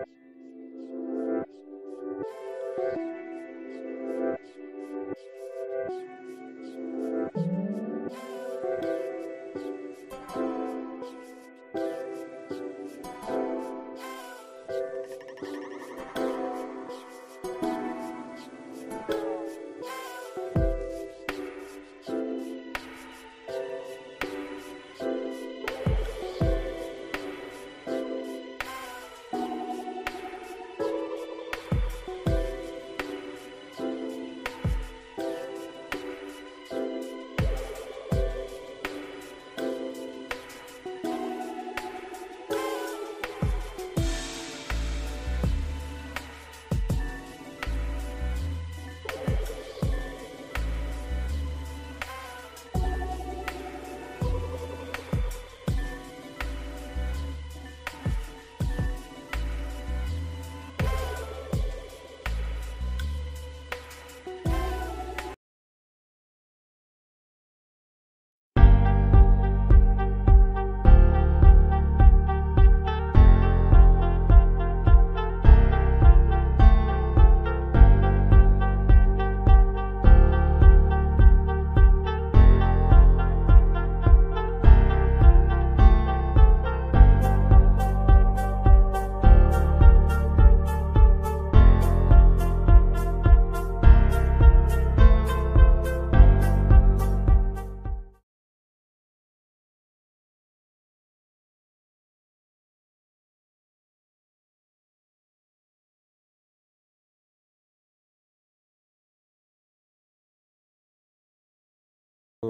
Thank you.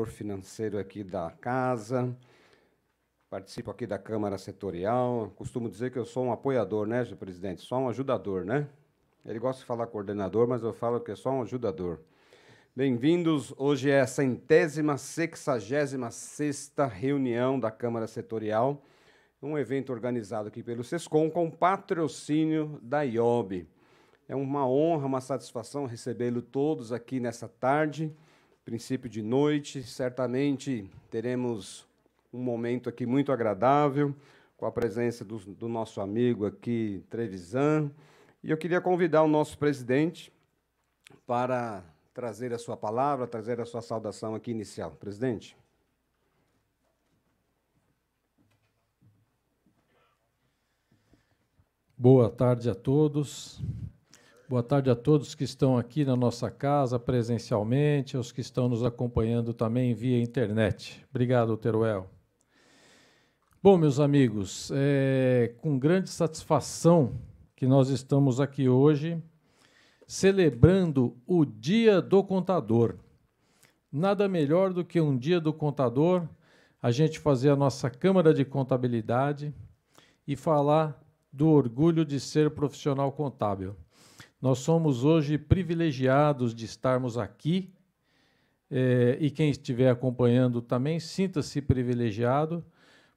financeiro aqui da casa, participo aqui da Câmara Setorial. Costumo dizer que eu sou um apoiador, né, presidente? Só um ajudador, né? Ele gosta de falar coordenador, mas eu falo que é só um ajudador. Bem-vindos. Hoje é a centésima, sexagésima sexta reunião da Câmara Setorial, um evento organizado aqui pelo SESCOM com patrocínio da IOB. É uma honra, uma satisfação recebê-lo todos aqui nessa tarde princípio de noite. Certamente teremos um momento aqui muito agradável, com a presença do, do nosso amigo aqui, Trevisan. E eu queria convidar o nosso presidente para trazer a sua palavra, trazer a sua saudação aqui inicial. Presidente. Boa tarde a todos. Boa tarde a todos que estão aqui na nossa casa presencialmente, aos que estão nos acompanhando também via internet. Obrigado, Teruel. Bom, meus amigos, é com grande satisfação que nós estamos aqui hoje celebrando o Dia do Contador. Nada melhor do que um Dia do Contador a gente fazer a nossa Câmara de Contabilidade e falar do orgulho de ser profissional contábil. Nós somos hoje privilegiados de estarmos aqui é, e quem estiver acompanhando também, sinta-se privilegiado,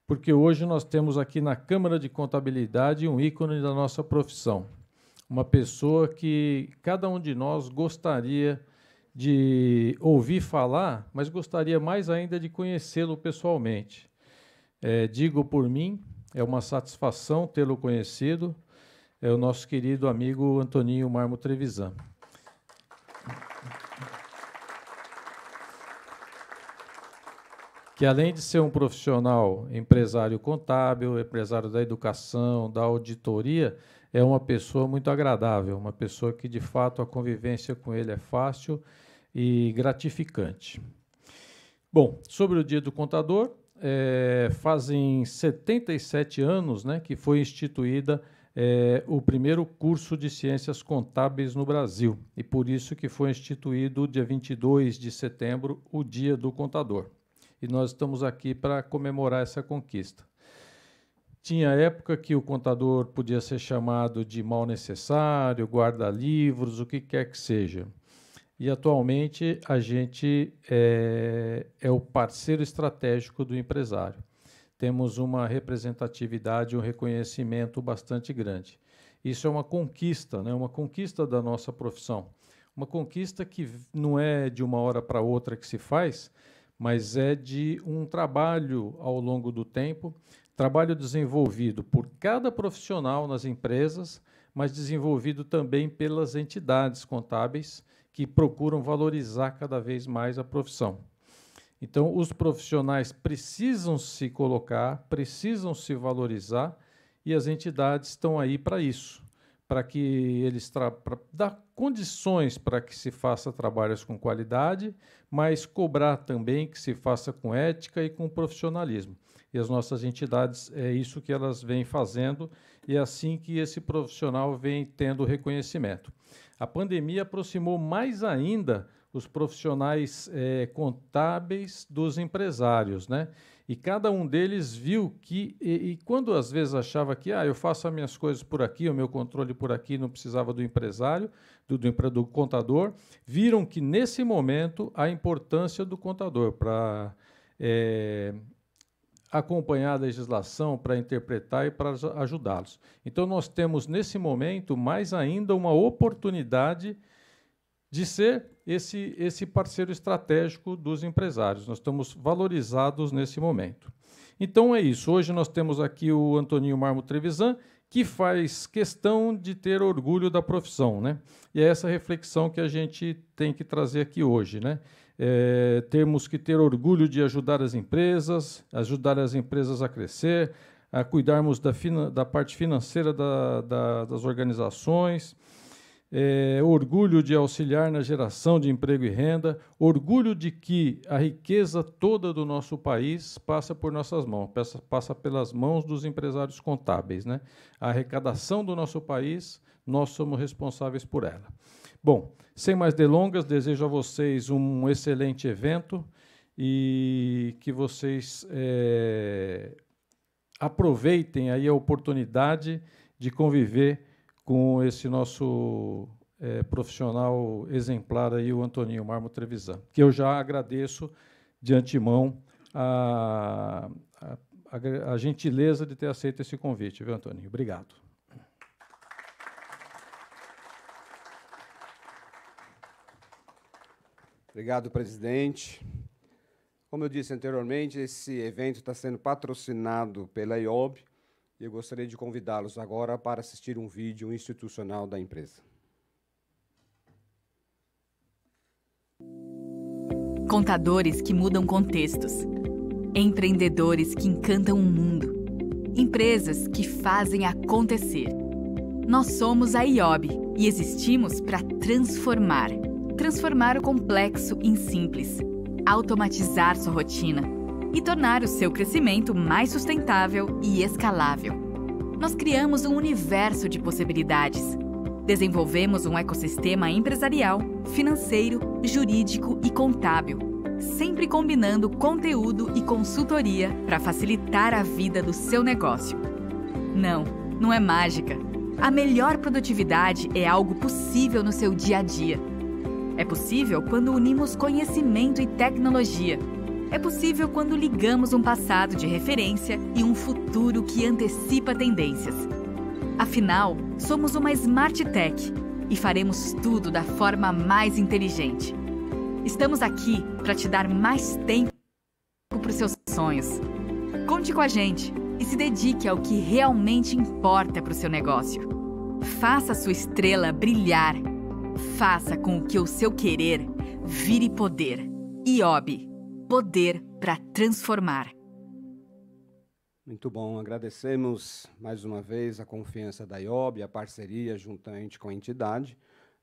porque hoje nós temos aqui na Câmara de Contabilidade um ícone da nossa profissão, uma pessoa que cada um de nós gostaria de ouvir falar, mas gostaria mais ainda de conhecê-lo pessoalmente. É, digo por mim, é uma satisfação tê-lo conhecido é o nosso querido amigo Antoninho Marmo Trevisan. Que além de ser um profissional empresário contábil, empresário da educação, da auditoria, é uma pessoa muito agradável, uma pessoa que de fato a convivência com ele é fácil e gratificante. Bom, sobre o Dia do Contador, é, fazem 77 anos né, que foi instituída é, o primeiro curso de ciências contábeis no Brasil e por isso que foi instituído dia 22 de setembro o Dia do Contador. E nós estamos aqui para comemorar essa conquista. Tinha época que o contador podia ser chamado de mal necessário, guarda-livros, o que quer que seja. E atualmente a gente é, é o parceiro estratégico do empresário temos uma representatividade, um reconhecimento bastante grande. Isso é uma conquista, né? uma conquista da nossa profissão. Uma conquista que não é de uma hora para outra que se faz, mas é de um trabalho ao longo do tempo, trabalho desenvolvido por cada profissional nas empresas, mas desenvolvido também pelas entidades contábeis que procuram valorizar cada vez mais a profissão. Então, os profissionais precisam se colocar, precisam se valorizar e as entidades estão aí para isso, para que eles dar condições para que se faça trabalhos com qualidade, mas cobrar também que se faça com ética e com profissionalismo. E as nossas entidades é isso que elas vêm fazendo e é assim que esse profissional vem tendo reconhecimento. A pandemia aproximou mais ainda os profissionais é, contábeis dos empresários, né? E cada um deles viu que, e, e, quando às vezes achava que, ah, eu faço as minhas coisas por aqui, o meu controle por aqui, não precisava do empresário, do, do, do contador, viram que nesse momento a importância do contador para é, acompanhar a legislação, para interpretar e para ajudá-los. Então, nós temos nesse momento mais ainda uma oportunidade de de ser esse, esse parceiro estratégico dos empresários. Nós estamos valorizados nesse momento. Então é isso. Hoje nós temos aqui o Antoninho Marmo Trevisan, que faz questão de ter orgulho da profissão, né? E é essa reflexão que a gente tem que trazer aqui hoje, né? É, temos que ter orgulho de ajudar as empresas, ajudar as empresas a crescer, a cuidarmos da, da parte financeira da, da, das organizações, é, orgulho de auxiliar na geração de emprego e renda, orgulho de que a riqueza toda do nosso país passa por nossas mãos, passa, passa pelas mãos dos empresários contábeis. Né? A arrecadação do nosso país, nós somos responsáveis por ela. Bom, sem mais delongas, desejo a vocês um excelente evento e que vocês é, aproveitem aí a oportunidade de conviver com esse nosso é, profissional exemplar aí, o Antoninho Marmo Trevisan, que eu já agradeço de antemão a, a, a gentileza de ter aceito esse convite, viu, Antoninho? Obrigado. Obrigado, presidente. Como eu disse anteriormente, esse evento está sendo patrocinado pela IOB, e eu gostaria de convidá-los agora para assistir um vídeo institucional da empresa. Contadores que mudam contextos. Empreendedores que encantam o mundo. Empresas que fazem acontecer. Nós somos a IOB e existimos para transformar. Transformar o complexo em simples. Automatizar sua rotina e tornar o seu crescimento mais sustentável e escalável. Nós criamos um universo de possibilidades. Desenvolvemos um ecossistema empresarial, financeiro, jurídico e contábil, sempre combinando conteúdo e consultoria para facilitar a vida do seu negócio. Não, não é mágica. A melhor produtividade é algo possível no seu dia a dia. É possível quando unimos conhecimento e tecnologia é possível quando ligamos um passado de referência e um futuro que antecipa tendências. Afinal, somos uma Smart Tech e faremos tudo da forma mais inteligente. Estamos aqui para te dar mais tempo para os seus sonhos. Conte com a gente e se dedique ao que realmente importa para o seu negócio. Faça a sua estrela brilhar. Faça com que o seu querer vire poder. IOB poder para transformar. Muito bom, agradecemos mais uma vez a confiança da IOB, a parceria juntamente com a entidade.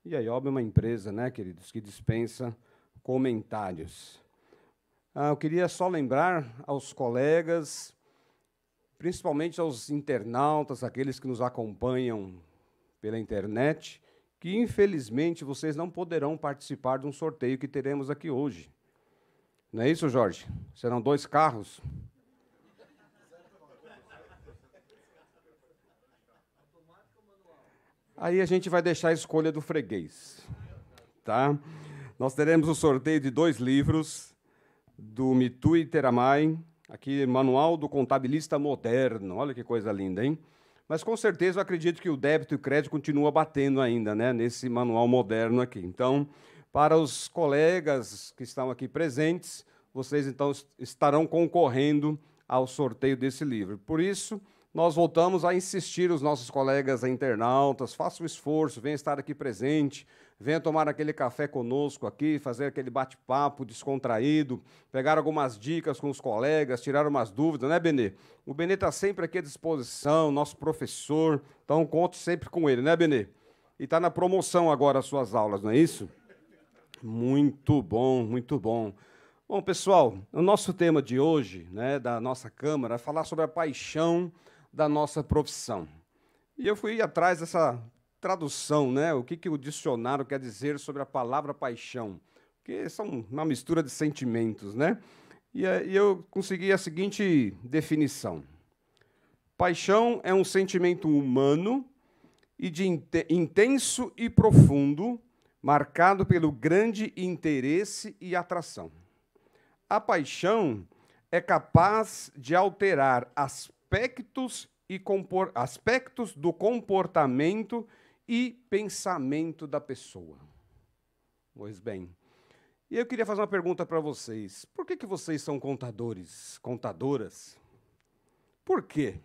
E a IOB é uma empresa, né, queridos, que dispensa comentários. Ah, eu queria só lembrar aos colegas, principalmente aos internautas, aqueles que nos acompanham pela internet, que infelizmente vocês não poderão participar de um sorteio que teremos aqui hoje. Não é isso, Jorge? Serão dois carros? Aí a gente vai deixar a escolha do freguês. Tá? Nós teremos o sorteio de dois livros do Mitui Teramai, aqui Manual do Contabilista Moderno. Olha que coisa linda, hein? Mas com certeza eu acredito que o débito e o crédito continua batendo ainda, né, nesse manual moderno aqui. Então, para os colegas que estão aqui presentes, vocês então estarão concorrendo ao sorteio desse livro. Por isso, nós voltamos a insistir os nossos colegas internautas, faça o um esforço, venha estar aqui presente, venha tomar aquele café conosco aqui, fazer aquele bate-papo descontraído, pegar algumas dicas com os colegas, tirar umas dúvidas, né, Benê? O Benê está sempre aqui à disposição, nosso professor, então conto sempre com ele, né, Benê? E está na promoção agora as suas aulas, não é isso? Muito bom, muito bom. Bom, pessoal, o nosso tema de hoje, né, da nossa Câmara, é falar sobre a paixão da nossa profissão. E eu fui atrás dessa tradução, né? O que, que o dicionário quer dizer sobre a palavra paixão? Porque são uma mistura de sentimentos, né? E, eh, e eu consegui a seguinte definição: paixão é um sentimento humano e de intenso e profundo marcado pelo grande interesse e atração. A paixão é capaz de alterar aspectos, e compor, aspectos do comportamento e pensamento da pessoa. Pois bem, e eu queria fazer uma pergunta para vocês. Por que, que vocês são contadores, contadoras? Por quê?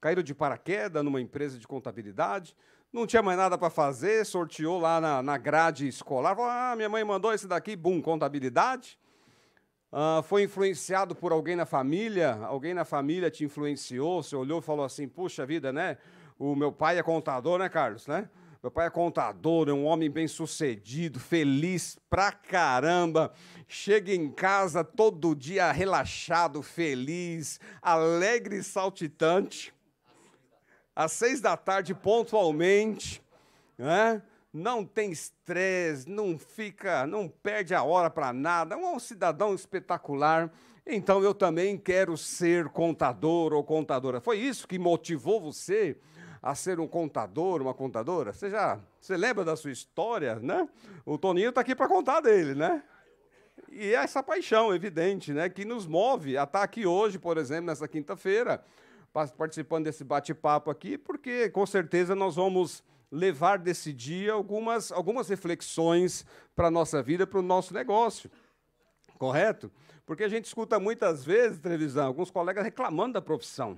Caíram de paraquedas numa empresa de contabilidade? não tinha mais nada para fazer, sorteou lá na, na grade escolar, falou, ah, minha mãe mandou esse daqui, bum, contabilidade. Ah, foi influenciado por alguém na família, alguém na família te influenciou, você olhou e falou assim, puxa vida, né? O meu pai é contador, né, Carlos, né? Meu pai é contador, é um homem bem sucedido, feliz pra caramba. Chega em casa todo dia relaxado, feliz, alegre e saltitante às seis da tarde, pontualmente, né? não tem estresse, não fica, não perde a hora para nada, é um cidadão espetacular. Então eu também quero ser contador ou contadora. Foi isso que motivou você a ser um contador, uma contadora? Você já, você lembra da sua história, né? O Toninho está aqui para contar dele, né? E é essa paixão evidente, né, que nos move a estar tá aqui hoje, por exemplo, nessa quinta-feira, participando desse bate-papo aqui, porque com certeza nós vamos levar desse dia algumas, algumas reflexões para a nossa vida, para o nosso negócio. Correto? Porque a gente escuta muitas vezes, televisão, alguns colegas reclamando da profissão.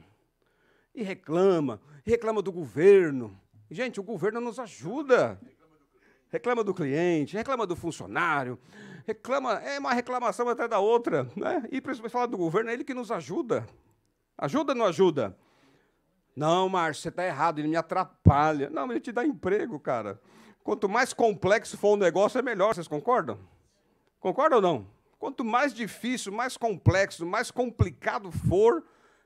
E reclama, e reclama do governo. Gente, o governo nos ajuda. Reclama do cliente, reclama do funcionário, reclama, é uma reclamação até da outra, né? E principalmente falar do governo, é ele que nos ajuda, Ajuda ou não ajuda? Não, Márcio, você está errado, ele me atrapalha. Não, mas ele te dá emprego, cara. Quanto mais complexo for o negócio, é melhor, vocês concordam? Concordam ou não? Quanto mais difícil, mais complexo, mais complicado for,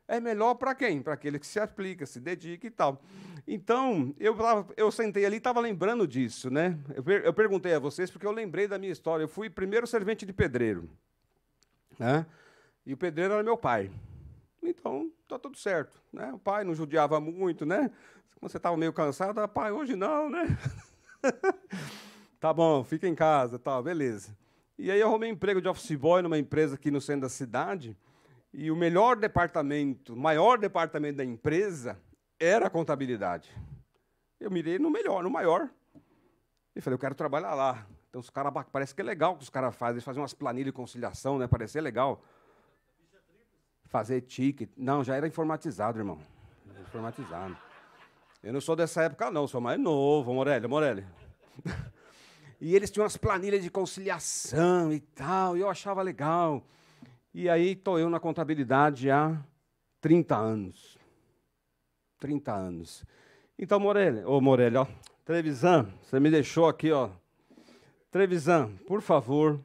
é melhor para quem? Para aquele que se aplica, se dedica e tal. Então, eu, eu sentei ali e estava lembrando disso, né? Eu, eu, perguntei a vocês porque eu lembrei da minha história. Eu fui primeiro servente de pedreiro, né? E o pedreiro era meu pai. Então, tá tudo certo, né? O pai não judiava muito, né? você estava meio cansado, ah, pai, hoje não, né? tá bom, fica em casa, tal, beleza. E aí eu arrumei emprego de office boy numa empresa aqui no centro da cidade, e o melhor departamento, o maior departamento da empresa era a contabilidade. Eu mirei no melhor, no maior. E falei, eu quero trabalhar lá. Então os caras parece que é legal o que os caras fazem, eles fazem umas planilhas de conciliação, né? Parece legal fazer ticket. Não, já era informatizado, irmão. informatizado. Eu não sou dessa época, não, sou mais novo, Morelli, Morelli. E eles tinham umas planilhas de conciliação e tal, e eu achava legal. E aí estou eu na contabilidade há 30 anos. 30 anos. Então, Morelli, ô Morelli, ó, Trevisan, você me deixou aqui, ó. Trevisan, por favor,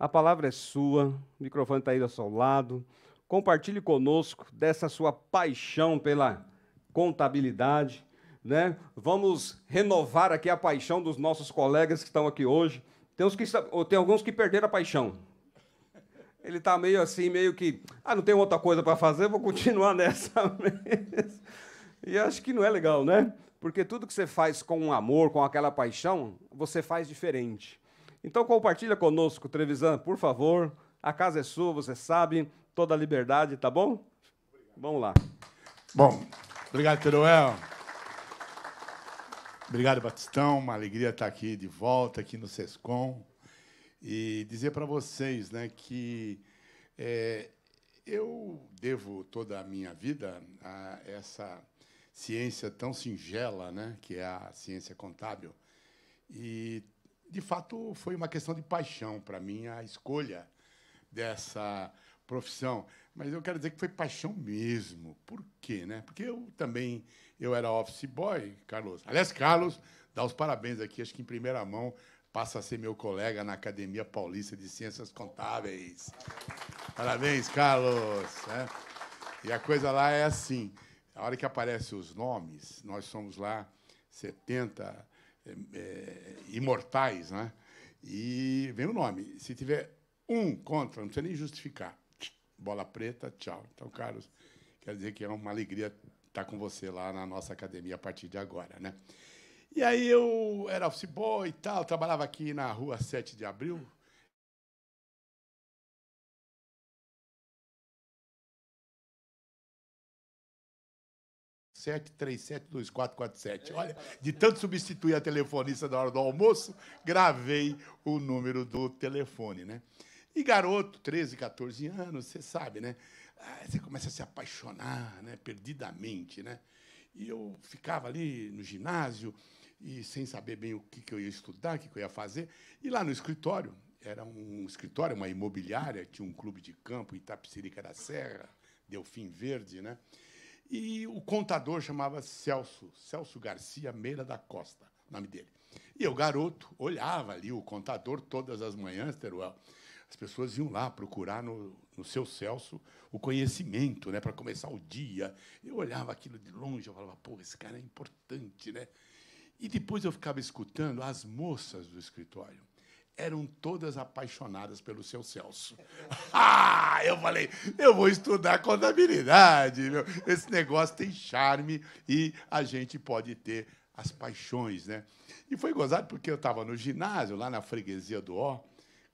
a palavra é sua, o microfone está aí do seu lado. Compartilhe conosco dessa sua paixão pela contabilidade, né? Vamos renovar aqui a paixão dos nossos colegas que estão aqui hoje. Tem, uns que, tem alguns que perderam a paixão. Ele está meio assim, meio que, ah, não tem outra coisa para fazer, vou continuar nessa mesmo. E acho que não é legal, né? Porque tudo que você faz com amor, com aquela paixão, você faz diferente. Então compartilha conosco, Trevisan, por favor. A casa é sua, você sabe toda a liberdade, tá bom? Obrigado. Vamos lá. Bom, obrigado, Teruel. Obrigado, Batistão. Uma alegria estar aqui de volta, aqui no SESCOM. E dizer para vocês né, que é, eu devo toda a minha vida a essa ciência tão singela, né, que é a ciência contábil. E, de fato, foi uma questão de paixão para mim a escolha dessa profissão. Mas eu quero dizer que foi paixão mesmo. Por quê, né? Porque eu também eu era office boy, Carlos. Aliás, Carlos, dá os parabéns aqui, acho que em primeira mão passa a ser meu colega na Academia Paulista de Ciências Contábeis. Parabéns, Carlos. É. E a coisa lá é assim: a hora que aparecem os nomes, nós somos lá 70 é, é, imortais, né? E vem o nome. Se tiver um contra, não precisa nem justificar bola preta, tchau. Então, Carlos, quer dizer que é uma alegria estar com você lá na nossa academia a partir de agora, né? E aí eu era office boy e tal, trabalhava aqui na rua 7 de abril. sete três sete dois quatro quatro sete olha de tanto substituir a telefonista na hora do almoço gravei o número do telefone né e garoto, 13, 14 anos, você sabe, né? você começa a se apaixonar, né? Perdidamente, né? E eu ficava ali no ginásio e sem saber bem o que, eu ia estudar, o que, eu ia fazer. E lá no escritório, era um escritório, uma imobiliária, tinha um clube de campo, Itapicirica da Serra, Delfim Verde, né? E o contador chamava Celso, Celso Garcia Meira da Costa, o nome dele. E eu, garoto, olhava ali o contador todas as manhãs, Teruel. Well, as pessoas iam lá procurar no, no seu Celso o conhecimento, né, para começar o dia. Eu olhava aquilo de longe, eu falava, pô, esse cara é importante, né? E depois eu ficava escutando as moças do escritório eram todas apaixonadas pelo seu Celso. Ah, eu falei, eu vou estudar contabilidade, meu. Esse negócio tem charme e a gente pode ter as paixões, né? E foi gozado porque eu estava no ginásio, lá na freguesia do Ó,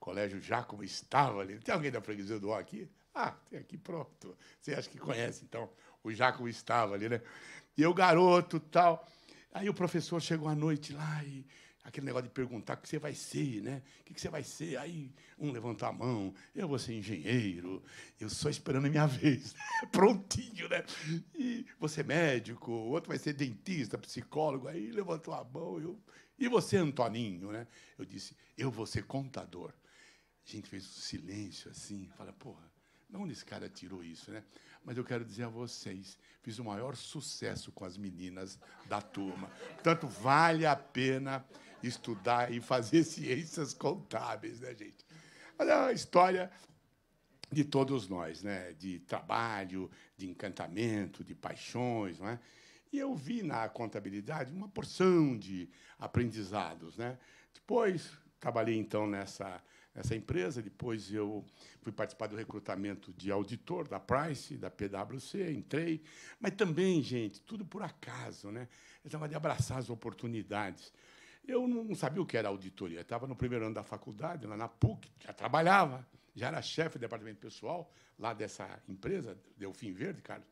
Colégio Jacobo estava ali. Tem alguém da freguesia do O aqui? Ah, tem aqui, pronto. Você acha que conhece, então, o Jacobo estava ali, né? E eu, garoto, tal. Aí o professor chegou à noite lá e aquele negócio de perguntar o que você vai ser, né? O que você vai ser? Aí um levantou a mão, eu vou ser engenheiro, eu só esperando a minha vez, prontinho, né? E você médico, O outro vai ser dentista, psicólogo, aí levantou a mão, eu, e você Antoninho, né? Eu disse, eu vou ser contador. A gente fez um silêncio assim, fala, porra, de onde esse cara tirou isso, né? Mas eu quero dizer a vocês, fiz o maior sucesso com as meninas da turma. Tanto vale a pena estudar e fazer ciências contábeis, né, gente? Olha é a história de todos nós, né? De trabalho, de encantamento, de paixões, não é? E eu vi na contabilidade uma porção de aprendizados, né? Depois trabalhei então nessa essa empresa. Depois eu fui participar do recrutamento de auditor da Price, da PwC, entrei. Mas também, gente, tudo por acaso, né? Eu estava de abraçar as oportunidades. Eu não sabia o que era auditoria. Estava no primeiro ano da faculdade, lá na PUC, já trabalhava, já era chefe do departamento pessoal lá dessa empresa, Delfim Verde, Carlos.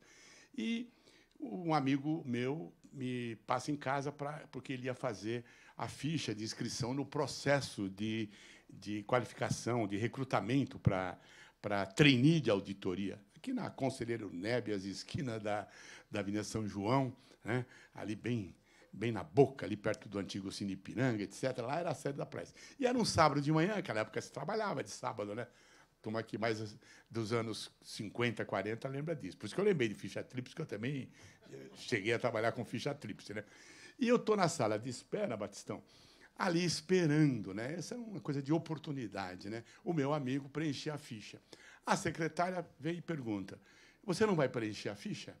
E um amigo meu me passa em casa pra, porque ele ia fazer a ficha de inscrição no processo de de qualificação, de recrutamento para, para trainee de auditoria. Aqui na Conselheiro Nébias, esquina da, da Avenida São João, né? ali bem bem na boca, ali perto do antigo Cine etc. Lá era a sede da praia. E era um sábado de manhã, naquela época se trabalhava de sábado, né? Toma aqui mais dos anos 50, 40, lembra disso. Por isso que eu lembrei de ficha tríplice, que eu também eh, cheguei a trabalhar com ficha tríplice, né? E eu estou na sala de espera, Batistão, ali esperando, né? Essa é uma coisa de oportunidade, né? O meu amigo preenchia a ficha. A secretária veio e pergunta: "Você não vai preencher a ficha?"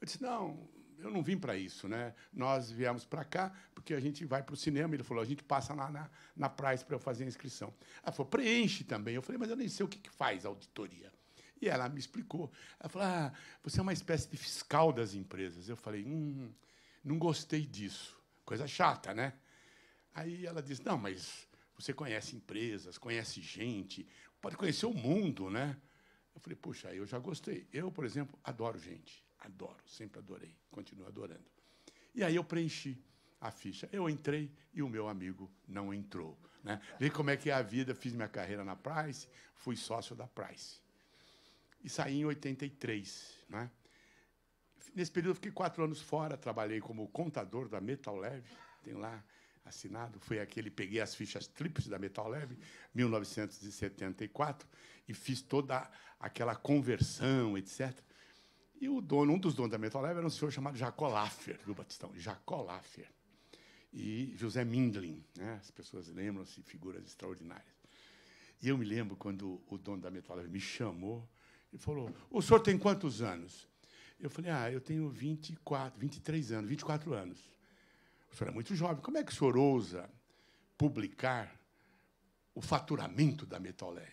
Eu disse: "Não, eu não vim para isso, né? Nós viemos para cá porque a gente vai para o cinema. Ele falou, a gente passa lá na, na praia para eu fazer a inscrição. Ela falou, preenche também. Eu falei, mas eu nem sei o que, que faz a auditoria. E ela me explicou. Ela falou, ah, você é uma espécie de fiscal das empresas. Eu falei, hum, não gostei disso. Coisa chata, né? Aí ela diz: Não, mas você conhece empresas, conhece gente, pode conhecer o mundo, né? Eu falei: Puxa, aí eu já gostei. Eu, por exemplo, adoro gente. Adoro, sempre adorei, continuo adorando. E aí eu preenchi a ficha. Eu entrei e o meu amigo não entrou. Né? Vi como é que é a vida, fiz minha carreira na Price, fui sócio da Price. E saí em 83. Né? Nesse período, fiquei quatro anos fora, trabalhei como contador da Metal Leve, tem lá assinado foi aquele, peguei as fichas tríplices da Metal Leve, 1974, e fiz toda aquela conversão, etc. E o dono, um dos donos da Metal Leve era um senhor chamado Jacó Laffer, viu, Batistão? Jacó Laffer. E José Mindlin, né? as pessoas lembram-se, figuras extraordinárias. E eu me lembro quando o dono da Metal Leve me chamou e falou: O senhor tem quantos anos? Eu falei: Ah, eu tenho 24, 23 anos, 24 anos. O senhor é muito jovem. Como é que o senhor ousa publicar o faturamento da Metallev?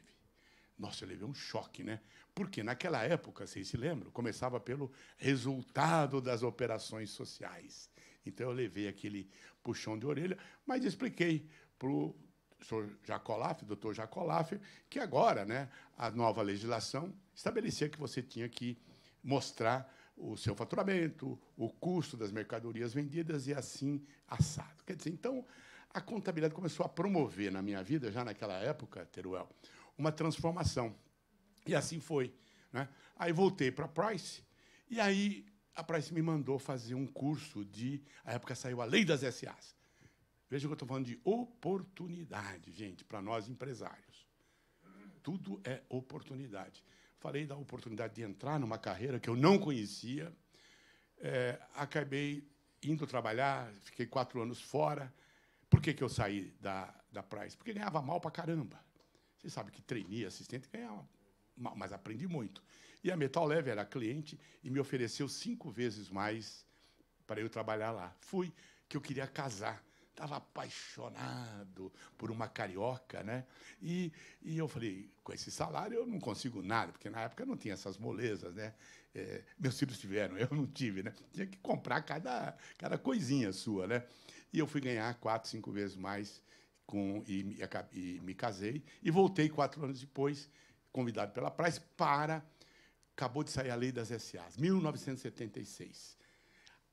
Nossa, eu levei um choque, né? Porque naquela época, vocês se lembram, começava pelo resultado das operações sociais. Então eu levei aquele puxão de orelha, mas expliquei para o senhor Jacolaff, doutor Jacolaff, que agora né, a nova legislação estabelecia que você tinha que mostrar o seu faturamento, o custo das mercadorias vendidas e assim assado. Quer dizer, então a contabilidade começou a promover na minha vida, já naquela época, Teruel, uma transformação. E assim foi. Né? Aí voltei para a Price, e aí a Price me mandou fazer um curso de. A época saiu a Lei das SAs. Veja que eu estou falando de oportunidade, gente, para nós empresários. Tudo é oportunidade falei da oportunidade de entrar numa carreira que eu não conhecia. É, acabei indo trabalhar, fiquei quatro anos fora. Por que, que eu saí da, da Price? Porque ganhava mal para caramba. Você sabe que treinei assistente, ganhava mal, mas aprendi muito. E a Metal Leve era cliente e me ofereceu cinco vezes mais para eu trabalhar lá. Fui, que eu queria casar estava apaixonado por uma carioca, né? E, e eu falei, com esse salário eu não consigo nada, porque na época não tinha essas molezas, né? É, meus filhos tiveram, eu não tive, né? Tinha que comprar cada, cada coisinha sua, né? E eu fui ganhar quatro, cinco vezes mais com, e, e, e me casei. E voltei quatro anos depois, convidado pela Praz, para... Acabou de sair a lei das SAs, 1976.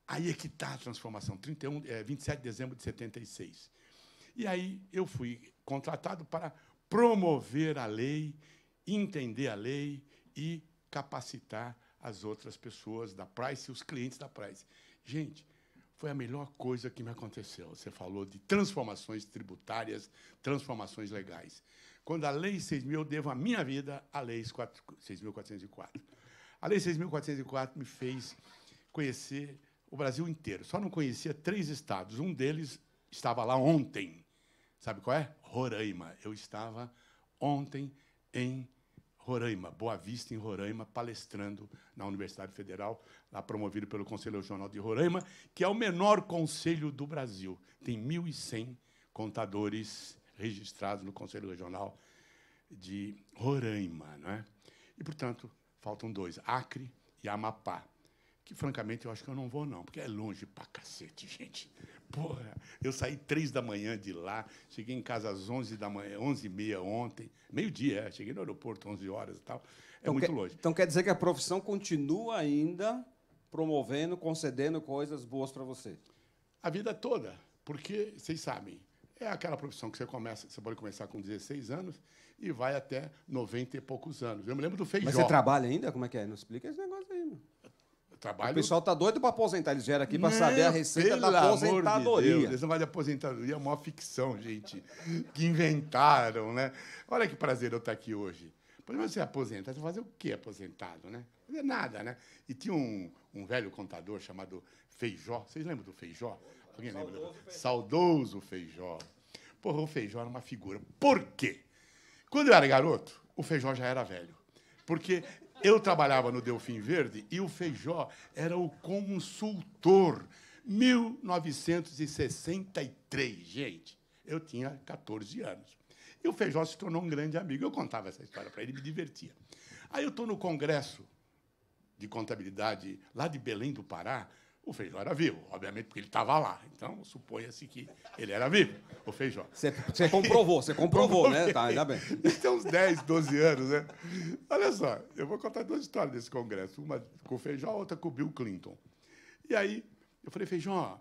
Aí é que está a transformação, 31, é, 27 de dezembro de 76. E aí eu fui contratado para promover a lei, entender a lei e capacitar as outras pessoas da Price os clientes da Price. Gente, foi a melhor coisa que me aconteceu. Você falou de transformações tributárias, transformações legais. Quando a Lei 6.000, eu devo a minha vida à Lei 6.404. A Lei 6.404 me fez conhecer o Brasil inteiro. Só não conhecia três estados. Um deles estava lá ontem. Sabe qual é? Roraima. Eu estava ontem em Roraima, Boa Vista, em Roraima, palestrando na Universidade Federal, lá promovido pelo Conselho Regional de Roraima, que é o menor conselho do Brasil. Tem 1.100 contadores registrados no Conselho Regional de Roraima. Não é? E, portanto, faltam dois: Acre e Amapá que francamente eu acho que eu não vou, não, porque é longe pra cacete, gente. Porra, eu saí três da manhã de lá, cheguei em casa às onze da manhã, onze e meia ontem, meio-dia, é, cheguei no aeroporto onze horas e tal. É então, muito longe. Então quer dizer que a profissão continua ainda promovendo, concedendo coisas boas para você? A vida toda, porque vocês sabem, é aquela profissão que você começa, você pode começar com 16 anos e vai até 90 e poucos anos. Eu me lembro do feijão Mas você trabalha ainda? Como é que é? Não explica esse negócio aí, mano. Trabalho... O pessoal tá doido para aposentar. Eles vieram aqui para saber a receita da aposentadoria. De Deus, esse negócio de aposentadoria é uma ficção, gente, que inventaram, né? Olha que prazer eu estar aqui hoje. Pois menos você aposenta. Você fazer o quê aposentado, né? Fazer nada, né? E tinha um, um velho contador chamado Feijó. Vocês lembram do Feijó? Alguém Saudoso lembra? Saudoso Feijó. Porra, o Feijó era uma figura. Por quê? Quando eu era garoto, o Feijó já era velho. Porque eu trabalhava no Delfim Verde e o Feijó era o consultor. 1963, gente. Eu tinha 14 anos. E o Feijó se tornou um grande amigo. Eu contava essa história para ele, me divertia. Aí eu estou no congresso de contabilidade lá de Belém do Pará, o Feijó era vivo, obviamente, porque ele estava lá. Então, suponha-se que ele era vivo, o Feijó. Você comprovou, você comprovou, né? Tá, ainda bem. tem uns 10, 12 anos, né? Olha só, eu vou contar duas histórias desse congresso. Uma com o Feijó, outra com o Bill Clinton. E aí, eu falei, Feijó,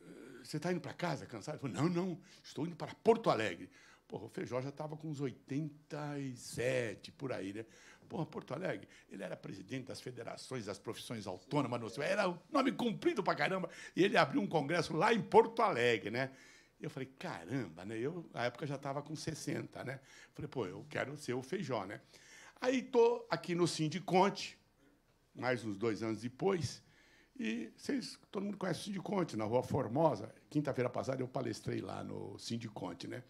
eh, você está indo para casa cansado? Ele falou, não, não, estou indo para Porto Alegre. Porra, o Feijó já estava com uns 87, por aí, né? Porra, Porto Alegre, ele era presidente das federações das profissões autônomas, era um nome cumprido pra caramba, e ele abriu um congresso lá em Porto Alegre, né? Eu falei, caramba, né? Eu, na época, já estava com 60, né? Falei, pô, eu quero ser o Feijó, né? Aí tô aqui no Sindiconte, mais uns dois anos depois, e vocês, todo mundo conhece o Sindiconte, na Rua Formosa. Quinta-feira passada eu palestrei lá no Sindiconte, né?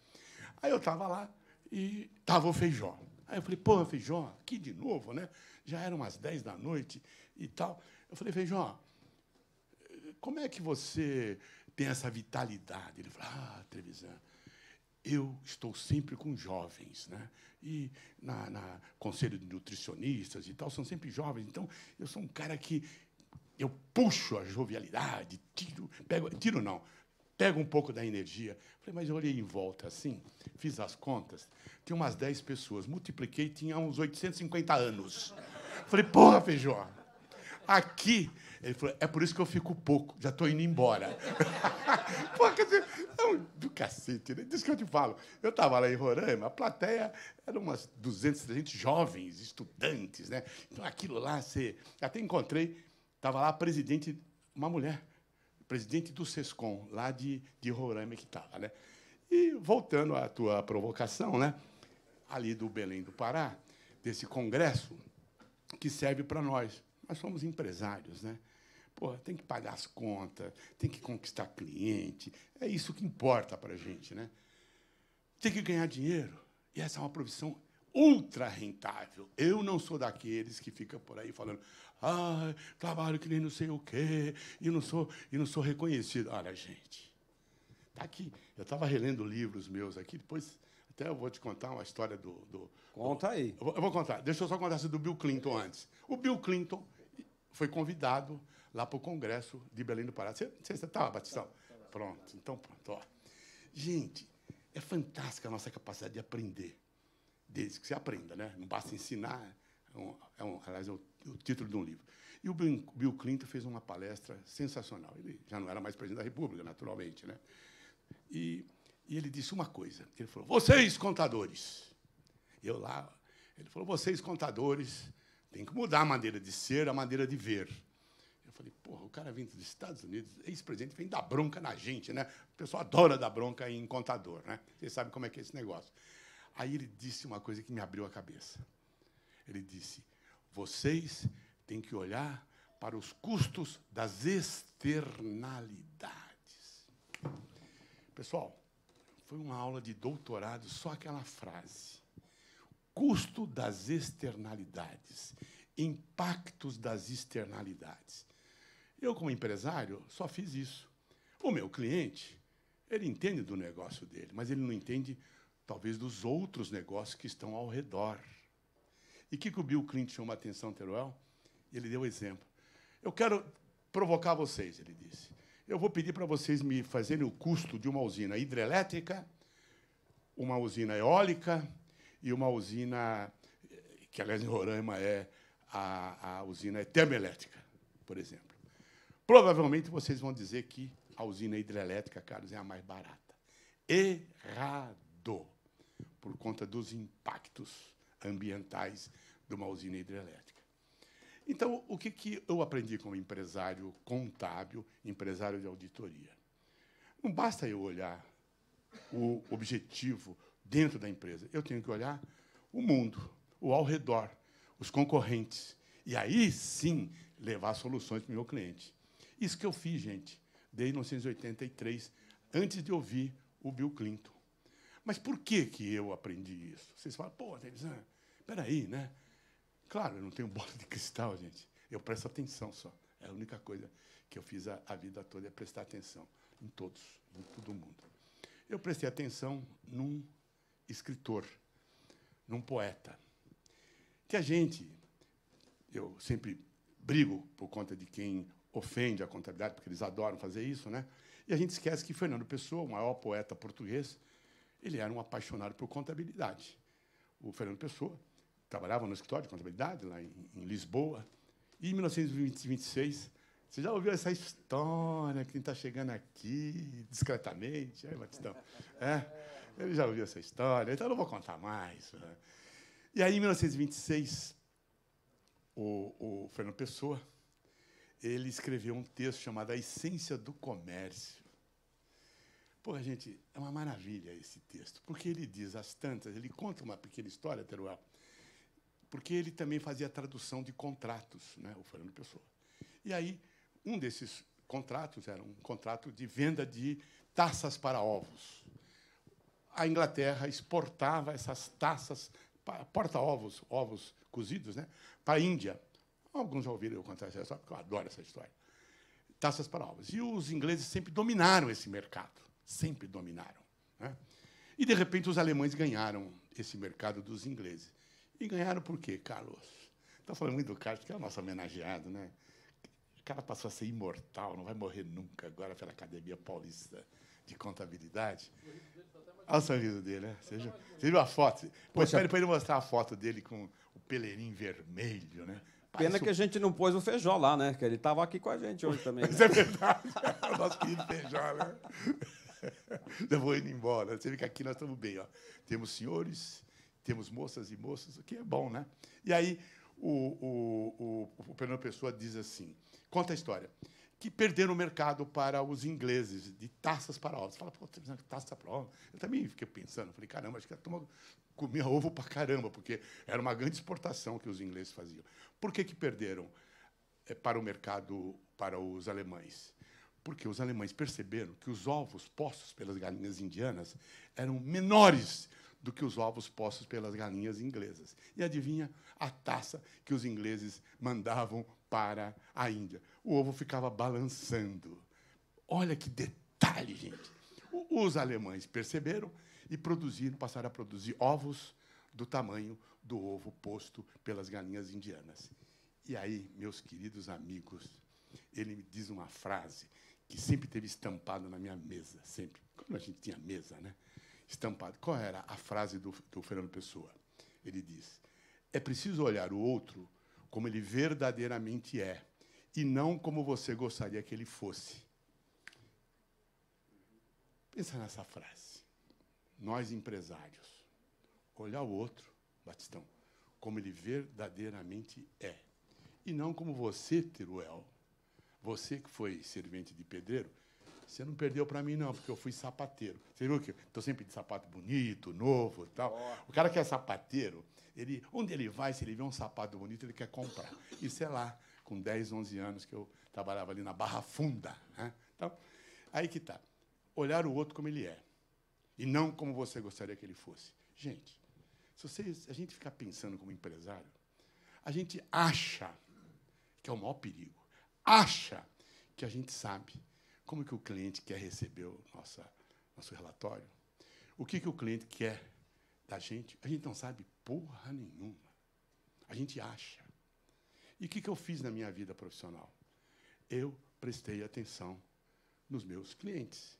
Aí eu estava lá e estava o Feijó. Aí eu falei, porra, Feijó, aqui de novo, né? Já eram umas 10 da noite e tal. Eu falei, Feijó, como é que você tem essa vitalidade? Ele falou, ah, Trevisan, eu estou sempre com jovens, né? E na, na conselho de nutricionistas e tal, são sempre jovens. Então, eu sou um cara que eu puxo a jovialidade, tiro, pego, tiro não, pega um pouco da energia. Falei, mas eu olhei em volta assim, fiz as contas, tinha umas 10 pessoas, multipliquei, tinha uns 850 anos. Falei, porra, Feijó, aqui. Ele falou, é por isso que eu fico pouco, já estou indo embora. porra quer dizer, é um do cacete, né? Diz que eu te falo. Eu estava lá em Roraima, a plateia era umas 200, 300 jovens, estudantes, né? Então aquilo lá, você. Até encontrei, estava lá a presidente, uma mulher presidente do SESCOM, lá de, de Roraima que estava. Né? E, voltando à tua provocação, né? ali do Belém do Pará, desse congresso, que serve para nós. Nós somos empresários, né? Pô, tem que pagar as contas, tem que conquistar cliente, é isso que importa para a gente, né? Tem que ganhar dinheiro, e essa é uma profissão ultra rentável. Eu não sou daqueles que fica por aí falando, ah, trabalho que nem não sei o quê, e não sou, e não sou reconhecido. Olha, gente, está aqui. Eu estava relendo livros meus aqui, depois até eu vou te contar uma história do. do Conta aí. Eu vou, eu vou, contar. Deixa eu só contar essa do Bill Clinton antes. O Bill Clinton foi convidado lá para o Congresso de Belém do Pará. Você estava, tá, Batistão? Pronto, então pronto. Ó. Gente, é fantástica a nossa capacidade de aprender. Desde que você aprenda, né? Não basta ensinar. É um, é um, aliás, é um o título de um livro. E o Bill Clinton fez uma palestra sensacional. Ele já não era mais presidente da República, naturalmente. Né? E, e ele disse uma coisa. Ele falou, vocês, contadores. Eu lá... Ele falou, vocês, contadores, tem que mudar a maneira de ser, a maneira de ver. Eu falei, porra, o cara vindo dos Estados Unidos, ex-presidente, vem dar bronca na gente, né? O pessoal adora dar bronca em contador, né? Vocês sabem como é que é esse negócio. Aí ele disse uma coisa que me abriu a cabeça. Ele disse: vocês têm que olhar para os custos das externalidades. Pessoal, foi uma aula de doutorado só aquela frase. Custo das externalidades, impactos das externalidades. Eu, como empresário, só fiz isso. O meu cliente, ele entende do negócio dele, mas ele não entende, talvez, dos outros negócios que estão ao redor. E o que, que o Bill Clinton chamou a atenção, Teruel? Ele deu exemplo. Eu quero provocar vocês, ele disse. Eu vou pedir para vocês me fazerem o custo de uma usina hidrelétrica, uma usina eólica e uma usina, que aliás em Roraima é a, a usina termoelétrica, por exemplo. Provavelmente vocês vão dizer que a usina hidrelétrica, Carlos, é a mais barata. Errado, por conta dos impactos ambientais de uma usina hidrelétrica. Então, o que, que eu aprendi como empresário contábil, empresário de auditoria? Não basta eu olhar o objetivo dentro da empresa, eu tenho que olhar o mundo, o ao redor, os concorrentes, e aí sim levar soluções para o meu cliente. Isso que eu fiz, gente, desde 1983, antes de ouvir o Bill Clinton. Mas por que, que eu aprendi isso? Vocês falam, pô, Denizan, ah, peraí, né? Claro, eu não tenho bola de cristal, gente. Eu presto atenção só. É a única coisa que eu fiz a, a vida toda, é prestar atenção em todos, em todo mundo. Eu prestei atenção num escritor, num poeta, que a gente, eu sempre brigo por conta de quem ofende a contabilidade, porque eles adoram fazer isso, né? E a gente esquece que Fernando Pessoa, o maior poeta português, ele era um apaixonado por contabilidade. O Fernando Pessoa trabalhava no escritório de contabilidade, lá em, em Lisboa, e em 1926 você já ouviu essa história que está chegando aqui discretamente? Aí, Batistão, é, ele já ouviu essa história, então eu não vou contar mais. Né? E aí, em 1926, o, o Fernando Pessoa ele escreveu um texto chamado A Essência do Comércio. Pô, gente, é uma maravilha esse texto, porque ele diz as tantas, ele conta uma pequena história, Teruel, porque ele também fazia tradução de contratos, né, o Fernando Pessoa. E aí, um desses contratos era um contrato de venda de taças para ovos. A Inglaterra exportava essas taças, porta-ovos, ovos cozidos, né, para a Índia. Alguns já ouviram eu contar essa história, porque eu adoro essa história. Taças para ovos. E os ingleses sempre dominaram esse mercado sempre dominaram. Né? E, de repente, os alemães ganharam esse mercado dos ingleses. E ganharam por quê, Carlos? Estou tá falando muito do Carlos, que é o nosso homenageado, né? O cara passou a ser imortal, não vai morrer nunca agora pela Academia Paulista de Contabilidade. Olha o sorriso dele, né? Você viu, a foto? Pois para ele mostrar a foto dele com o peleirinho vermelho, né? Pena que a gente não pôs o Feijó lá, né? Que ele estava aqui com a gente hoje também. Né? Isso é verdade. o nosso querido Feijó, né? Já vou indo embora. Você vê que aqui nós estamos bem. Ó. Temos senhores, temos moças e moças, o que é bom, né? E aí o, o, o, o Fernando Pessoa diz assim, conta a história, que perderam o mercado para os ingleses, de taças para ovos. Você fala, pô, tá taça para ovos? Eu também fiquei pensando, falei, caramba, acho que a comia ovo para caramba, porque era uma grande exportação que os ingleses faziam. Por que, que perderam eh, para o mercado, para os alemães? porque os alemães perceberam que os ovos postos pelas galinhas indianas eram menores do que os ovos postos pelas galinhas inglesas. E adivinha a taça que os ingleses mandavam para a Índia? O ovo ficava balançando. Olha que detalhe, gente. Os alemães perceberam e produziram, passaram a produzir ovos do tamanho do ovo posto pelas galinhas indianas. E aí, meus queridos amigos, ele me diz uma frase que sempre teve estampado na minha mesa, sempre. Quando a gente tinha mesa, né? Estampado. Qual era a frase do, do Fernando Pessoa? Ele diz: é preciso olhar o outro como ele verdadeiramente é e não como você gostaria que ele fosse. Pensa nessa frase. Nós empresários, olhar o outro, Batistão, como ele verdadeiramente é e não como você, Teruel, você que foi servente de pedreiro, você não perdeu para mim, não, porque eu fui sapateiro. Você viu que estou sempre de sapato bonito, novo e tal. O cara que é sapateiro, ele, onde ele vai, se ele vê um sapato bonito, ele quer comprar. Isso é lá, com 10, 11 anos, que eu trabalhava ali na Barra Funda. Né? Então, aí que tá. Olhar o outro como ele é, e não como você gostaria que ele fosse. Gente, se vocês, a gente ficar pensando como empresário, a gente acha que é o maior perigo acha que a gente sabe como que o cliente quer receber o nosso, nosso relatório, o que, que o cliente quer da gente, a gente não sabe porra nenhuma. A gente acha. E o que, que eu fiz na minha vida profissional? Eu prestei atenção nos meus clientes.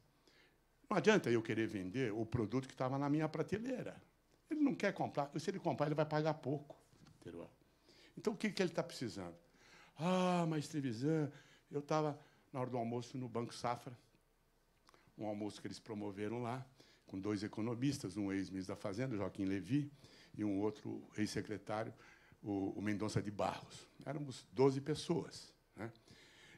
Não adianta eu querer vender o produto que estava na minha prateleira. Ele não quer comprar. Se ele comprar, ele vai pagar pouco. Então, o que, que ele está precisando? Ah, mas Trevisan, eu estava na hora do almoço no Banco Safra, um almoço que eles promoveram lá, com dois economistas, um ex-ministro da Fazenda, Joaquim Levi, e um outro ex-secretário, o, o, Mendonça de Barros. Éramos 12 pessoas. Né?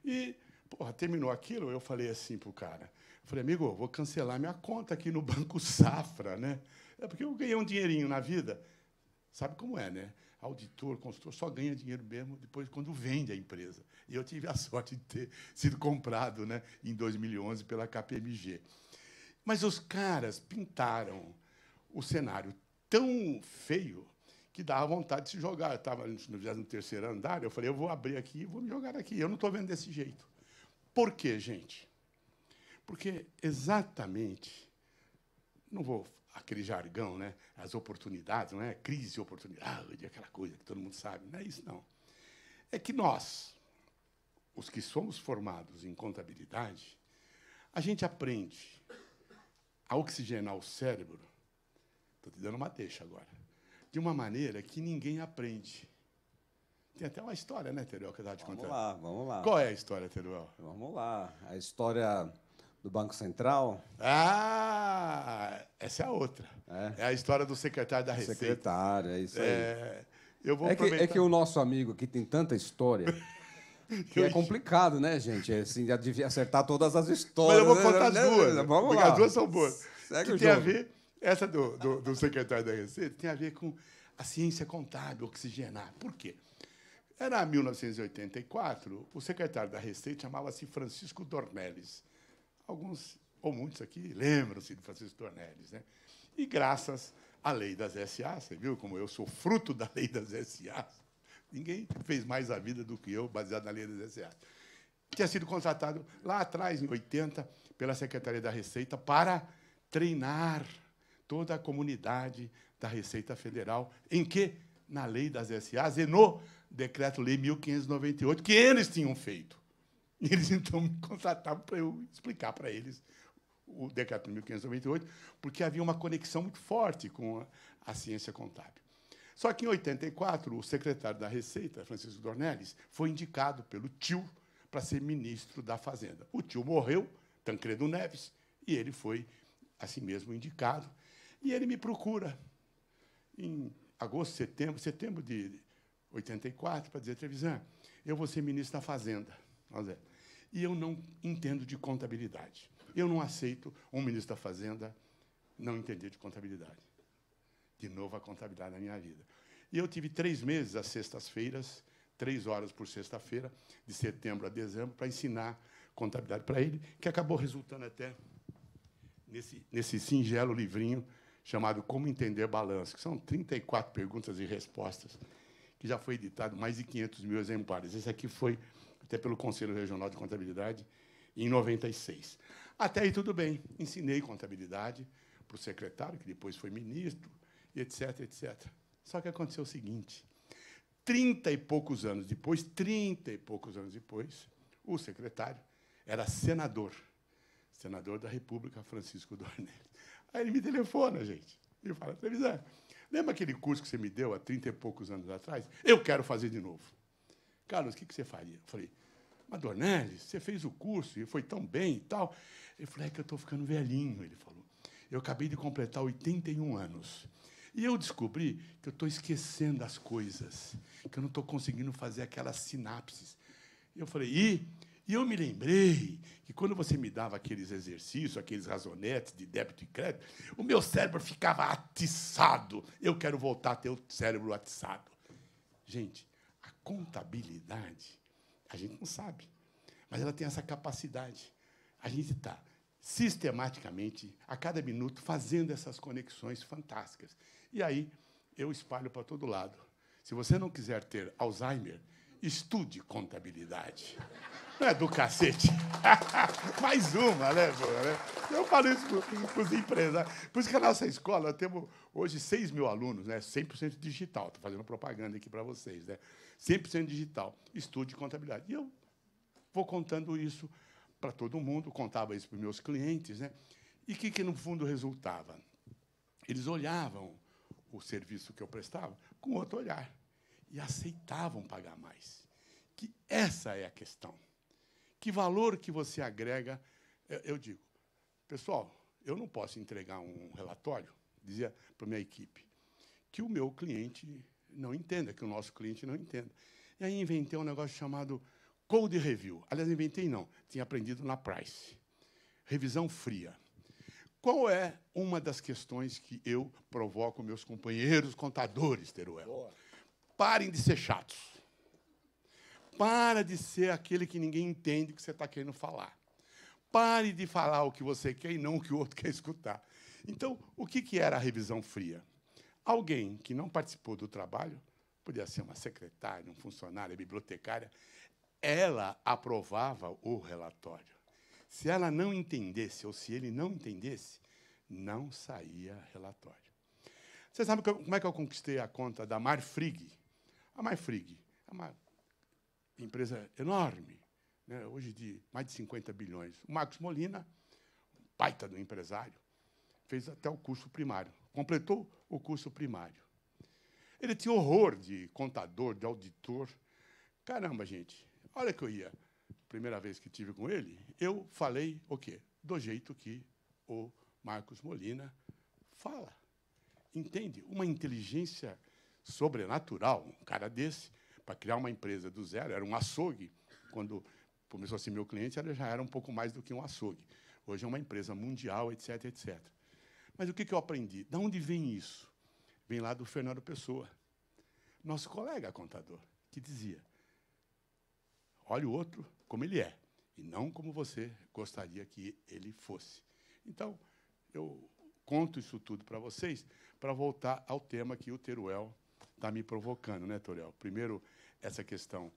E, porra, terminou aquilo, eu falei assim para o cara, falei, amigo, vou cancelar minha conta aqui no Banco Safra, né? É porque eu ganhei um dinheirinho na vida. Sabe como é, né? auditor, consultor, só ganha dinheiro mesmo depois quando vende a empresa. E eu tive a sorte de ter sido comprado né, em 2011 pela KPMG. Mas os caras pintaram o cenário tão feio que dava vontade de se jogar. Eu estava no 23 andar, eu falei, eu vou abrir aqui e vou me jogar aqui. Eu não estou vendo desse jeito. Por quê, gente? Porque exatamente, não vou aquele jargão, né? as oportunidades, não é crise, oportunidade, aquela coisa que todo mundo sabe. Não é isso, não. É que nós, os que somos formados em contabilidade, a gente aprende a oxigenar o cérebro. Estou te dando uma deixa agora. De uma maneira que ninguém aprende. Tem até uma história, né, Teruel, que eu estava te contando. Vamos lá, vamos lá. Qual é a história, Teruel? Vamos lá. A história do Banco Central. Ah, essa é a outra. É, é a história do secretário da Receita. Secretário, é isso é, aí. É, eu vou é, que, é que o nosso amigo aqui tem tanta história. Que é complicado, né, gente? É assim, acertar todas as histórias. Mas eu vou né? contar né? né? as duas. Vamos lá. As duas são boas. Segue que tem jogo. a ver, essa do, do, do, secretário da Receita tem a ver com a ciência contábil, oxigenar. Por quê? Era 1984, o secretário da Receita chamava-se Francisco Dornelles. Alguns, ou muitos aqui, lembram-se de Francisco Tornelis, Né? E graças à lei das SA, você viu como eu sou fruto da lei das SA? Ninguém fez mais a vida do que eu, baseado na lei das SA. Tinha sido contratado lá atrás, em 80, pela Secretaria da Receita para treinar toda a comunidade da Receita Federal, em que? Na lei das SAs e no Decreto-Lei 1598, que eles tinham feito. E eles então me contratavam para eu explicar para eles o decreto de 1598, porque havia uma conexão muito forte com a, a ciência contábil. Só que em 84, o secretário da Receita, Francisco Dornelles, foi indicado pelo tio para ser ministro da Fazenda. O tio morreu, Tancredo Neves, e ele foi assim mesmo indicado. E ele me procura em agosto, setembro, setembro de 84, para dizer, Trevisan, eu vou ser ministro da Fazenda. Nós é, e eu não entendo de contabilidade. Eu não aceito um ministro da Fazenda não entender de contabilidade. De novo, a contabilidade na minha vida. E eu tive três meses às sextas-feiras, três horas por sexta-feira, de setembro a dezembro, para ensinar contabilidade para ele, que acabou resultando até nesse, nesse singelo livrinho chamado Como Entender Balanço, que são 34 perguntas e respostas, que já foi editado mais de 500 mil exemplares. Esse aqui foi até pelo Conselho Regional de Contabilidade, em 96. Até aí tudo bem, ensinei contabilidade para o secretário, que depois foi ministro, etc, etc. Só que aconteceu o seguinte, trinta e poucos anos depois, trinta e poucos anos depois, o secretário era senador, senador da República, Francisco Dornelles. Aí ele me telefona, gente, e fala, televisão, lembra aquele curso que você me deu há trinta e poucos anos atrás? Eu quero fazer de novo. Carlos, o que, que você faria? Eu falei, Madornelles, você fez o curso e foi tão bem e tal. Ele falou, é que eu estou ficando velhinho, ele falou. Eu acabei de completar 81 anos. E eu descobri que eu estou esquecendo as coisas, que eu não estou conseguindo fazer aquelas sinapses. Eu falei, e, e eu me lembrei que quando você me dava aqueles exercícios, aqueles razonetes de débito e crédito, o meu cérebro ficava atiçado. Eu quero voltar a ter o cérebro atiçado. Gente, contabilidade, a gente não sabe, mas ela tem essa capacidade. A gente está sistematicamente, a cada minuto, fazendo essas conexões fantásticas. E aí eu espalho para todo lado. Se você não quiser ter Alzheimer, estude contabilidade. Não é do cacete. Mais uma, né, porra, né? Eu falo isso para os empresários. Por isso que a nossa escola, temos hoje 6 mil alunos, né? 100% digital. Estou fazendo propaganda aqui para vocês, né? 100% digital. Estude contabilidade. E eu vou contando isso para todo mundo, contava isso para os meus clientes, né? E o que, que, no fundo, resultava? Eles olhavam o serviço que eu prestava com outro olhar e aceitavam pagar mais. Que essa é a questão. Que valor que você agrega? Eu digo, pessoal, eu não posso entregar um relatório, dizia para minha equipe, que o meu cliente não entenda, que o nosso cliente não entenda. E aí inventei um negócio chamado Code Review. Aliás, inventei não, tinha aprendido na Price. Revisão fria. Qual é uma das questões que eu provoco meus companheiros contadores, Teruel? Boa. Parem de ser chatos. Para de ser aquele que ninguém entende o que você está querendo falar. Pare de falar o que você quer e não o que o outro quer escutar. Então, o que era a revisão fria? Alguém que não participou do trabalho, podia ser uma secretária, um funcionário, bibliotecária, ela aprovava o relatório. Se ela não entendesse ou se ele não entendesse, não saía relatório. Você sabe como é que eu conquistei a conta da Marfrig? A Marfrig, é uma empresa enorme, né, hoje de mais de 50 bilhões. O Marcos Molina, baita do empresário, fez até o curso primário, completou o curso primário. Ele tinha horror de contador, de auditor. Caramba, gente, olha que eu ia. Primeira vez que tive com ele, eu falei o quê? Do jeito que o Marcos Molina fala. Entende? Uma inteligência sobrenatural, um cara desse, para criar uma empresa do zero, era um açougue. Quando começou a ser meu cliente, já era um pouco mais do que um açougue. Hoje é uma empresa mundial, etc, etc. Mas o que, que eu aprendi? De onde vem isso? Vem lá do Fernando Pessoa, nosso colega contador, que dizia: olha o outro como ele é, e não como você gostaria que ele fosse. Então, eu conto isso tudo para vocês para voltar ao tema que o Teruel está me provocando, né, Teruel? Primeiro, essa questão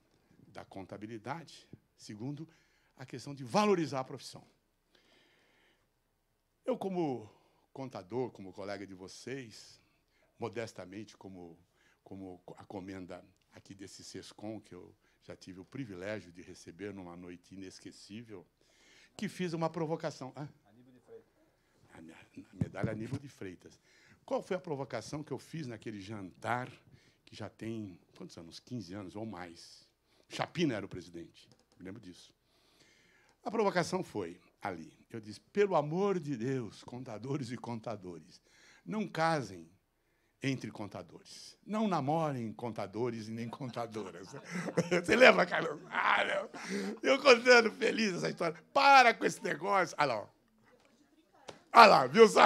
da contabilidade, segundo, a questão de valorizar a profissão. Eu, como contador, como colega de vocês, modestamente, como, como a comenda aqui desse SESCOM, que eu já tive o privilégio de receber numa noite inesquecível, que fiz uma provocação. Hã? A medalha Aníbal de Freitas. Qual foi a provocação que eu fiz naquele jantar que já tem, quantos anos? 15 anos ou mais. Chapina era o presidente, me lembro disso. A provocação foi ali. Eu disse: pelo amor de Deus, contadores e contadores, não casem entre contadores. Não namorem contadores e nem contadoras. Você lembra, Carlos? Ah, não. eu contando feliz essa história. Para com esse negócio. Olha ah, lá. Olha ah, lá, viu só?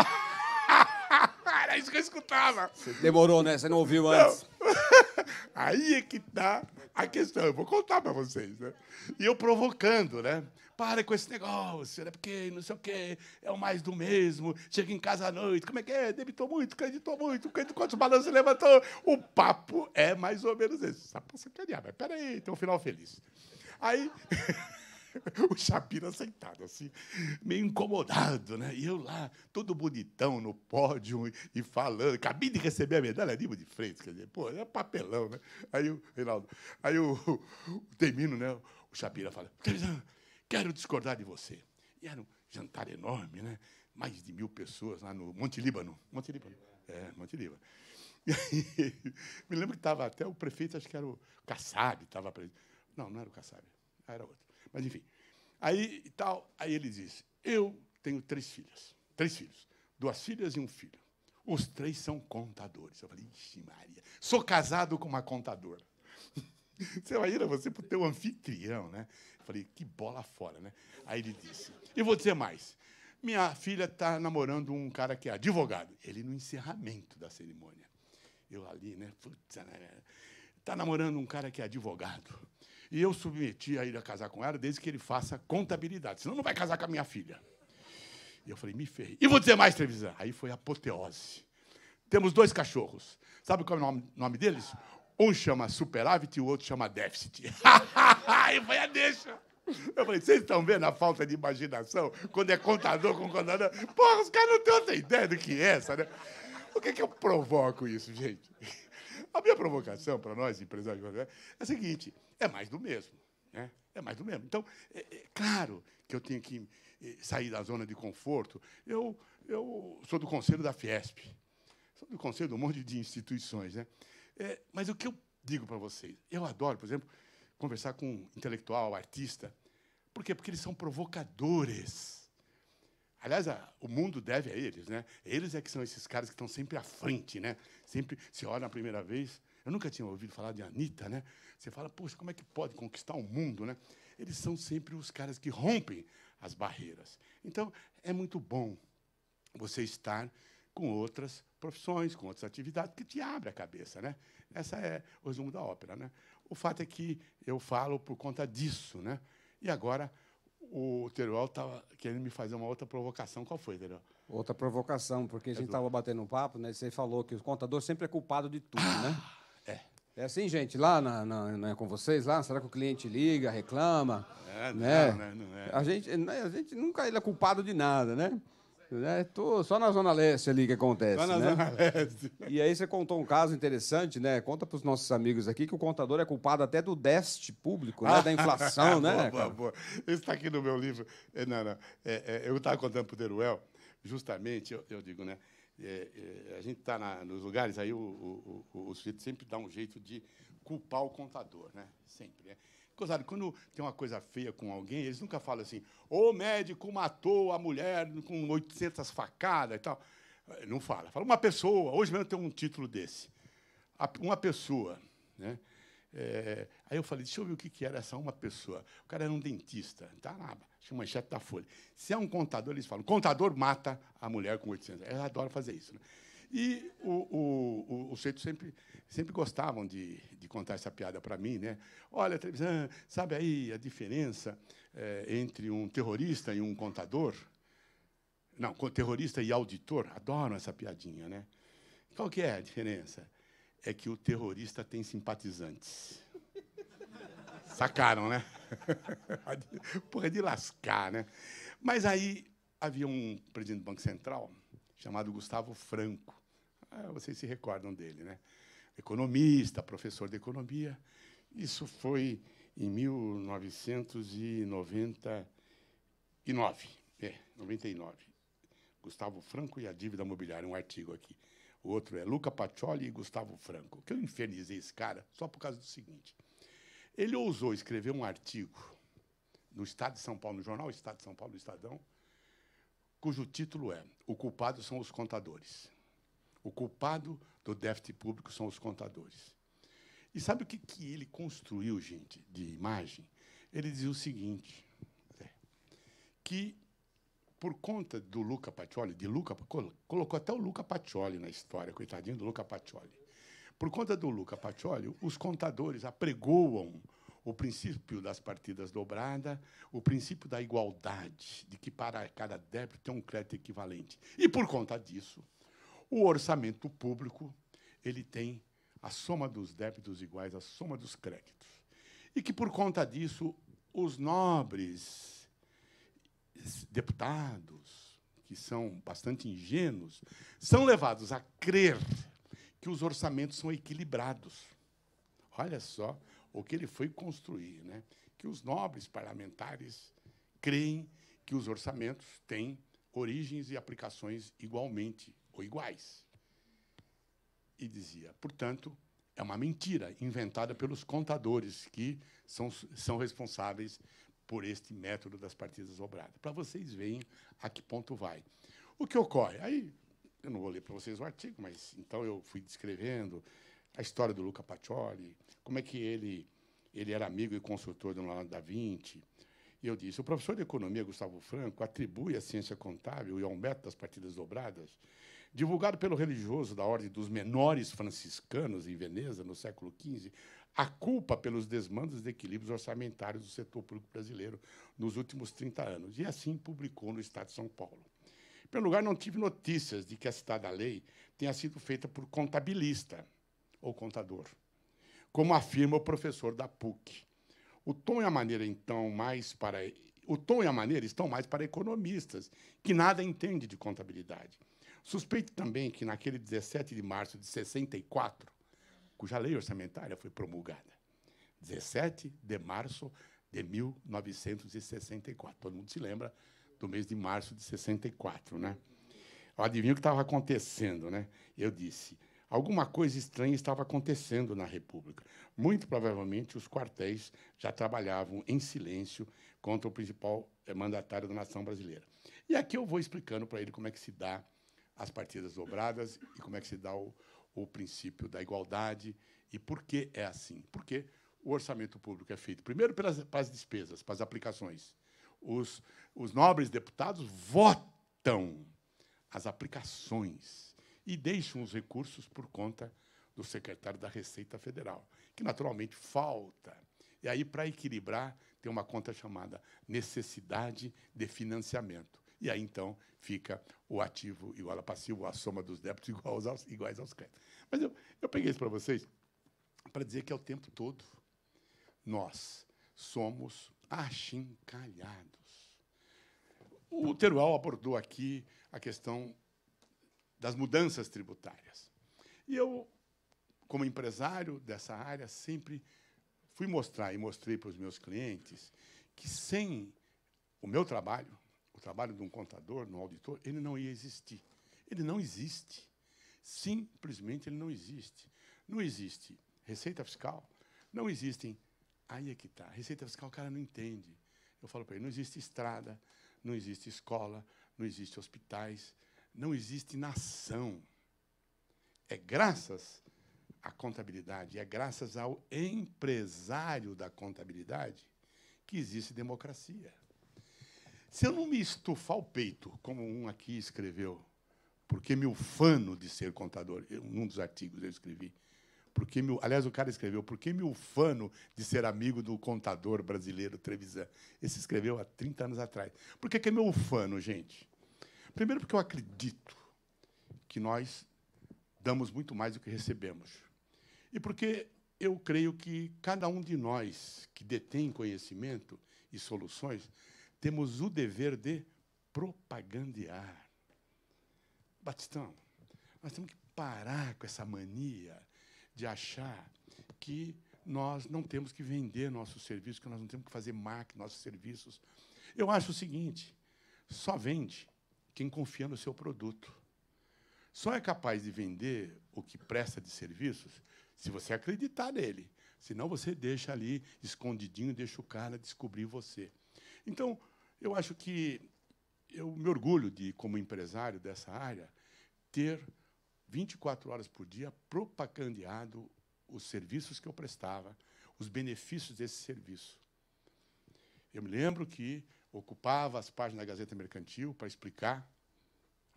É isso que eu escutava. Você demorou, né? Você não ouviu antes. Não. Aí é que tá a questão. Eu vou contar para vocês, né? E eu provocando, né? Para com esse negócio, né? Porque não sei o quê, é o mais do mesmo. Chega em casa à noite, como é que é? Debitou muito, creditou muito, quantos balanços levantou? O papo é mais ou menos esse. Só pra sacanear, mas peraí, tem um final feliz. Aí. o Shapiro sentado, assim, meio incomodado, né? E eu lá, todo bonitão no pódio e falando. Acabei de receber a medalha é de de Freitas, quer dizer, pô, é papelão, né? Aí o Reinaldo, aí o, o termino, né? O Shapira fala, quero discordar de você. E era um jantar enorme, né? Mais de mil pessoas lá no Monte Líbano. Monte Líbano. É, Monte Líbano. E aí, me lembro que estava até o prefeito, acho que era o Kassab, estava presente. Não, não era o Kassab, era outro. Mas enfim. Aí e tal, aí ele disse, "Eu tenho três filhas, três filhos, duas filhas e um filho. Os três são contadores". Eu falei: "Ixi, Maria, sou casado com uma contadora". Você vai a você pro teu anfitrião, né? Eu falei: "Que bola fora, né?". Aí ele disse: "E vou dizer mais. Minha filha está namorando um cara que é advogado. Ele no encerramento da cerimônia. Eu ali, né? Putz, né, né, né. tá namorando um cara que é advogado. E eu submeti a ir a casar com ela desde que ele faça contabilidade, senão não vai casar com a minha filha. E eu falei, me ferrei. E vou dizer mais, Trevisan. Aí foi apoteose. Temos dois cachorros. Sabe qual é o nome, nome deles? Um chama superávit e o outro chama déficit. e foi a deixa. Eu falei, vocês estão vendo a falta de imaginação quando é contador com contador? Porra, os caras não têm outra ideia do que é essa, né? O que, é que eu provoco isso, gente? A minha provocação para nós, empresários, é a seguinte: é mais do mesmo. Né? É mais do mesmo. Então, é, é claro que eu tenho que eh, sair da zona de conforto. Eu, eu sou do conselho da Fiesp, sou do conselho de um monte de instituições. Né? É, mas o que eu digo para vocês? Eu adoro, por exemplo, conversar com um intelectual, artista. Por quê? Porque eles são provocadores. Aliás, a, o mundo deve a eles, né? Eles é que são esses caras que estão sempre à frente, né? Sempre se olha na primeira vez. Eu nunca tinha ouvido falar de Anitta, né? Você fala, poxa, como é que pode conquistar o um mundo, né? Eles são sempre os caras que rompem as barreiras. Então, é muito bom você estar com outras profissões, com outras atividades, que te abre a cabeça, né? Essa é o resumo da ópera, né? O fato é que eu falo por conta disso, né? E agora o Teruel estava querendo me fazer uma outra provocação. Qual foi, Teruel? Outra provocação, porque a é gente estava batendo um papo, né? E você falou que o contador sempre é culpado de tudo, ah, né? É. É assim, gente, lá na, na, na, né, com vocês, lá, será que o cliente liga, reclama? É, né? não, né, não, não é. A gente, né, a gente nunca ele é culpado de nada, né? Né? Tô só na Zona Leste ali que acontece. Só na né? Zona Leste. E aí você contou um caso interessante, né? Conta para os nossos amigos aqui que o contador é culpado até do déficit público, né? Da inflação, né? Boa, boa, boa. Isso está aqui no meu livro. É, não, não. É, é, eu estava contando para o Deruel, justamente, eu, eu digo, né? É, é a gente está nos lugares, aí o, o, o, o sujeito sempre dá um jeito de culpar o contador, né? Sempre, né? Cozado, quando tem uma coisa feia com alguém, eles nunca falam assim: o médico matou a mulher com 800 facadas e tal. Eh, não fala. Fala uma pessoa. Hoje mesmo tem um título desse. Uma pessoa. Né? É, aí eu falei: deixa eu ver o que era essa uma pessoa. O cara era um dentista. Tá uma manchete da Folha. Se é um contador, eles falam: contador mata a mulher com 800. Eles adoram fazer isso. Né? E o, o, o, os sempre, sempre gostavam de, de contar essa piada para mim. Né? Olha, televisão, sabe aí a diferença é, entre um terrorista e um contador? Não, terrorista e auditor adoram essa piadinha. Né? Qual que é a diferença? É que o terrorista tem simpatizantes. Sacaram, né? Porra, é de lascar, né? Mas aí havia um presidente do Banco Central chamado Gustavo Franco, ah, vocês se recordam dele, né? Economista, professor de economia. Isso foi em 1999. É, 99. Gustavo Franco e a dívida mobiliária, um artigo aqui. O outro é Luca Pacioli e Gustavo Franco. Que eu infernizei esse cara só por causa do seguinte. Ele ousou escrever um artigo no Estado de São Paulo, no jornal Estado de São Paulo, no Estadão, cujo título é O culpado são os contadores. O culpado do déficit público são os contadores. E sabe o que, que ele construiu, gente, de imagem? Ele dizia o seguinte, que por conta do Luca Pacioli, de Luca, colocou até o Luca Pacioli na história, coitadinho do Luca Pacioli. Por conta do Luca Pacioli, os contadores apregoam o princípio das partidas dobradas, o princípio da igualdade, de que para cada débito tem um crédito equivalente. E por conta disso, o orçamento público, ele tem a soma dos débitos iguais à soma dos créditos. E que, por conta disso, os nobres deputados, que são bastante ingênuos, são levados a crer que os orçamentos são equilibrados. Olha só o que ele foi construir, né? que os nobres parlamentares creem que os orçamentos têm origens e aplicações igualmente ou iguais. E dizia, portanto, é uma mentira inventada pelos contadores que são, são responsáveis por este método das partidas dobradas. Para vocês verem a que ponto vai. O que ocorre? Aí, eu não vou ler para vocês o artigo, mas então eu fui descrevendo a história do Luca Pacioli, como é que ele, ele era amigo e consultor do Leonardo da Vinci. E eu disse, o professor de economia Gustavo Franco atribui à ciência contábil e ao método das partidas dobradas divulgado pelo religioso da Ordem dos Menores Franciscanos em Veneza, no século XV, a culpa pelos desmandos de equilíbrios orçamentários do setor público brasileiro nos últimos 30 anos. E assim publicou no Estado de São Paulo. Em primeiro lugar, não tive notícias de que a cidade da lei tenha sido feita por contabilista ou contador, como afirma o professor da PUC. O tom e a maneira, então, mais para o tom e a maneira estão mais para economistas, que nada entendem de contabilidade. Suspeito também que naquele 17 de março de 64, cuja lei orçamentária foi promulgada, 17 de março de 1964. Todo mundo se lembra do mês de março de 64, né? Adivinha o que estava acontecendo, né? Eu disse, alguma coisa estranha estava acontecendo na República. Muito provavelmente os quartéis já trabalhavam em silêncio contra o principal eh, mandatário da nação brasileira. E aqui eu vou explicando para ele como é que se dá as partidas dobradas e como é que se dá o, o princípio da igualdade e por que é assim. Porque o orçamento público é feito, primeiro, pelas, as despesas, pelas aplicações. Os, os nobres deputados votam as aplicações e deixam os recursos por conta do secretário da Receita Federal, que naturalmente falta. E aí, para equilibrar, tem uma conta chamada necessidade de financiamento. E aí, então, fica o ativo igual a passivo, a soma dos débitos iguais aos, iguais aos créditos. Mas eu, eu peguei isso para vocês para dizer que é o tempo todo nós somos achincalhados. O Teruel abordou aqui a questão das mudanças tributárias. E eu, como empresário dessa área, sempre fui mostrar e mostrei para os meus clientes que sem o meu trabalho, trabalho de um contador, de um auditor, ele não ia existir. Ele não existe. Simplesmente ele não existe. Não existe receita fiscal, não existem. Aí é que está. Receita fiscal o cara não entende. Eu falo para ele: não existe estrada, não existe escola, não existe hospitais, não existe nação. É graças à contabilidade, é graças ao empresário da contabilidade que existe democracia. Se eu não me estufar o peito, como um aqui escreveu, porque me ufano de ser contador, um dos artigos eu escrevi, porque me, aliás, o cara escreveu, porque me ufano de ser amigo do contador brasileiro Trevisan. Esse escreveu há 30 anos atrás. Por que, que é meu ufano, gente? Primeiro, porque eu acredito que nós damos muito mais do que recebemos. E porque eu creio que cada um de nós que detém conhecimento e soluções temos o dever de propagandear. Batistão, nós temos que parar com essa mania de achar que nós não temos que vender nossos serviços, que nós não temos que fazer marketing nossos serviços. Eu acho o seguinte: só vende quem confia no seu produto. Só é capaz de vender o que presta de serviços se você acreditar nele. Senão você deixa ali escondidinho, deixa o cara descobrir você. Então, eu acho que eu me orgulho de, como empresário dessa área, ter 24 horas por dia propagandeado os serviços que eu prestava, os benefícios desse serviço. Eu me lembro que ocupava as páginas da Gazeta Mercantil para explicar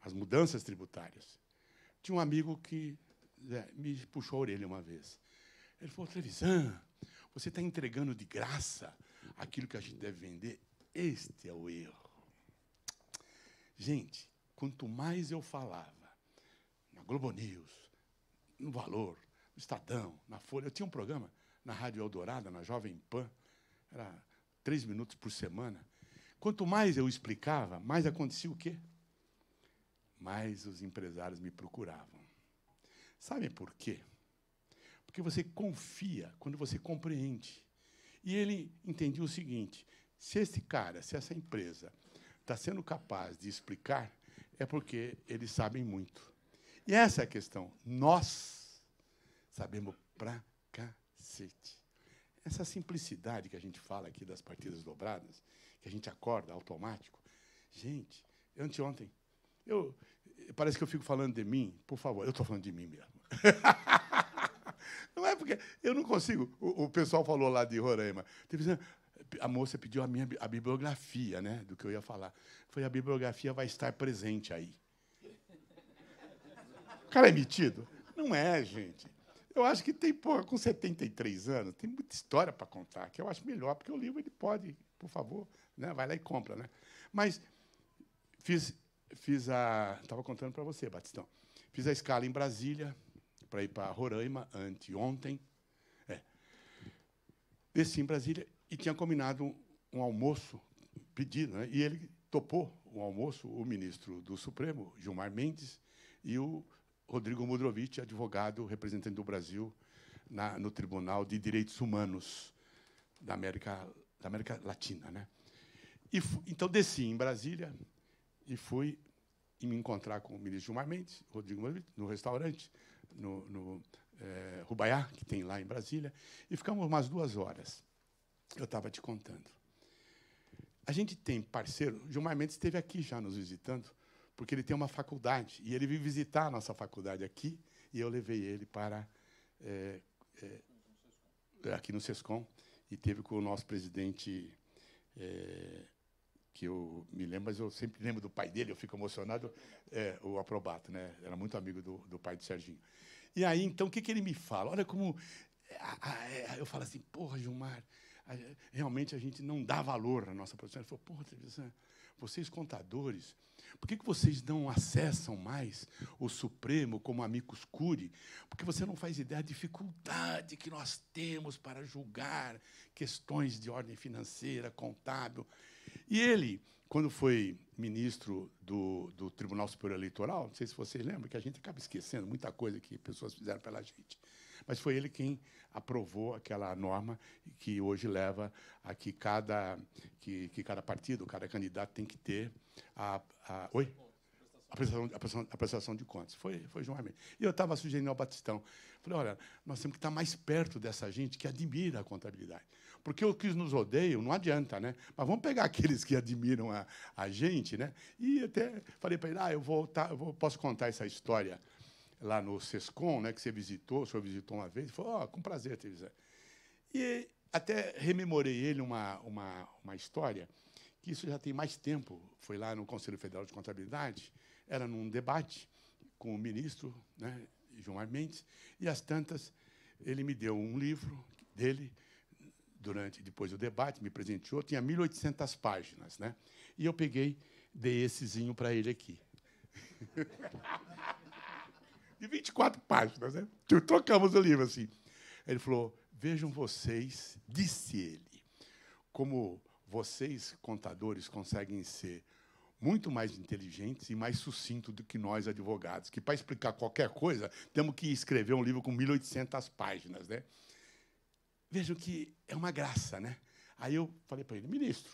as mudanças tributárias. Tinha um amigo que é, me puxou a orelha uma vez. Ele falou: Trevisan, você está entregando de graça aquilo que a gente deve vender este é o erro. Gente, quanto mais eu falava na Globo News, no Valor, no Estadão, na Folha, eu tinha um programa na Rádio Eldorado, na Jovem Pan, era três minutos por semana. Quanto mais eu explicava, mais acontecia o quê? Mais os empresários me procuravam. Sabem por quê? Porque você confia quando você compreende. E ele entendia o seguinte: se esse cara, se essa empresa está sendo capaz de explicar, é porque eles sabem muito. E essa é a questão. Nós sabemos pra cacete. Essa simplicidade que a gente fala aqui das partidas dobradas, que a gente acorda automático. Gente, anteontem, eu, parece que eu fico falando de mim. Por favor, eu estou falando de mim mesmo. Não é porque eu não consigo. O, o pessoal falou lá de Roraima. Teve dizendo, a moça pediu a minha a bibliografia, né, do que eu ia falar. Foi a bibliografia vai estar presente aí. O cara é metido? Não é, gente. Eu acho que tem, porra, com 73 anos, tem muita história para contar, que eu acho melhor, porque o livro ele pode, por favor, né, vai lá e compra, né? Mas fiz fiz a estava contando para você, Batistão. Fiz a escala em Brasília para ir para Roraima anteontem. É. Desci em Brasília e tinha combinado um almoço, pedido, né? e ele topou o almoço, o ministro do Supremo, Gilmar Mendes, e o Rodrigo Mudrovich, advogado representante do Brasil na, no Tribunal de Direitos Humanos da América, da América Latina. Né? E, então, desci em Brasília e fui me encontrar com o ministro Gilmar Mendes, Rodrigo Mudrovich, no restaurante, no, no é, Rubaiá, que tem lá em Brasília, e ficamos umas duas horas eu estava te contando. A gente tem parceiro, Gilmar Mendes esteve aqui já nos visitando, porque ele tem uma faculdade, e ele veio visitar a nossa faculdade aqui, e eu levei ele para é, é, aqui no SESCOM, e teve com o nosso presidente, é, que eu me lembro, mas eu sempre lembro do pai dele, eu fico emocionado, é, o Aprobato, né? era muito amigo do, do pai do Serginho. E aí, então, o que, que ele me fala? Olha como... É, é, eu falo assim, porra, Gilmar realmente a gente não dá valor à nossa profissão. Ele falou, porra, vocês contadores, por que, que vocês não acessam mais o Supremo como amigos curi? Porque você não faz ideia da dificuldade que nós temos para julgar questões de ordem financeira, contábil. E ele, quando foi ministro do, do Tribunal Superior Eleitoral, não sei se vocês lembram, que a gente acaba esquecendo muita coisa que pessoas fizeram pela gente mas foi ele quem aprovou aquela norma que hoje leva a que cada, que, que cada partido, cada candidato tem que ter a. a oi? A prestação, a, prestação, a prestação, de contas. Foi, foi João Armin. E eu estava sugerindo ao Batistão. Falei, olha, nós temos que estar tá mais perto dessa gente que admira a contabilidade. Porque os que nos odeiam não adianta, né? Mas vamos pegar aqueles que admiram a, a gente, né? E até falei para ele, ah, eu vou, tá, eu vou, posso contar essa história lá no Sescom, né, que você visitou, o senhor visitou uma vez, e falou, oh, com prazer, Teresa. E até rememorei ele uma, uma, uma história, que isso já tem mais tempo, foi lá no Conselho Federal de Contabilidade, era num debate com o ministro, né, Gilmar Mendes, e as tantas ele me deu um livro dele, durante depois do debate, me presenteou, tinha 1.800 páginas, né? E eu peguei, dei essezinho para ele aqui. de 24 páginas. Né? Trocamos o livro assim. Ele falou: Vejam vocês, disse ele, como vocês, contadores, conseguem ser muito mais inteligentes e mais sucintos do que nós, advogados, que para explicar qualquer coisa temos que escrever um livro com 1.800 páginas. Né? Vejam que é uma graça. Né? Aí eu falei para ele: Ministro,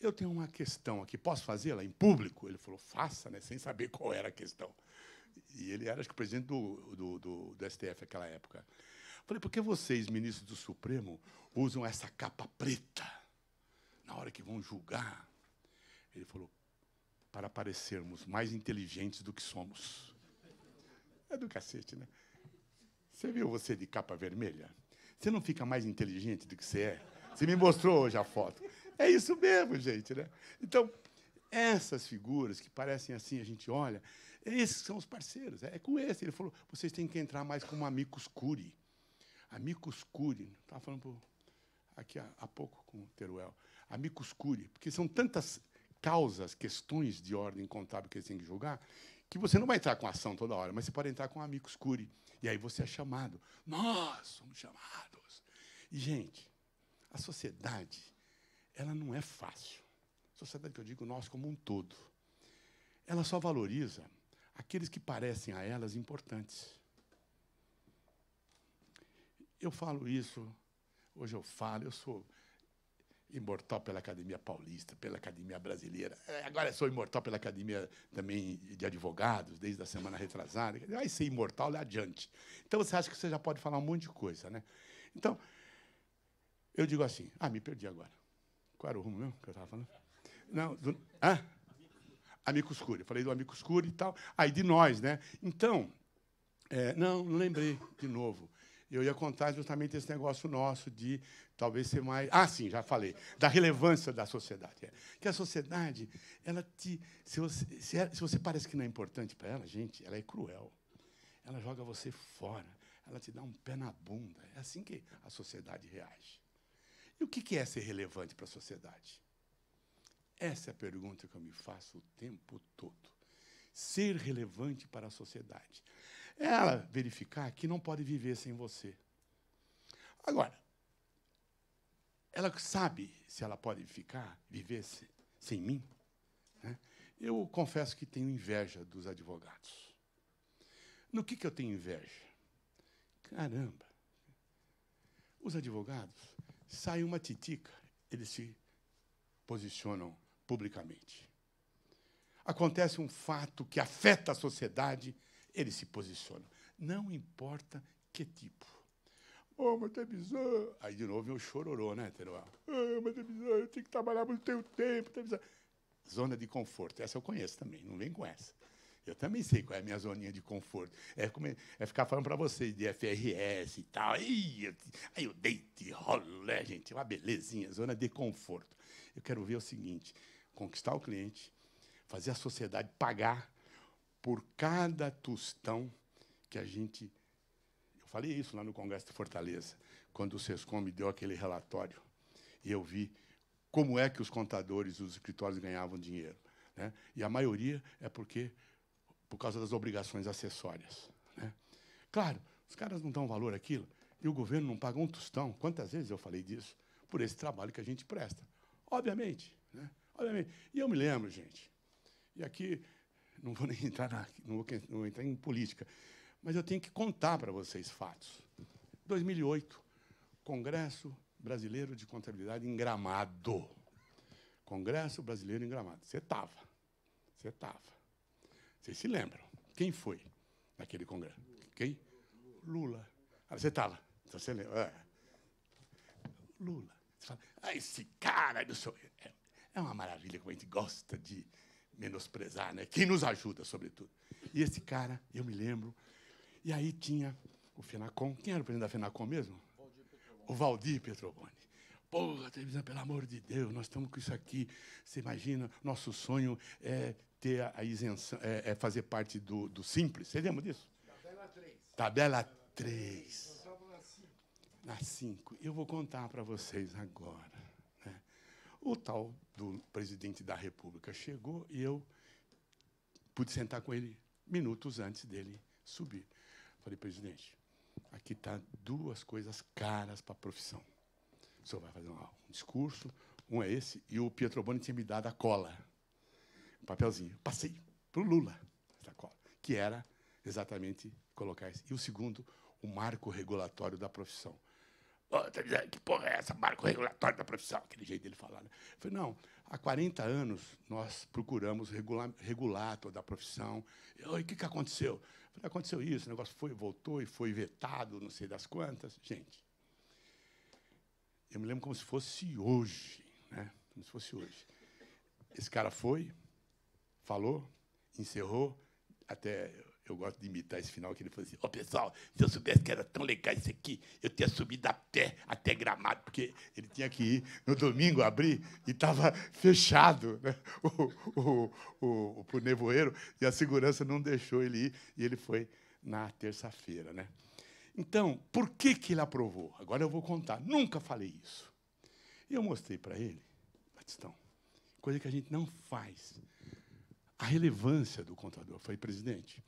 eu tenho uma questão aqui, posso fazê-la em público? Ele falou, faça, né, sem saber qual era a questão e ele era acho que presidente do, do, do, do STF naquela época. Falei, por que vocês, ministros do Supremo, usam essa capa preta na hora que vão julgar? Ele falou, para parecermos mais inteligentes do que somos. É do cacete, né? Você viu você de capa vermelha? Você não fica mais inteligente do que você é? Você me mostrou hoje a foto. É isso mesmo, gente, né? Então, essas figuras que parecem assim, a gente olha, esses são os parceiros. É, é, com esse. Ele falou: vocês têm que entrar mais como amigos curi. Amigos curi. Estava falando pro, aqui há, há, pouco com o Teruel. Amigos curi. Porque são tantas causas, questões de ordem contábil que eles têm que julgar, que você não vai entrar com ação toda hora, mas você pode entrar com amigos curi. E aí você é chamado. Nós somos chamados. E, gente, a sociedade, ela não é fácil. sociedade que eu digo nós como um todo. Ela só valoriza aqueles que parecem a elas importantes. Eu falo isso, hoje eu falo, eu sou imortal pela Academia Paulista, pela Academia Brasileira. É, agora sou imortal pela Academia também de Advogados, desde a semana retrasada. Vai ser imortal lá adiante. Então você acha que você já pode falar um monte de coisa, né? Então, eu digo assim: ah, me perdi agora. Qual era o rumo mesmo que eu estava falando? Não, do... ah? Amigo Curi. Eu falei do amigo Curi e tal. Aí, ah, de nós, né? Então, é, não, não lembrei de novo. Eu ia contar justamente esse negócio nosso de talvez ser mais. Ah, sim, já falei. Da relevância da sociedade. É. Que a sociedade, ela te. Se você, se você parece que não é importante para ela, gente, ela é cruel. Ela joga você fora. Ela te dá um pé na bunda. É assim que a sociedade reage. E o que é ser relevante para a sociedade? Essa é a pergunta que eu me faço o tempo todo. Ser relevante para a sociedade. É ela verificar que não pode viver sem você. Agora, ela sabe se ela pode ficar, viver sem mim? Né? Eu confesso que tenho inveja dos advogados. No que, que eu tenho inveja? Caramba! Os advogados saem uma titica, eles se posicionam publicamente. Acontece um fato que afeta a sociedade, ele se posiciona. Não importa que tipo. Oh, mas tem visão. Aí de novo eu chororô, né, Teruel? Oh, mas tem eu tenho que trabalhar muito teu tempo, tem Zona de conforto. Essa eu conheço também, não vem com essa. Eu também sei qual é a minha zoninha de conforto. É, é, é ficar falando para vocês de FRS e tal. Aí eu, aí eu deito e rolo, né, gente? É uma belezinha, zona de conforto. Eu quero ver o seguinte: conquistar o cliente, fazer a sociedade pagar por cada tostão que a gente. Eu falei isso lá no Congresso de Fortaleza, quando o SESCOM me deu aquele relatório e eu vi como é que os contadores, os escritórios ganhavam dinheiro. Né? E a maioria é porque por causa das obrigações acessórias. Né? Claro, os caras não dão valor àquilo e o governo não paga um tostão. Quantas vezes eu falei disso? Por esse trabalho que a gente presta. Obviamente. Né? Olha bem, e eu me lembro, gente, e aqui não vou nem entrar, na, não, vou, não vou entrar em política, mas eu tenho que contar para vocês fatos. 2008, Congresso Brasileiro de Contabilidade em Gramado. Congresso Brasileiro em Gramado. Você estava. Você estava. Vocês se lembram? Quem foi naquele congresso? Quem? Lula. Ah, você estava. Então você lembra. É. Lula. Você fala, ah, esse cara do seu. É. É uma maravilha como a gente gosta de menosprezar, né? Quem nos ajuda, sobretudo. E esse cara, eu me lembro. E aí tinha o Fenacom. Quem era o presidente da Fenacom mesmo? O Valdir Petroboni. Porra, televisão, pelo amor de Deus, nós estamos com isso aqui. Você imagina, nosso sonho é ter a isenção, é, é fazer parte do, do Simples. Você lembra disso? Tabela 3. Tabela 3. Na 5. Eu vou contar para vocês agora. O tal do presidente da República chegou e eu pude sentar com ele minutos antes dele subir. Falei, presidente, aqui tá duas coisas caras para a profissão. O senhor vai fazer um, um discurso, um é esse, e o Pietro Boni tinha me dado a cola, um papelzinho. Passei para o Lula essa cola, que era exatamente colocar isso. E o segundo, o marco regulatório da profissão. Tá que porra é essa? Marco regulatório da profissão, aquele jeito dele falar. Né? Eu falei, não, há 40 anos nós procuramos regular, regular toda a profissão. E o que, que aconteceu? Eu falei, aconteceu isso, o negócio foi, voltou e foi vetado, não sei das quantas. Gente, eu me lembro como se fosse hoje, né? Como se fosse hoje. Esse cara foi, falou, encerrou, até eu gosto de imitar esse final que ele falou assim: Ó, oh, pessoal, se eu soubesse que era tão legal isso aqui, eu tinha subido a pé até gramado, porque ele tinha que ir no domingo abrir e estava fechado né? o, o, o, o nevoeiro e a segurança não deixou ele ir e ele foi na terça-feira. Né? Então, por que, que ele aprovou? Agora eu vou contar. Nunca falei isso. E eu mostrei para ele, Batistão, coisa que a gente não faz. A relevância do contador. Foi presidente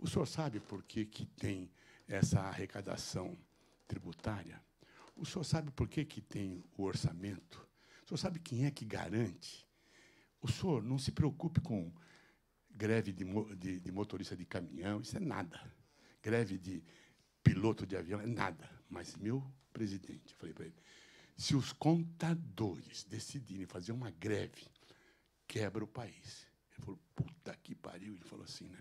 o senhor sabe por que, que tem essa arrecadação tributária? O senhor sabe por que, que tem o orçamento? O senhor sabe quem é que garante? O senhor não se preocupe com greve de, de, de motorista de caminhão, isso é nada. Greve de piloto de avião é nada. Mas, meu presidente, eu falei para ele, se os contadores decidirem fazer uma greve, quebra o país. Ele falou, puta que pariu. Ele falou assim, né?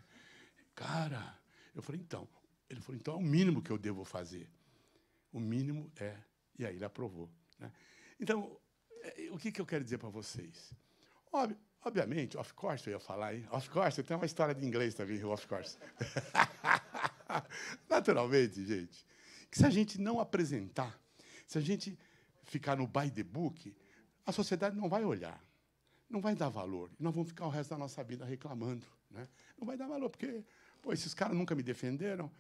Cara, eu falei, então. Ele falou, então é o mínimo que eu devo fazer. O mínimo é. E aí ele aprovou. Né? Então, é, o que, que eu quero dizer para vocês? Ob obviamente, Off course eu ia falar, hein? Off course, tem uma história de inglês também, Off course. Naturalmente, gente, que se a gente não apresentar, se a gente ficar no by the book, a sociedade não vai olhar, não vai dar valor. E nós vamos ficar o resto da nossa vida reclamando. Né? Não vai dar valor, porque Pô, esses caras nunca me defenderam.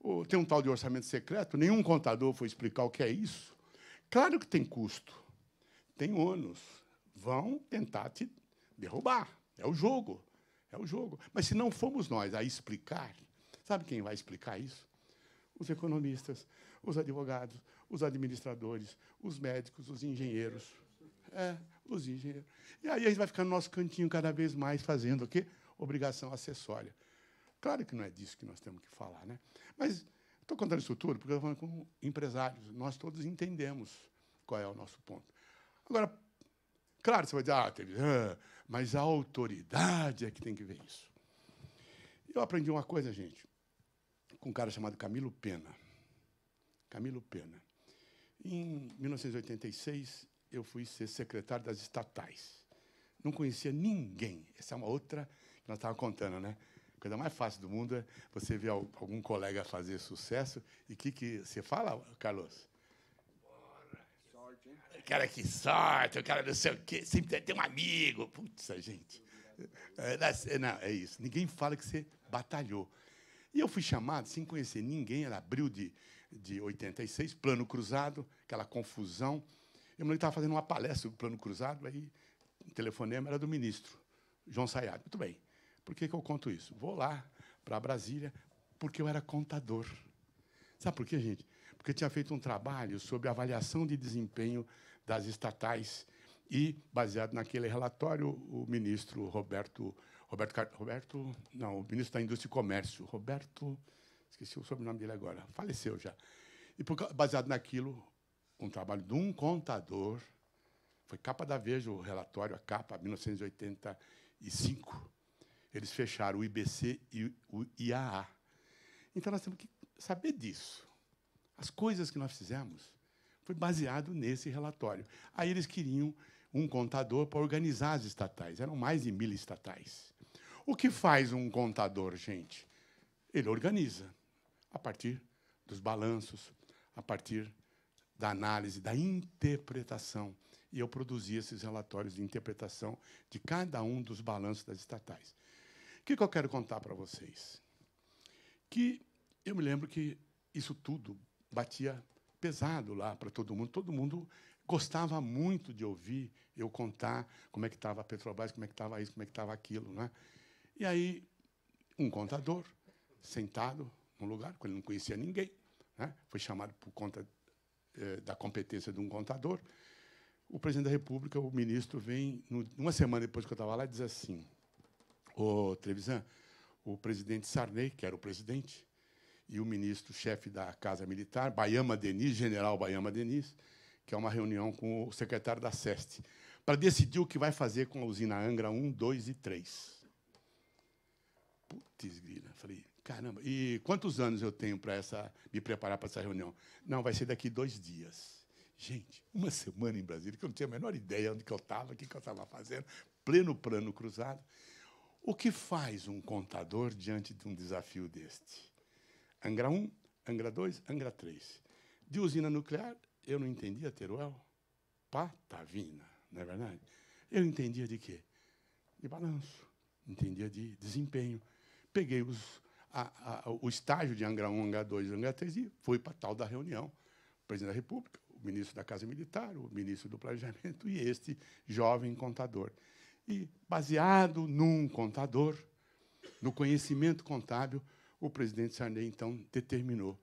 Oh, tem um tal de orçamento secreto, nenhum contador foi explicar o que é isso. Claro que tem custo, tem ônus. Vão tentar te derrubar. É o jogo. É o jogo. Mas se não fomos nós a explicar, sabe quem vai explicar isso? Os economistas, os advogados, os administradores, os médicos, os engenheiros. É, os engenheiros. E aí a gente vai ficar no nosso cantinho cada vez mais fazendo o quê? Obrigação acessória. Claro que não é disso que nós temos que falar, né? Mas estou contando isso tudo porque eu estou falando com empresários. Nós todos entendemos qual é o nosso ponto. Agora, claro, você vai dizer, ah, teve, ah, mas a autoridade é que tem que ver isso. Eu aprendi uma coisa, gente, com um cara chamado Camilo Pena. Camilo Pena. Em 1986, eu fui ser secretário das estatais. Não conhecia ninguém. Essa é uma outra que nós estávamos contando, né? coisa mais fácil do mundo é você ver algum colega fazer sucesso e o que, que você fala, Carlos? Cara, que sorte, o cara não sei o quê, sempre tem um amigo. Putz, gente. É, é, não, é isso. Ninguém fala que você batalhou. E eu fui chamado sem conhecer ninguém, era abril de, de 86, plano cruzado, aquela confusão. Eu estava fazendo uma palestra do plano cruzado, aí o telefonema era do ministro, João Sayad. Muito bem. Por que, que eu conto isso? Vou lá para Brasília porque eu era contador. Sabe por quê, gente? Porque eu tinha feito um trabalho sobre avaliação de desempenho das estatais e, baseado naquele relatório, o ministro Roberto. Roberto. Roberto não, o ministro da Indústria e Comércio, Roberto. Esqueci o sobrenome dele agora, faleceu já. E, por, baseado naquilo, um trabalho de um contador, foi capa da Veja o relatório, a capa, 1985. Eles fecharam o IBC e o IAA. Então nós temos que saber disso. As coisas que nós fizemos foi baseado nesse relatório. Aí eles queriam um contador para organizar as estatais. Eram mais de mil estatais. O que faz um contador, gente? Ele organiza a partir dos balanços, a partir da análise, da interpretação. E eu produzi esses relatórios de interpretação de cada um dos balanços das estatais. O que, que eu quero contar para vocês? Que eu me lembro que isso tudo batia pesado lá para todo mundo. Todo mundo gostava muito de ouvir eu contar como é que estava a Petrobras, como é que estava isso, como é que estava aquilo. Né? E aí, um contador, sentado num lugar, quando ele não conhecia ninguém, né? foi chamado por conta eh, da competência de um contador, o presidente da República, o ministro, vem, no, uma semana depois que eu estava lá, diz assim: o Trevisan, o presidente Sarney, que era o presidente, e o ministro-chefe da Casa Militar, Baiama Denis, general Baiama Denis, que é uma reunião com o secretário da SEST, para decidir o que vai fazer com a usina Angra 1, 2 e 3. Putz, grila. Falei, caramba, e quantos anos eu tenho para essa me preparar para essa reunião? Não, vai ser daqui dois dias. Gente, uma semana em Brasília, que eu não tinha a menor ideia onde que eu estava, o que, que eu estava fazendo, pleno plano cruzado. O que faz um contador diante de um desafio deste? Angra 1, Angra 2, Angra 3. De usina nuclear, eu não entendia Teruel. Patavina, não é verdade? Eu entendia de quê? De balanço, entendia de desempenho. Peguei os, a, a, o estágio de Angra 1, Angra 2, Angra 3 e fui para tal da reunião. O presidente da República, o ministro da Casa Militar, o ministro do Planejamento e este jovem contador. E, baseado num contador, no conhecimento contábil, o presidente Sarney, então, determinou,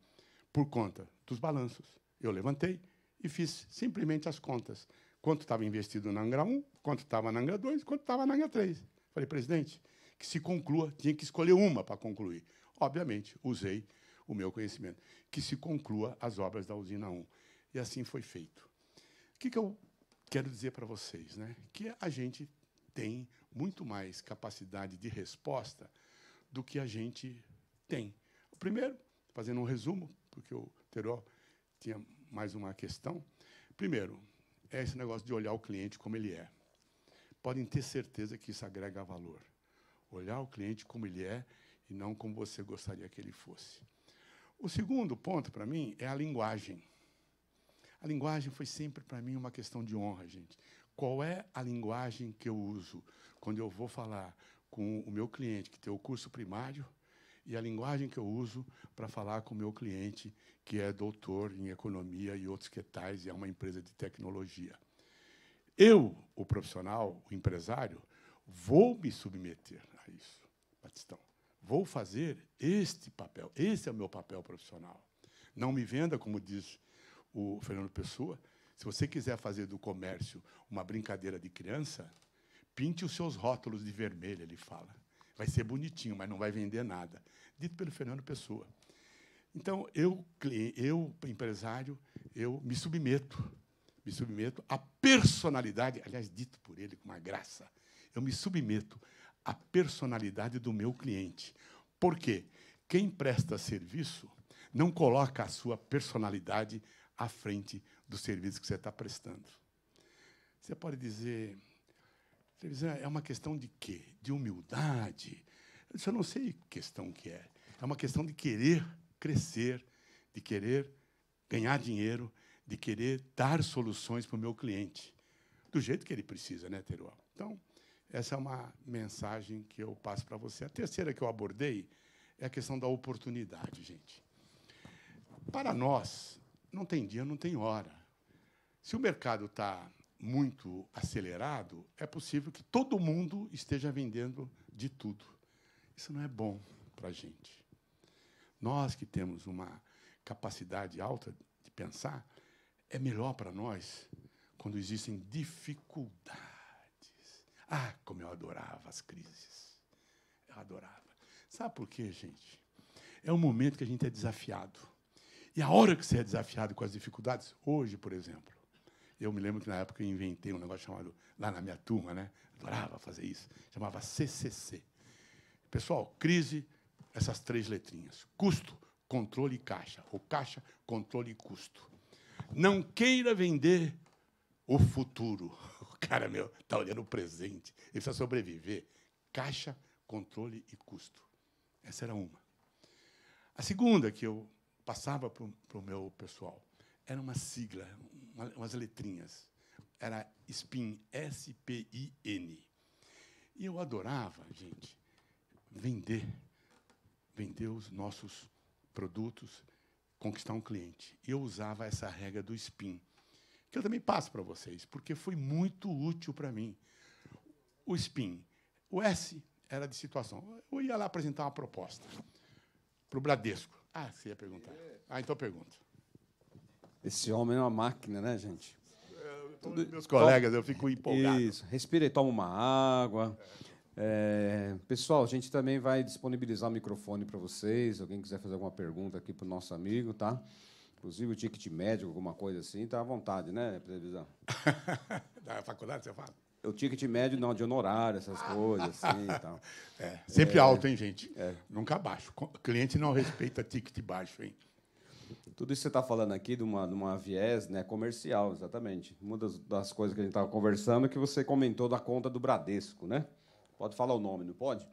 por conta dos balanços. Eu levantei e fiz simplesmente as contas. Quanto estava investido na Angra 1, quanto estava na Angra 2, quanto estava na Angra 3. Falei, presidente, que se conclua, tinha que escolher uma para concluir. Obviamente, usei o meu conhecimento. Que se conclua as obras da usina 1. E assim foi feito. O que, que eu quero dizer para vocês? Né? Que a gente tem muito mais capacidade de resposta do que a gente tem. Primeiro, fazendo um resumo, porque o Teró tinha mais uma questão. Primeiro, é esse negócio de olhar o cliente como ele é. Podem ter certeza que isso agrega valor. Olhar o cliente como ele é e não como você gostaria que ele fosse. O segundo ponto para mim é a linguagem. A linguagem foi sempre para mim uma questão de honra, gente. Qual é a linguagem que eu uso quando eu vou falar com o meu cliente que tem o curso primário e a linguagem que eu uso para falar com o meu cliente que é doutor em economia e outros que tais e é uma empresa de tecnologia? Eu, o profissional, o empresário, vou me submeter a isso, Batistão. Vou fazer este papel. Esse é o meu papel profissional. Não me venda, como diz o Fernando Pessoa, se você quiser fazer do comércio uma brincadeira de criança, pinte os seus rótulos de vermelho, ele fala. Vai ser bonitinho, mas não vai vender nada. Dito pelo Fernando Pessoa. Então, eu, eu empresário, eu me submeto, me submeto à personalidade, aliás, dito por ele com uma graça, eu me submeto à personalidade do meu cliente. Por quê? Quem presta serviço não coloca a sua personalidade à frente do serviço que você está prestando. Você pode dizer, é uma questão de quê? De humildade. eu não sei que questão que é. É uma questão de querer crescer, de querer ganhar dinheiro, de querer dar soluções para o meu cliente, do jeito que ele precisa, né, Teruel? Então, essa é uma mensagem que eu passo para você. A terceira que eu abordei é a questão da oportunidade, gente. Para nós, não tem dia, não tem hora. Se o mercado está muito acelerado, é possível que todo mundo esteja vendendo de tudo. Isso não é bom para a gente. Nós que temos uma capacidade alta de pensar, é melhor para nós quando existem dificuldades. Ah, como eu adorava as crises. Eu adorava. Sabe por quê, gente? É um momento que a gente é desafiado. E a hora que você é desafiado com as dificuldades, hoje, por exemplo, eu me lembro que na época eu inventei um negócio chamado, lá na minha turma, né? Adorava fazer isso. Chamava CCC. Pessoal, crise, essas três letrinhas: custo, controle e caixa. Ou caixa, controle e custo. Não queira vender o futuro. O cara, meu, está olhando o presente. Ele precisa sobreviver. Caixa, controle e custo. Essa era uma. A segunda que eu passava para o meu pessoal era uma sigla, uma, umas letrinhas. Era SPIN, S-P-I-N. E eu adorava, gente, vender, vender os nossos produtos, conquistar um cliente. E eu usava essa regra do SPIN, que eu também passo para vocês, porque foi muito útil para mim. O SPIN, o S era de situação. Eu ia lá apresentar uma proposta para o Bradesco. Ah, você ia perguntar. É. Ah, então pergunta. Esse homem é uma máquina, né, gente? Todos meus colegas, eu fico empolgado. Isso, respira e toma uma água. É, pessoal, a gente também vai disponibilizar o microfone para vocês. Alguém quiser fazer alguma pergunta aqui para o nosso amigo, tá? Inclusive o ticket médico, alguma coisa assim, tá à vontade, né, televisão? da faculdade você fala? O ticket médio não, de honorário, essas ah. coisas, assim então. É, sempre é, alto, hein, gente? É. Nunca baixo. Cliente não respeita ticket baixo, hein? Tudo isso que você está falando aqui de uma, de uma viés né, comercial, exatamente. Uma das, das coisas que a gente estava conversando é que você comentou da conta do Bradesco, né? Pode falar o nome, não pode?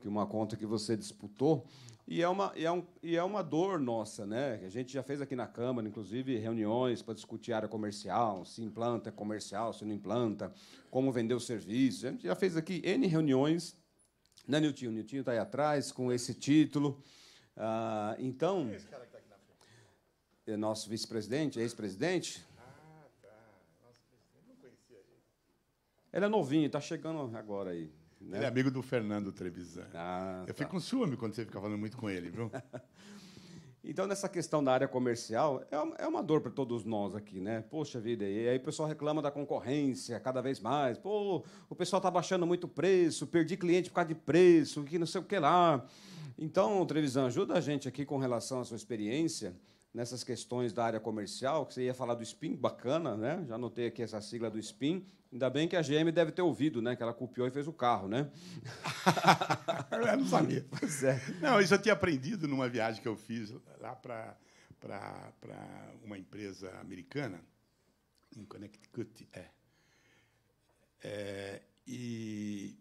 Que uma conta que você disputou. E é, uma, e, é um, e é uma dor nossa, né? A gente já fez aqui na Câmara, inclusive, reuniões para discutir área comercial, se implanta comercial, se não implanta, como vender o serviço. A gente já fez aqui N reuniões, né, Niltinho? O Niltinho está aí atrás com esse título. Ah, então. É esse cara aqui. É nosso vice-presidente, ex-presidente. Ah, tá. Nosso presidente não conhecia ele. Ele é novinho, está chegando agora aí. Né? Ele é amigo do Fernando Trevisan. Ah, Eu tá. fico com ciúme quando você fica falando muito com ele, viu? então, nessa questão da área comercial, é uma é dor para todos nós aqui, né? Poxa vida, e aí o pessoal reclama da concorrência cada vez mais. Pô, o pessoal está baixando muito preço, perdi cliente por causa de preço, que não sei o que lá. Então, Trevisan, ajuda a gente aqui com relação à sua experiência nessas questões da área comercial, que você ia falar do SPIN, bacana, né? Já notei aqui essa sigla do SPIN. Ainda bem que a GM deve ter ouvido, né? Que ela copiou e fez o carro, né? eu não sabia. É. Não, isso eu tinha aprendido numa viagem que eu fiz lá para uma empresa americana, em Connecticut. É. é e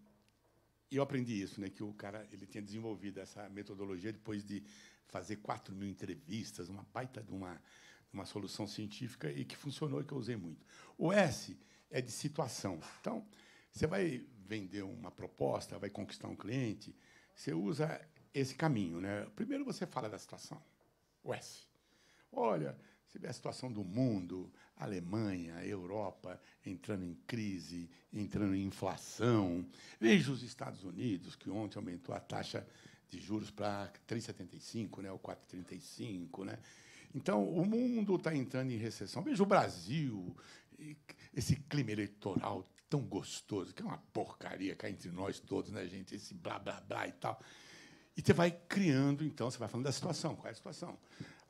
eu aprendi isso, né? Que o cara ele tinha desenvolvido essa metodologia depois de fazer 4 mil entrevistas, uma baita de uma, uma solução científica e que funcionou e que eu usei muito. O S é de situação. Então, você vai vender uma proposta, vai conquistar um cliente, você usa esse caminho. Né? Primeiro você fala da situação, o S. Olha, você vê a situação do mundo, Alemanha, Europa entrando em crise, entrando em inflação. Veja os Estados Unidos, que ontem aumentou a taxa de juros para 3,75, né, ou 4,35, né? Então, o mundo está entrando em recessão. Veja o Brasil, esse clima eleitoral tão gostoso, que é uma porcaria cá entre nós todos, né, gente? Esse blá, blá, blá e tal. E você vai criando, então, você vai falando da situação. Qual é a situação?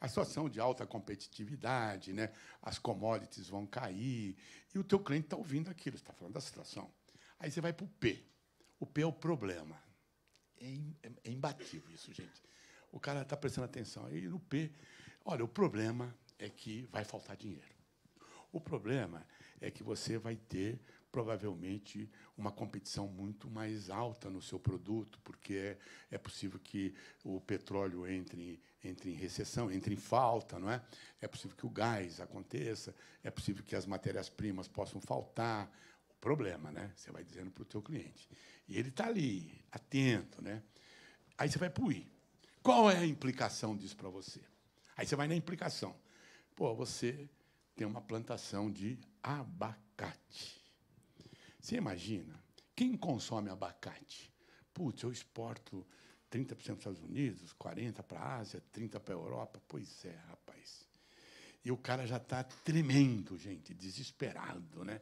A situação de alta competitividade, né? as commodities vão cair, e o teu cliente está ouvindo aquilo, está falando da situação. Aí você vai para o P. O P é o problema. É, é, é, imbatível isso, gente. O cara está prestando atenção. E no P, olha, o problema é que vai faltar dinheiro. O problema é que você vai ter, provavelmente, uma competição muito mais alta no seu produto, porque é, é possível que o petróleo entre, entre em recessão, entre em falta, não é? É possível que o gás aconteça, é possível que as matérias-primas possam faltar. O problema, né? Você vai dizendo para o teu cliente. E ele está ali, atento. Né? Aí você vai para o I. Qual é a implicação disso para você? Aí você vai na implicação. Pô, você tem uma plantação de abacate. Você imagina, quem consome abacate? Putz, eu exporto 30% para os Estados Unidos, 40% para a Ásia, 30% para a Europa. Pois é, rapaz. E o cara já está tremendo, gente, desesperado, né?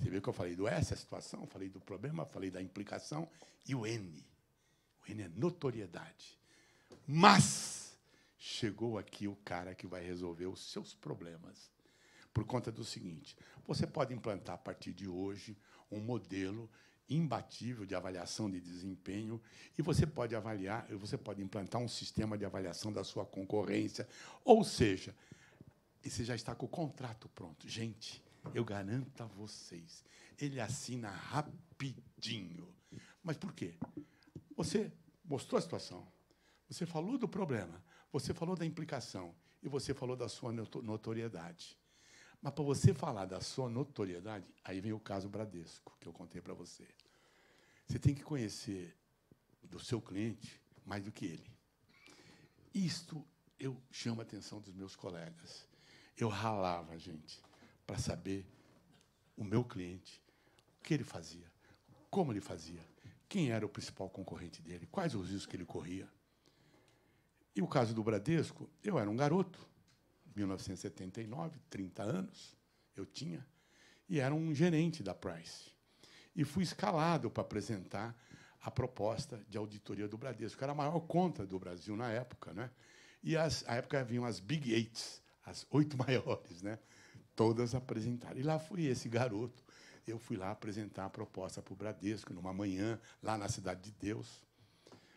Você viu que eu falei do S, a situação, falei do problema, falei da implicação, e o N. O N é notoriedade. Mas chegou aqui o cara que vai resolver os seus problemas. Por conta do seguinte: você pode implantar a partir de hoje um modelo imbatível de avaliação de desempenho e você pode avaliar, você pode implantar um sistema de avaliação da sua concorrência, ou seja, e você já está com o contrato pronto. Gente, eu garanto a vocês, ele assina rapidinho. Mas por quê? Você mostrou a situação, você falou do problema, você falou da implicação e você falou da sua notoriedade. Mas para você falar da sua notoriedade, aí vem o caso Bradesco, que eu contei para você. Você tem que conhecer do seu cliente mais do que ele. Isto eu chamo a atenção dos meus colegas. Eu ralava, gente para saber o meu cliente, o que ele fazia, como ele fazia, quem era o principal concorrente dele, quais os riscos que ele corria. E o caso do Bradesco, eu era um garoto, 1979, 30 anos eu tinha, e era um gerente da Price. E fui escalado para apresentar a proposta de auditoria do Bradesco, que era a maior conta do Brasil na época. Né? E as, à época vinham as Big Eights, as oito maiores. Né? todas apresentaram. E lá fui esse garoto. Eu fui lá apresentar a proposta para o Bradesco, numa manhã, lá na Cidade de Deus.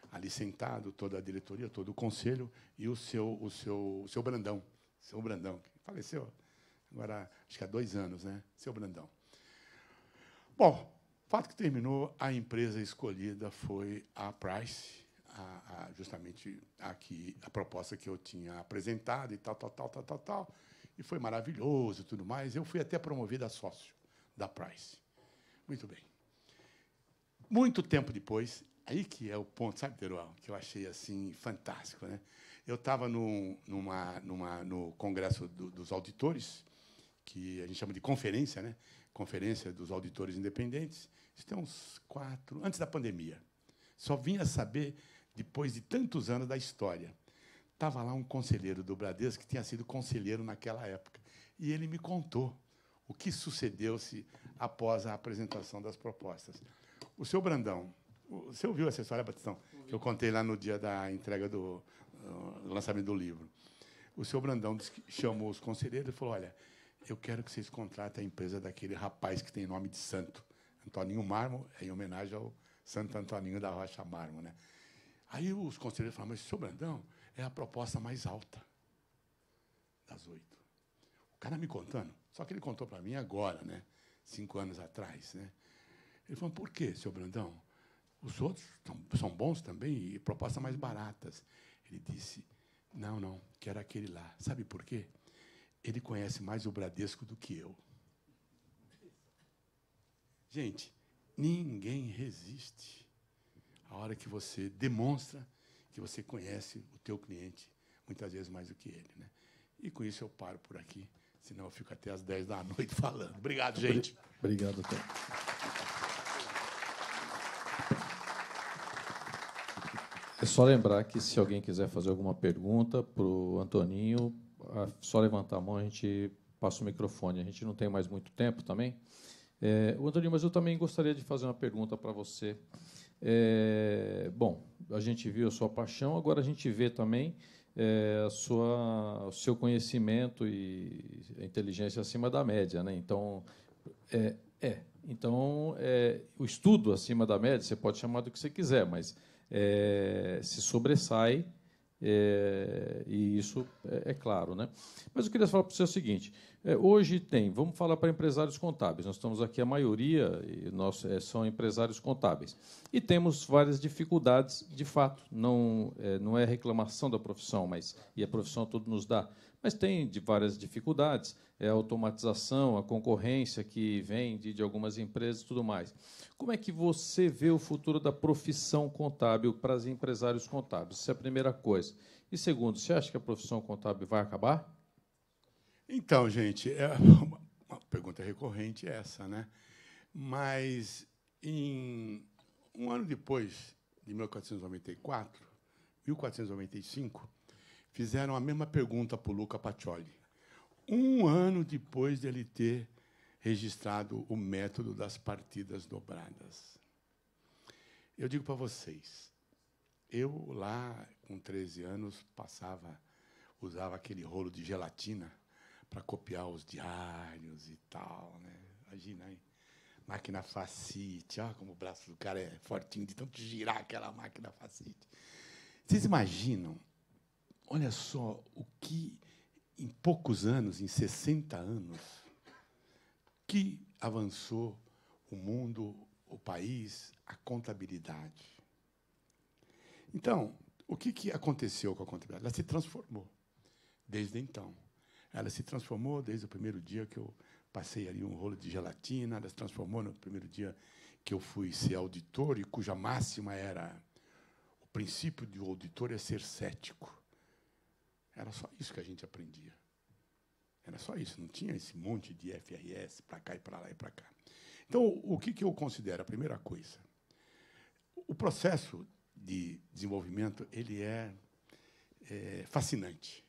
Ali sentado, toda a diretoria, todo o conselho e o seu, o seu, o seu Brandão. Seu Brandão, que faleceu agora, acho que há dois anos, né? Seu Brandão. Bom, fato que terminou, a empresa escolhida foi a Price, a, a, justamente aqui a proposta que eu tinha apresentado e tal, tal, tal, tal, tal, tal e foi maravilhoso e tudo mais. Eu fui até promovido a sócio da Price. Muito bem. Muito tempo depois, aí que é o ponto, sabe, Teruel, que eu achei assim fantástico, né? Eu estava no numa, numa, no congresso do, dos auditores, que a gente chama de conferência, né? Conferência dos auditores independentes. Isso tem uns quatro, antes da pandemia. Só vinha saber depois de tantos anos da história. Estava lá um conselheiro do Bradesco que tinha sido conselheiro naquela época. E ele me contou o que sucedeu-se após a apresentação das propostas. O senhor Brandão, você ouviu essa história, Batistão, que eu contei lá no dia da entrega do, do lançamento do livro. O senhor Brandão chamou os conselheiros e falou: Olha, eu quero que vocês contratem a empresa daquele rapaz que tem nome de santo, Antoninho Marmo, em homenagem ao Santo Antoninho da Rocha Marmo. Né? Aí os conselheiros falaram: Mas, senhor Brandão, é a proposta mais alta das oito. O cara me contando, só que ele contou para mim agora, né? cinco anos atrás. Né? Ele falou, por quê, seu Brandão? Os outros são bons também e propostas mais baratas. Ele disse, não, não, quero aquele lá. Sabe por quê? Ele conhece mais o Bradesco do que eu. Gente, ninguém resiste a hora que você demonstra que você conhece o teu cliente muitas vezes mais do que ele. Né? E com isso eu paro por aqui, senão eu fico até às 10 da noite falando. Obrigado, gente. Obrigado, Tom. É só lembrar que se alguém quiser fazer alguma pergunta para o Antoninho, é só levantar a mão, a gente passa o microfone. A gente não tem mais muito tempo também. É, o Antoninho, mas eu também gostaria de fazer uma pergunta para você. É, bom, a gente viu a sua paixão, agora a gente vê também é, a sua, o seu conhecimento e a inteligência acima da média, né? Então, é, é. Então, é, o estudo acima da média, você pode chamar do que você quiser, mas é, se sobressai é, e isso é, é, claro. Né? Mas eu queria falar para você o seguinte: é, hoje tem, vamos falar para empresários contábeis, nós estamos aqui, a maioria nós, é, são empresários contábeis. E temos várias dificuldades, de fato, não é, não é reclamação da profissão, mas e a profissão toda nos dá mas tem de várias dificuldades, é a automatização, a concorrência que vem de, de algumas empresas e tudo mais. Como é que você vê o futuro da profissão contábil para os empresários contábeis? Isso é a primeira coisa. E segundo, você acha que a profissão contábil vai acabar? Então, gente, é uma, uma pergunta recorrente essa, né? Mas em um ano depois de 1494, 1495, fizeram a mesma pergunta para o Luca Pacioli. Um ano depois dele ter registrado o método das partidas dobradas. Eu digo para vocês, eu lá com 13 anos passava, usava aquele rolo de gelatina para copiar os diários e tal, né? Imagina aí, máquina facite, olha como o braço do cara é fortinho de tanto girar aquela máquina facite. Vocês imaginam Olha só o que, em poucos anos, em 60 anos, que avançou o mundo, o país, a contabilidade. Então, o que, que aconteceu com a contabilidade? Ela se transformou desde então. Ela se transformou desde o primeiro dia que eu passei ali um rolo de gelatina, ela se transformou no primeiro dia que eu fui ser auditor e cuja máxima era o princípio do auditor é ser cético. Era só isso que a gente aprendia. Era só isso, não tinha esse monte de FRS para cá e para lá e para cá. Então, o que, eu considero? A primeira coisa, o processo de desenvolvimento ele é, é fascinante,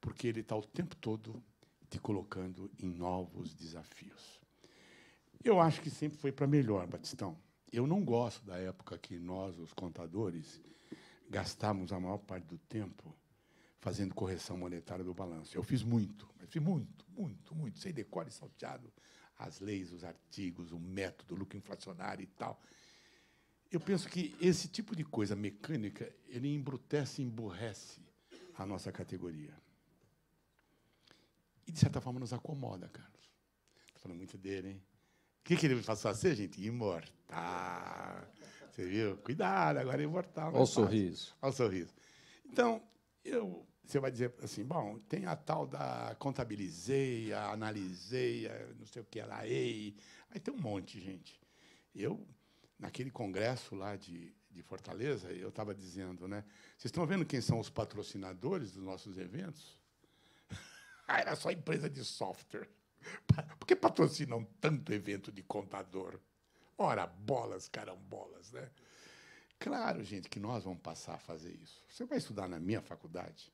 porque ele está o tempo todo te colocando em novos desafios. Eu acho que sempre foi para melhor, Batistão. Eu não gosto da época que nós, os contadores, gastamos a maior parte do tempo fazendo correção monetária do balanço. Eu fiz muito, mas fiz muito, muito, muito. Sei decore salteado as leis, os artigos, o método, o lucro inflacionário e tal. Eu penso que esse tipo de coisa mecânica ele embrutece, emburrece a nossa categoria. E, de certa forma, nos acomoda, Carlos. Estou falando muito dele, hein? O que, que ele passou a ser, gente? Imortal. Você viu? Cuidado, agora é imortal. É Olha o sorriso. Olha o sorriso. Então, eu você vai dizer assim, bom, tem a tal da contabilizei, a analisei, a não sei o que, ela ei. Aí tem um monte, gente. Eu, naquele congresso lá de, de Fortaleza, eu estava dizendo, né? Vocês estão vendo quem são os patrocinadores dos nossos eventos? ah, era só empresa de software. Por que patrocinam tanto evento de contador? Ora, bolas, carambolas, né? Claro, gente, que nós vamos passar a fazer isso. Você vai estudar na minha faculdade?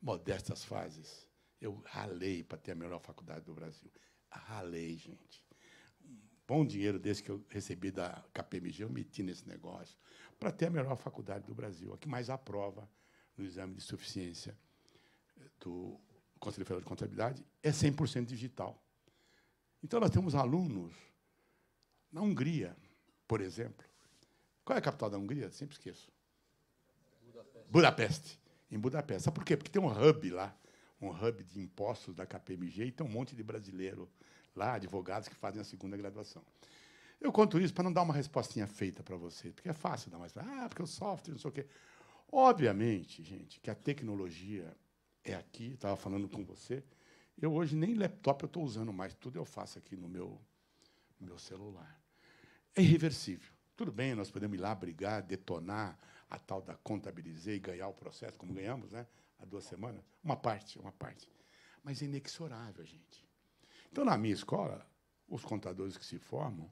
modestas fases, eu ralei para ter a melhor faculdade do Brasil. Ralei, gente. Um bom dinheiro desse que eu recebi da KPMG, eu meti nesse negócio, para ter a melhor faculdade do Brasil, a que mais aprova no exame de suficiência do Conselho Federal de Contabilidade, é 100% digital. Então, nós temos alunos na Hungria, por exemplo. Qual é a capital da Hungria? Sempre esqueço. Budapeste. Budapeste em Budapeste. Sabe por quê? Porque tem um hub lá, um hub de impostos da KPMG, e tem um monte de brasileiro lá, advogados que fazem a segunda graduação. Eu conto isso para não dar uma respostinha feita para você, porque é fácil dar mais. Ah, porque o software, não sei o quê. Obviamente, gente, que a tecnologia é aqui, estava falando com você. Eu hoje nem laptop eu estou usando mais, tudo eu faço aqui no meu, no meu celular. É irreversível. Tudo bem, nós podemos ir lá brigar, detonar, a tal da contabilizei, ganhar o processo, como ganhamos, né? Há duas semanas. Uma parte, uma parte. Mas é inexorável, gente. Então, na minha escola, os contadores que se formam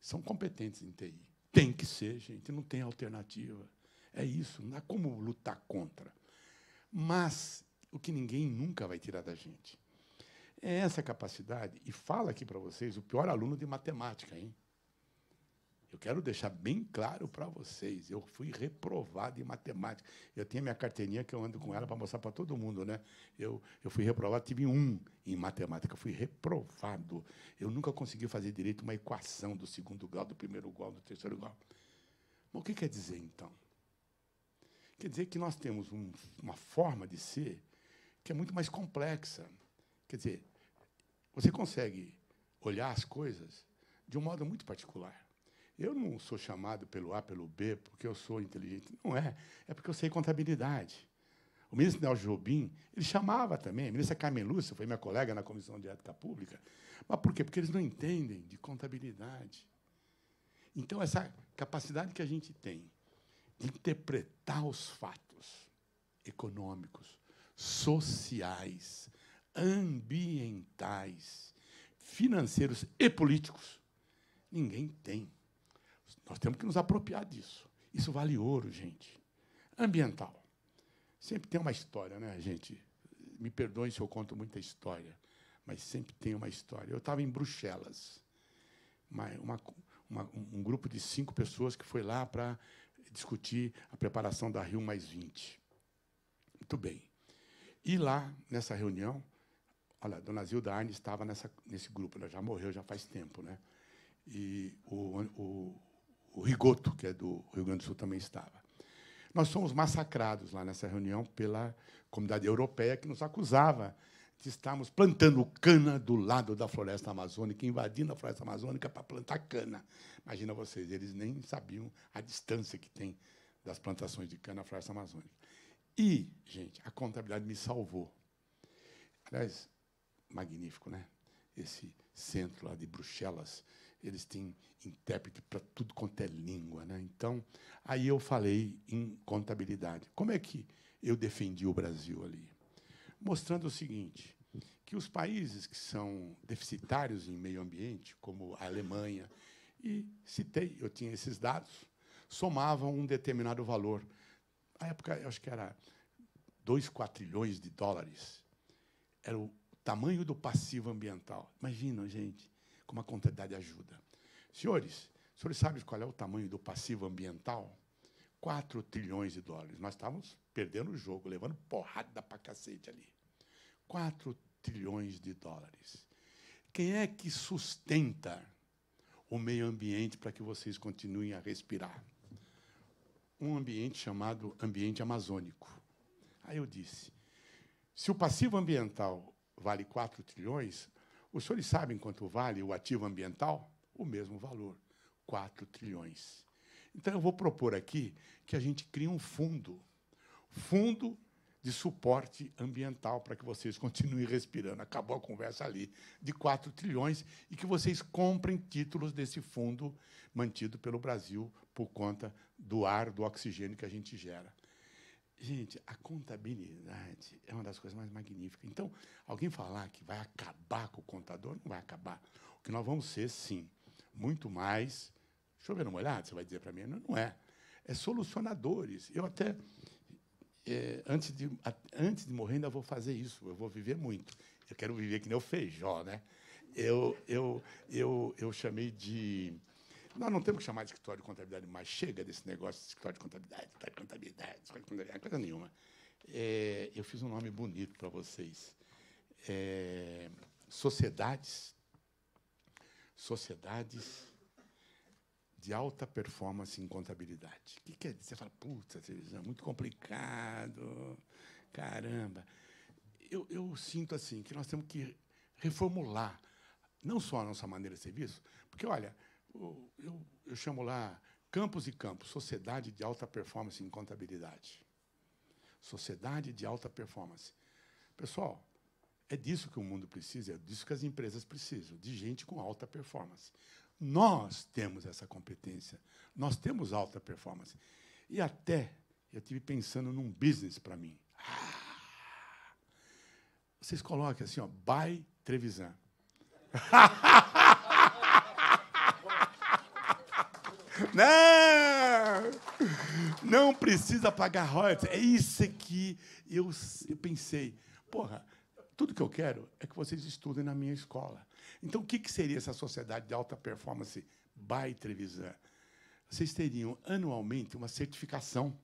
são competentes em TI. Tem que ser, gente, não tem alternativa. É isso, não há como lutar contra. Mas o que ninguém nunca vai tirar da gente é essa capacidade. E fala aqui para vocês o pior aluno de matemática, hein? Eu quero deixar bem claro para vocês, eu fui reprovado em matemática. Eu tenho minha carteirinha que eu ando com ela para mostrar para todo mundo, né? Eu, eu fui reprovado, tive um em matemática, eu fui reprovado. Eu nunca consegui fazer direito uma equação do segundo grau, do primeiro grau, do terceiro grau. Mas o que quer dizer então? Quer dizer que nós temos um, uma forma de ser que é muito mais complexa. Quer dizer, você consegue olhar as coisas de um modo muito particular. Eu não sou chamado pelo A, pelo B, porque eu sou inteligente. Não é. É porque eu sei contabilidade. O ministro Nel Jobim, ele chamava também. A ministra Carmen Lúcia foi minha colega na Comissão de Ética Pública. Mas por quê? Porque eles não entendem de contabilidade. Então, essa capacidade que a gente tem de interpretar os fatos econômicos, sociais, ambientais, financeiros e políticos, ninguém tem. Nós temos que nos apropriar disso. Isso vale ouro, gente. Ambiental. Sempre tem uma história, né, gente? Me perdoem se eu conto muita história, mas sempre tem uma história. Eu estava em Bruxelas, uma, uma, um grupo de cinco pessoas que foi lá para discutir a preparação da Rio Mais 20. Muito bem. E lá, nessa reunião, olha, a dona Zilda Arne estava nessa, nesse grupo, ela né? já morreu já faz tempo, né? E o, o o Rigoto, que é do Rio Grande do Sul, também estava. Nós fomos massacrados lá nessa reunião pela comunidade europeia, que nos acusava de estarmos plantando cana do lado da floresta amazônica, invadindo a floresta amazônica para plantar cana. Imagina vocês, eles nem sabiam a distância que tem das plantações de cana à floresta amazônica. E, gente, a contabilidade me salvou. Aliás, magnífico, né? Esse centro lá de Bruxelas, eles têm intérprete para tudo quanto é língua. Né? Então, aí eu falei em contabilidade. Como é que eu defendi o Brasil ali? Mostrando o seguinte, que os países que são deficitários em meio ambiente, como a Alemanha, e citei, eu tinha esses dados, somavam um determinado valor. Na época, eu acho que era 2 quatrilhões de dólares. Era o tamanho do passivo ambiental. Imagina, gente, como a de ajuda. Senhores, senhores sabem qual é o tamanho do passivo ambiental? 4 trilhões de dólares. Nós estávamos perdendo o jogo, levando porrada para cacete ali. 4 trilhões de dólares. Quem é que sustenta o meio ambiente para que vocês continuem a respirar? Um ambiente chamado ambiente amazônico. Aí eu disse: se o passivo ambiental vale 4 trilhões, os senhores sabem quanto vale o ativo ambiental? O mesmo valor, 4 trilhões. Então, eu vou propor aqui que a gente crie um fundo, fundo de suporte ambiental para que vocês continuem respirando. Acabou a conversa ali, de 4 trilhões, e que vocês comprem títulos desse fundo mantido pelo Brasil por conta do ar, do oxigênio que a gente gera. Gente, a contabilidade é uma das coisas mais magníficas. Então, alguém falar que vai acabar com o contador, não vai acabar. O que nós vamos ser, sim, muito mais. ver uma olhada, você vai dizer para mim, não, não é. É solucionadores. Eu até, é, antes, de, antes de morrer, ainda vou fazer isso. Eu vou viver muito. Eu quero viver que nem o feijó, né? Eu, eu, eu, eu chamei de nós não temos que chamar de escritório de contabilidade, mas chega desse negócio de escritório de contabilidade, escritório de contabilidade, escritório de contabilidade, coisa nenhuma. É, eu fiz um nome bonito para vocês. É, sociedades, sociedades de alta performance em contabilidade. O que quer dizer? Você fala, puta, é muito complicado, caramba. Eu, eu sinto assim que nós temos que reformular não só a nossa maneira de serviço, porque, olha, eu, eu chamo lá Campos e Campos, Sociedade de Alta Performance em Contabilidade. Sociedade de Alta Performance. Pessoal, é disso que o mundo precisa, é disso que as empresas precisam, de gente com alta performance. Nós temos essa competência, nós temos alta performance. E até eu tive pensando num business para mim. Ah! Vocês coloquem assim, ó, by Trevisan. Não! Não precisa pagar royalties. É isso que eu, eu pensei. Porra, tudo que eu quero é que vocês estudem na minha escola. Então, o que, que seria essa sociedade de alta performance by Trevisan? Vocês teriam anualmente uma certificação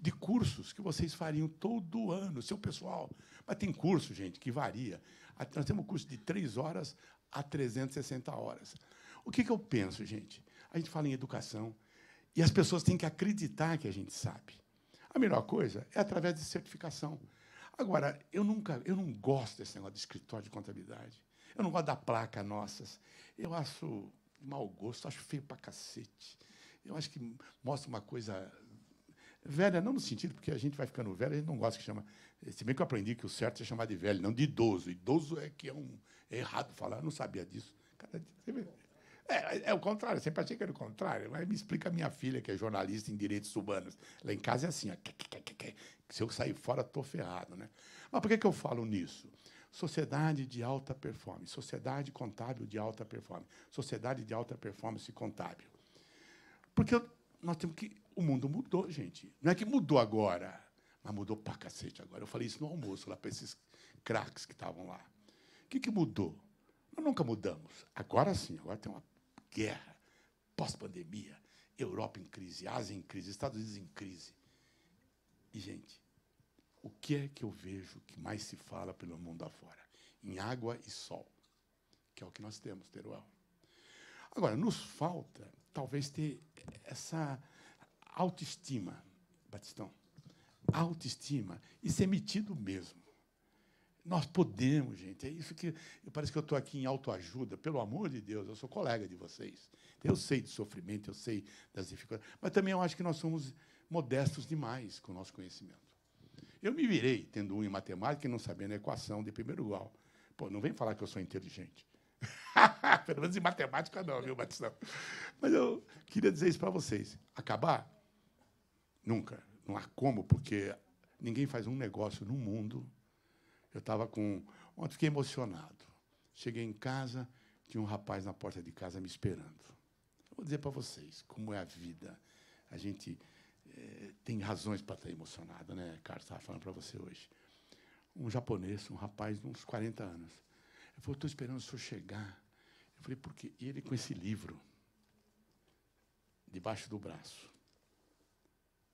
de cursos que vocês fariam todo ano, seu pessoal. Mas tem curso, gente, que varia. Nós temos curso de três horas a 360 horas. O que, que eu penso, gente? A gente fala em educação. E as pessoas têm que acreditar que a gente sabe. A melhor coisa é através de certificação. Agora, eu nunca, eu não gosto desse negócio de escritório de contabilidade. Eu não gosto da placa nossas. Eu acho mau gosto, acho feio para cacete. Eu acho que mostra uma coisa velha, não no sentido, porque a gente vai ficando velho, a gente não gosta que chama. Se bem que eu aprendi que o certo é chamar de velho, não de idoso. Idoso é que é um. É errado falar, eu não sabia disso. Cara, é, é, é o contrário, eu sempre achei que era o contrário. Mas me explica a minha filha, que é jornalista em direitos humanos. Lá em casa é assim, ó, se eu sair fora, estou ferrado. Né? Mas por que, que eu falo nisso? Sociedade de alta performance, sociedade contábil de alta performance, sociedade de alta performance contábil. Porque nós temos que. O mundo mudou, gente. Não é que mudou agora, mas mudou pra cacete agora. Eu falei isso no almoço lá para esses craques que estavam lá. O que, que mudou? Nós nunca mudamos. Agora sim, agora tem uma guerra, pós-pandemia, Europa em crise, Ásia em crise, Estados Unidos em crise. E, gente, o que é que eu vejo que mais se fala pelo mundo afora? Em água e sol, que é o que nós temos, Teruel. Agora, nos falta, talvez, ter essa autoestima, Batistão. Autoestima, e ser é metido mesmo. Nós podemos, gente. É isso que. Parece que eu estou aqui em autoajuda. Pelo amor de Deus, eu sou colega de vocês. Eu sei do sofrimento, eu sei das dificuldades. Mas também eu acho que nós somos modestos demais com o nosso conhecimento. Eu me virei tendo um em matemática e não sabendo a equação de primeiro grau. Pô, não vem falar que eu sou inteligente. Pelo menos em matemática não, viu, Batistão? Mas eu queria dizer isso para vocês. Acabar? Nunca. Não há como, porque ninguém faz um negócio no mundo eu estava com. Ontem fiquei emocionado. Cheguei em casa, tinha um rapaz na porta de casa me esperando. Eu vou dizer para vocês como é a vida. A gente é, tem razões para estar emocionado, né, Carlos? Estava falando para você hoje. Um japonês, um rapaz de uns 40 anos. Ele falou: estou esperando o senhor chegar. Eu falei: por quê? E ele com esse livro debaixo do braço,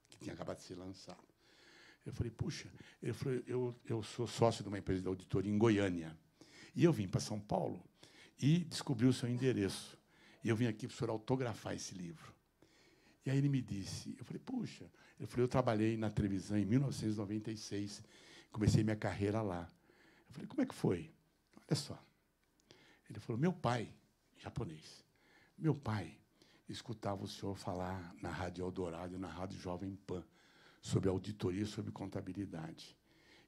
que tinha acabado de ser lançado. Eu falei, puxa, ele falou, eu, eu sou sócio de uma empresa de auditoria em Goiânia. E eu vim para São Paulo e descobri o seu endereço. E eu vim aqui para o senhor autografar esse livro. E aí ele me disse, eu falei, puxa, ele falou, eu trabalhei na televisão em 1996, comecei minha carreira lá. Eu falei, como é que foi? Olha só. Ele falou, meu pai, japonês, meu pai escutava o senhor falar na Rádio Eldorado e na Rádio Jovem Pan sobre auditoria, sobre contabilidade.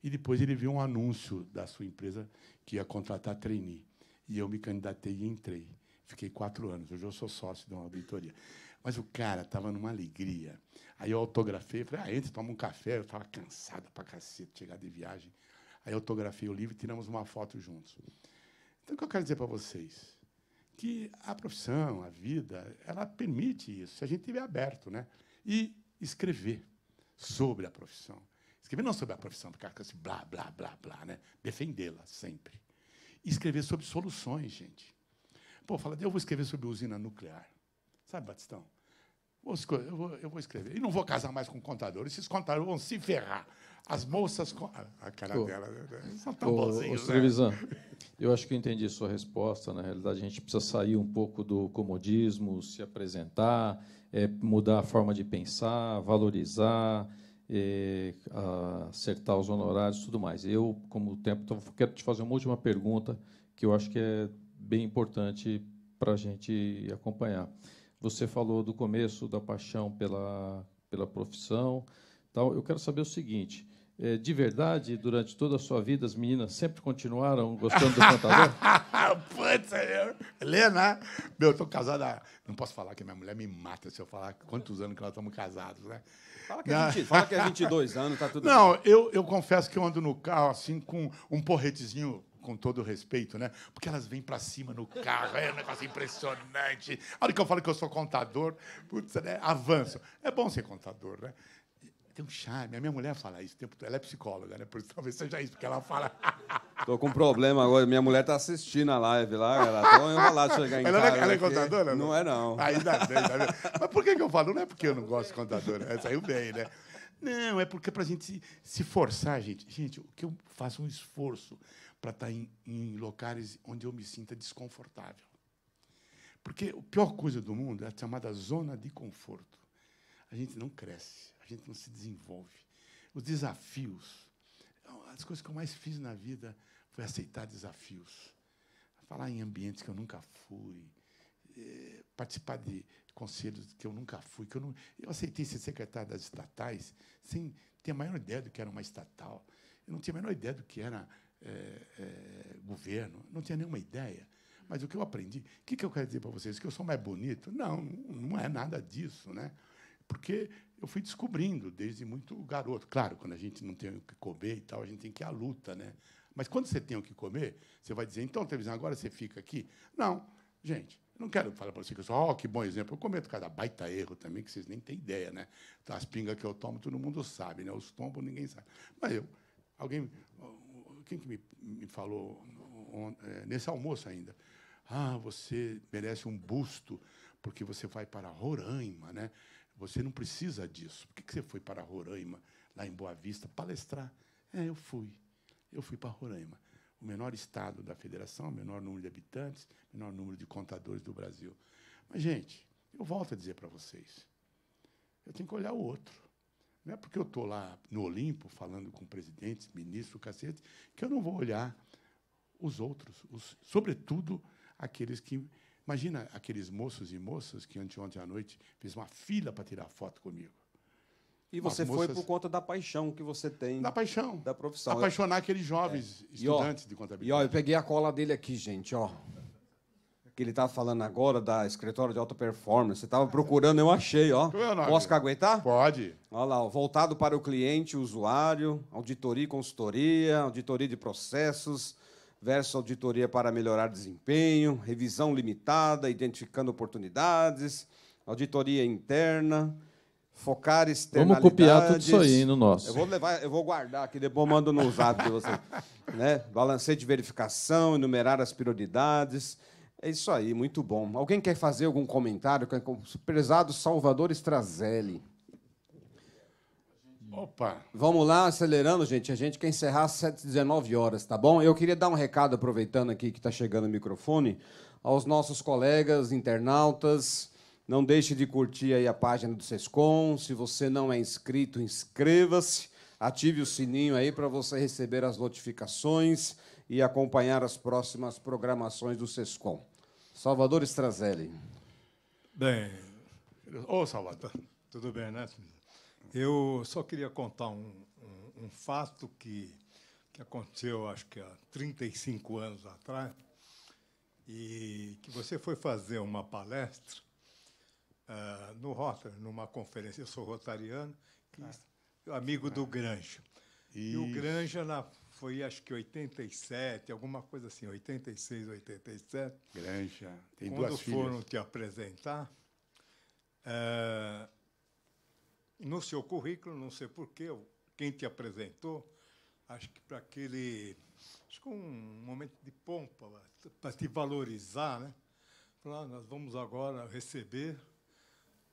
E depois ele viu um anúncio da sua empresa que ia contratar trainee. E eu me candidatei e entrei. Fiquei quatro anos. Hoje eu sou sócio de uma auditoria. Mas o cara estava numa alegria. Aí eu autografei, falei, ah, entra, toma um café. Eu estava cansado para cacete, chegar de viagem. Aí eu autografei o livro e tiramos uma foto juntos. Então, o que eu quero dizer para vocês? Que a profissão, a vida, ela permite isso, se a gente estiver aberto, né? E escrever sobre a profissão. Escrever não sobre a profissão, ficar assim, blá, blá, blá, blá, né? Defendê-la sempre. E escrever sobre soluções, gente. Pô, fala, eu vou escrever sobre usina nuclear. Sabe, Batistão? Eu vou, eu vou escrever. E não vou casar mais com contadores. Esses contadores vão se ferrar. As moças com. A cara dela. Só tá bonzinho, né? né? né? eu acho que eu entendi sua resposta. Na realidade, a gente precisa sair um pouco do comodismo, se apresentar, é, mudar a forma de pensar, valorizar, é, acertar os honorários tudo mais. Eu, como o tempo, então, quero te fazer uma última pergunta que eu acho que é bem importante para a gente acompanhar. Você falou do começo da paixão pela, pela profissão. Tal. Eu quero saber o seguinte: é, de verdade, durante toda a sua vida, as meninas sempre continuaram gostando do contador Putz, é, é, Helena, meu, eu tô casado há... Não posso falar que minha mulher me mata se eu falar quantos anos que nós estamos casados, né? Fala que, é 20, fala que é 22 anos, tá tudo Não, bem. Eu, eu confesso que eu ando no carro assim com um porretezinho com todo respeito, né? Porque elas vêm para cima no carro, é um negócio impressionante. A hora que eu falo que eu sou contador, putz, né? Avanço. É bom ser contador, né? tem um charme. A minha mulher fala isso o tempo todo. Ela é psicóloga, né? Por isso talvez seja isso, porque ela fala. Tô com um problema agora. Minha mulher tá assistindo a live lá, ela tô enrolado chegar em ela casa. Não é, ela é contadora? Não, não é, não. Ainda bem, ainda bem. Mas por que, que eu falo? Não é porque eu não gosto de contadora. É, saiu bem, né? Não, é porque é para a gente se, se, forçar, gente. Gente, o que eu faço é um esforço para estar tá em, em locais onde eu me sinta desconfortável. Porque a pior coisa do mundo é a chamada zona de conforto. A gente não cresce gente não se desenvolve. Os desafios. As coisas que eu mais fiz na vida foi aceitar desafios. Falar em ambientes que eu nunca fui, é, participar de conselhos que eu nunca fui. Que eu, não, eu aceitei ser secretário das estatais sem ter a menor ideia do que era uma estatal. Eu não tinha a menor ideia do que era é, é, governo, não tinha nenhuma ideia. Mas o que eu aprendi, o que, que eu quero dizer para vocês? Que eu sou mais bonito? Não, não é nada disso, né? Porque eu fui descobrindo desde muito garoto. Claro, quando a gente não tem o que comer e tal, a gente tem que ir à luta, né? Mas quando você tem o que comer, você vai dizer, então, televisão, agora você fica aqui? Não, gente, não quero falar para você que eu sou, ó, oh, que bom exemplo. Eu cometo cada baita erro também, que vocês nem têm ideia, né? As pingas que eu tomo, todo mundo sabe, né? Os tombos, ninguém sabe. Mas eu, alguém, quem que me, me falou é, nesse almoço ainda? Ah, você merece um busto, porque você vai para Roraima, né? Você não precisa disso. Por que você foi para Roraima, lá em Boa Vista, palestrar? É, eu fui. Eu fui para Roraima. O menor estado da federação, o menor número de habitantes, o menor número de contadores do Brasil. Mas, gente, eu volto a dizer para vocês: eu tenho que olhar o outro. Não é porque eu estou lá no Olimpo falando com presidentes, ministros, cacete, que eu não vou olhar os outros, os, sobretudo aqueles que Imagina aqueles moços e moças que anteontem à noite fez uma fila para tirar foto comigo. E você moças... foi por conta da paixão que você tem. Da paixão. Da profissão. Apaixonar aqueles jovens é. estudantes ó, de contabilidade. E ó, eu peguei a cola dele aqui, gente, ó. Que ele estava tá falando agora da escritório de alta performance. Você estava procurando, eu achei, ó. é Posso Pode. Olha lá, ó, voltado para o cliente, usuário, auditoria e consultoria, auditoria de processos, versus auditoria para melhorar desempenho, revisão limitada, identificando oportunidades, auditoria interna, focar externalidades. Vamos copiar tudo isso aí no nosso. Eu vou levar, eu vou guardar aqui, depois eu mando no zap para você, né? Balancete de verificação, enumerar as prioridades. É isso aí, muito bom. Alguém quer fazer algum comentário? É Prezado Salvador Strazelli. Opa! Vamos lá, acelerando, gente. A gente quer encerrar às 7h19 horas, tá bom? Eu queria dar um recado, aproveitando aqui que está chegando o microfone, aos nossos colegas internautas. Não deixe de curtir aí a página do Sescom. Se você não é inscrito, inscreva-se. Ative o sininho aí para você receber as notificações e acompanhar as próximas programações do Sescom. Salvador Strazelli. Bem, ô oh, Salvador, tudo bem, né? Eu só queria contar um, um, um, fato que, que aconteceu, acho que há 35 anos atrás, e que você foi fazer uma palestra uh, no Rotary, numa conferência. Eu sou rotariano, ah, amigo ah, do tá. Granja. E o Granja na, foi, acho que, 87, alguma coisa assim, 86, 87. Granja, tem duas filhas. Quando foram te apresentar... Uh, no seu currículo, não sei porquê, quem te apresentou, acho que para aquele. Acho que um momento de pompa, para te valorizar, né? Falar, ah, nós vamos agora receber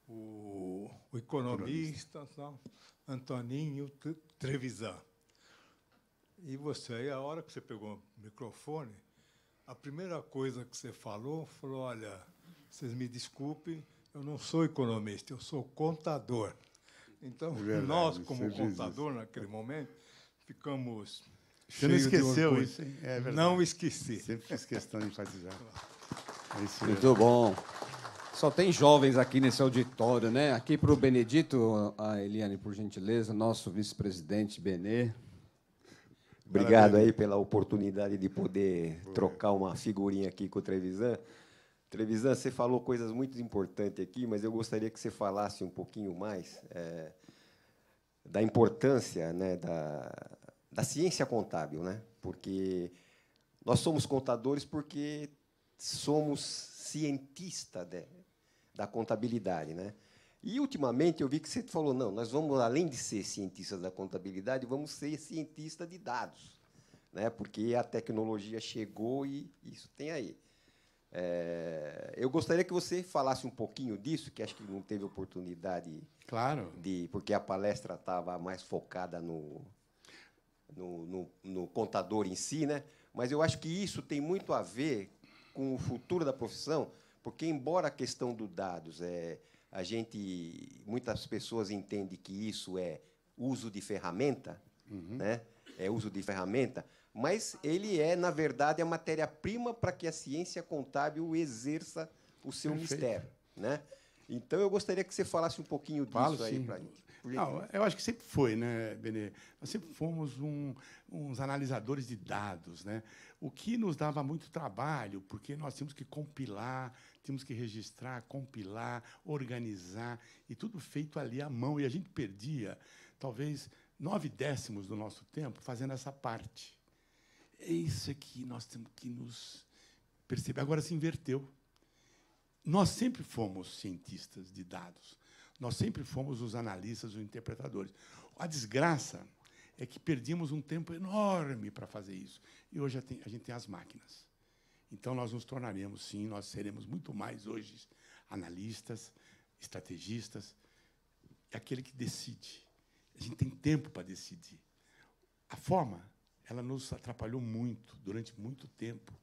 o, o economista, economista. Antoninho Trevisan. E você, aí a hora que você pegou o microfone, a primeira coisa que você falou, falou, olha, vocês me desculpem, eu não sou economista, eu sou contador. Então, é verdade, nós, como contador, naquele momento, ficamos. Você não esqueceu isso, É Não esqueci. Sempre fiz questão de enfatizar. É isso Muito bom. Só tem jovens aqui nesse auditório, né? Aqui para o Benedito, a Eliane, por gentileza, nosso vice-presidente Benê. Obrigado Maravilha. aí pela oportunidade de poder trocar uma figurinha aqui com o Trevisan. Trevisan, você falou coisas muito importantes aqui, mas eu gostaria que você falasse um pouquinho mais é, da importância né, da, da ciência contábil, né? porque nós somos contadores porque somos cientistas da contabilidade. Né? E, ultimamente, eu vi que você falou, não, nós vamos, além de ser cientistas da contabilidade, vamos ser cientistas de dados, né? porque a tecnologia chegou e isso tem aí. É, eu gostaria que você falasse um pouquinho disso, que acho que não teve oportunidade. Claro. De, porque a palestra estava mais focada no no, no, no, contador em si, né? Mas eu acho que isso tem muito a ver com o futuro da profissão, porque, embora a questão dos dados, é, a gente, muitas pessoas entendem que isso é uso de ferramenta, uhum. né? É uso de ferramenta, mas ele é, na verdade, a matéria-prima para que a ciência contábil exerça o seu Perfeito. mistério. Né? Então, eu gostaria que você falasse um pouquinho disso Falo, aí para gente. Não, eu acho que sempre foi, né, Benê? Nós sempre fomos um, uns analisadores de dados, né? O que nos dava muito trabalho, porque nós tínhamos que compilar, tínhamos que registrar, compilar, organizar, e tudo feito ali à mão. E a gente perdia, talvez, nove décimos do nosso tempo fazendo essa parte. É isso aqui nós temos que nos perceber. Agora se inverteu. Nós sempre fomos cientistas de dados. Nós sempre fomos os analistas, os interpretadores. A desgraça é que perdíamos um tempo enorme para fazer isso. E hoje a gente tem as máquinas. Então nós nos tornaremos, sim, nós seremos muito mais hoje analistas, estrategistas, é aquele que decide. A gente tem tempo para decidir. A forma ela nos atrapalhou muito, durante muito tempo.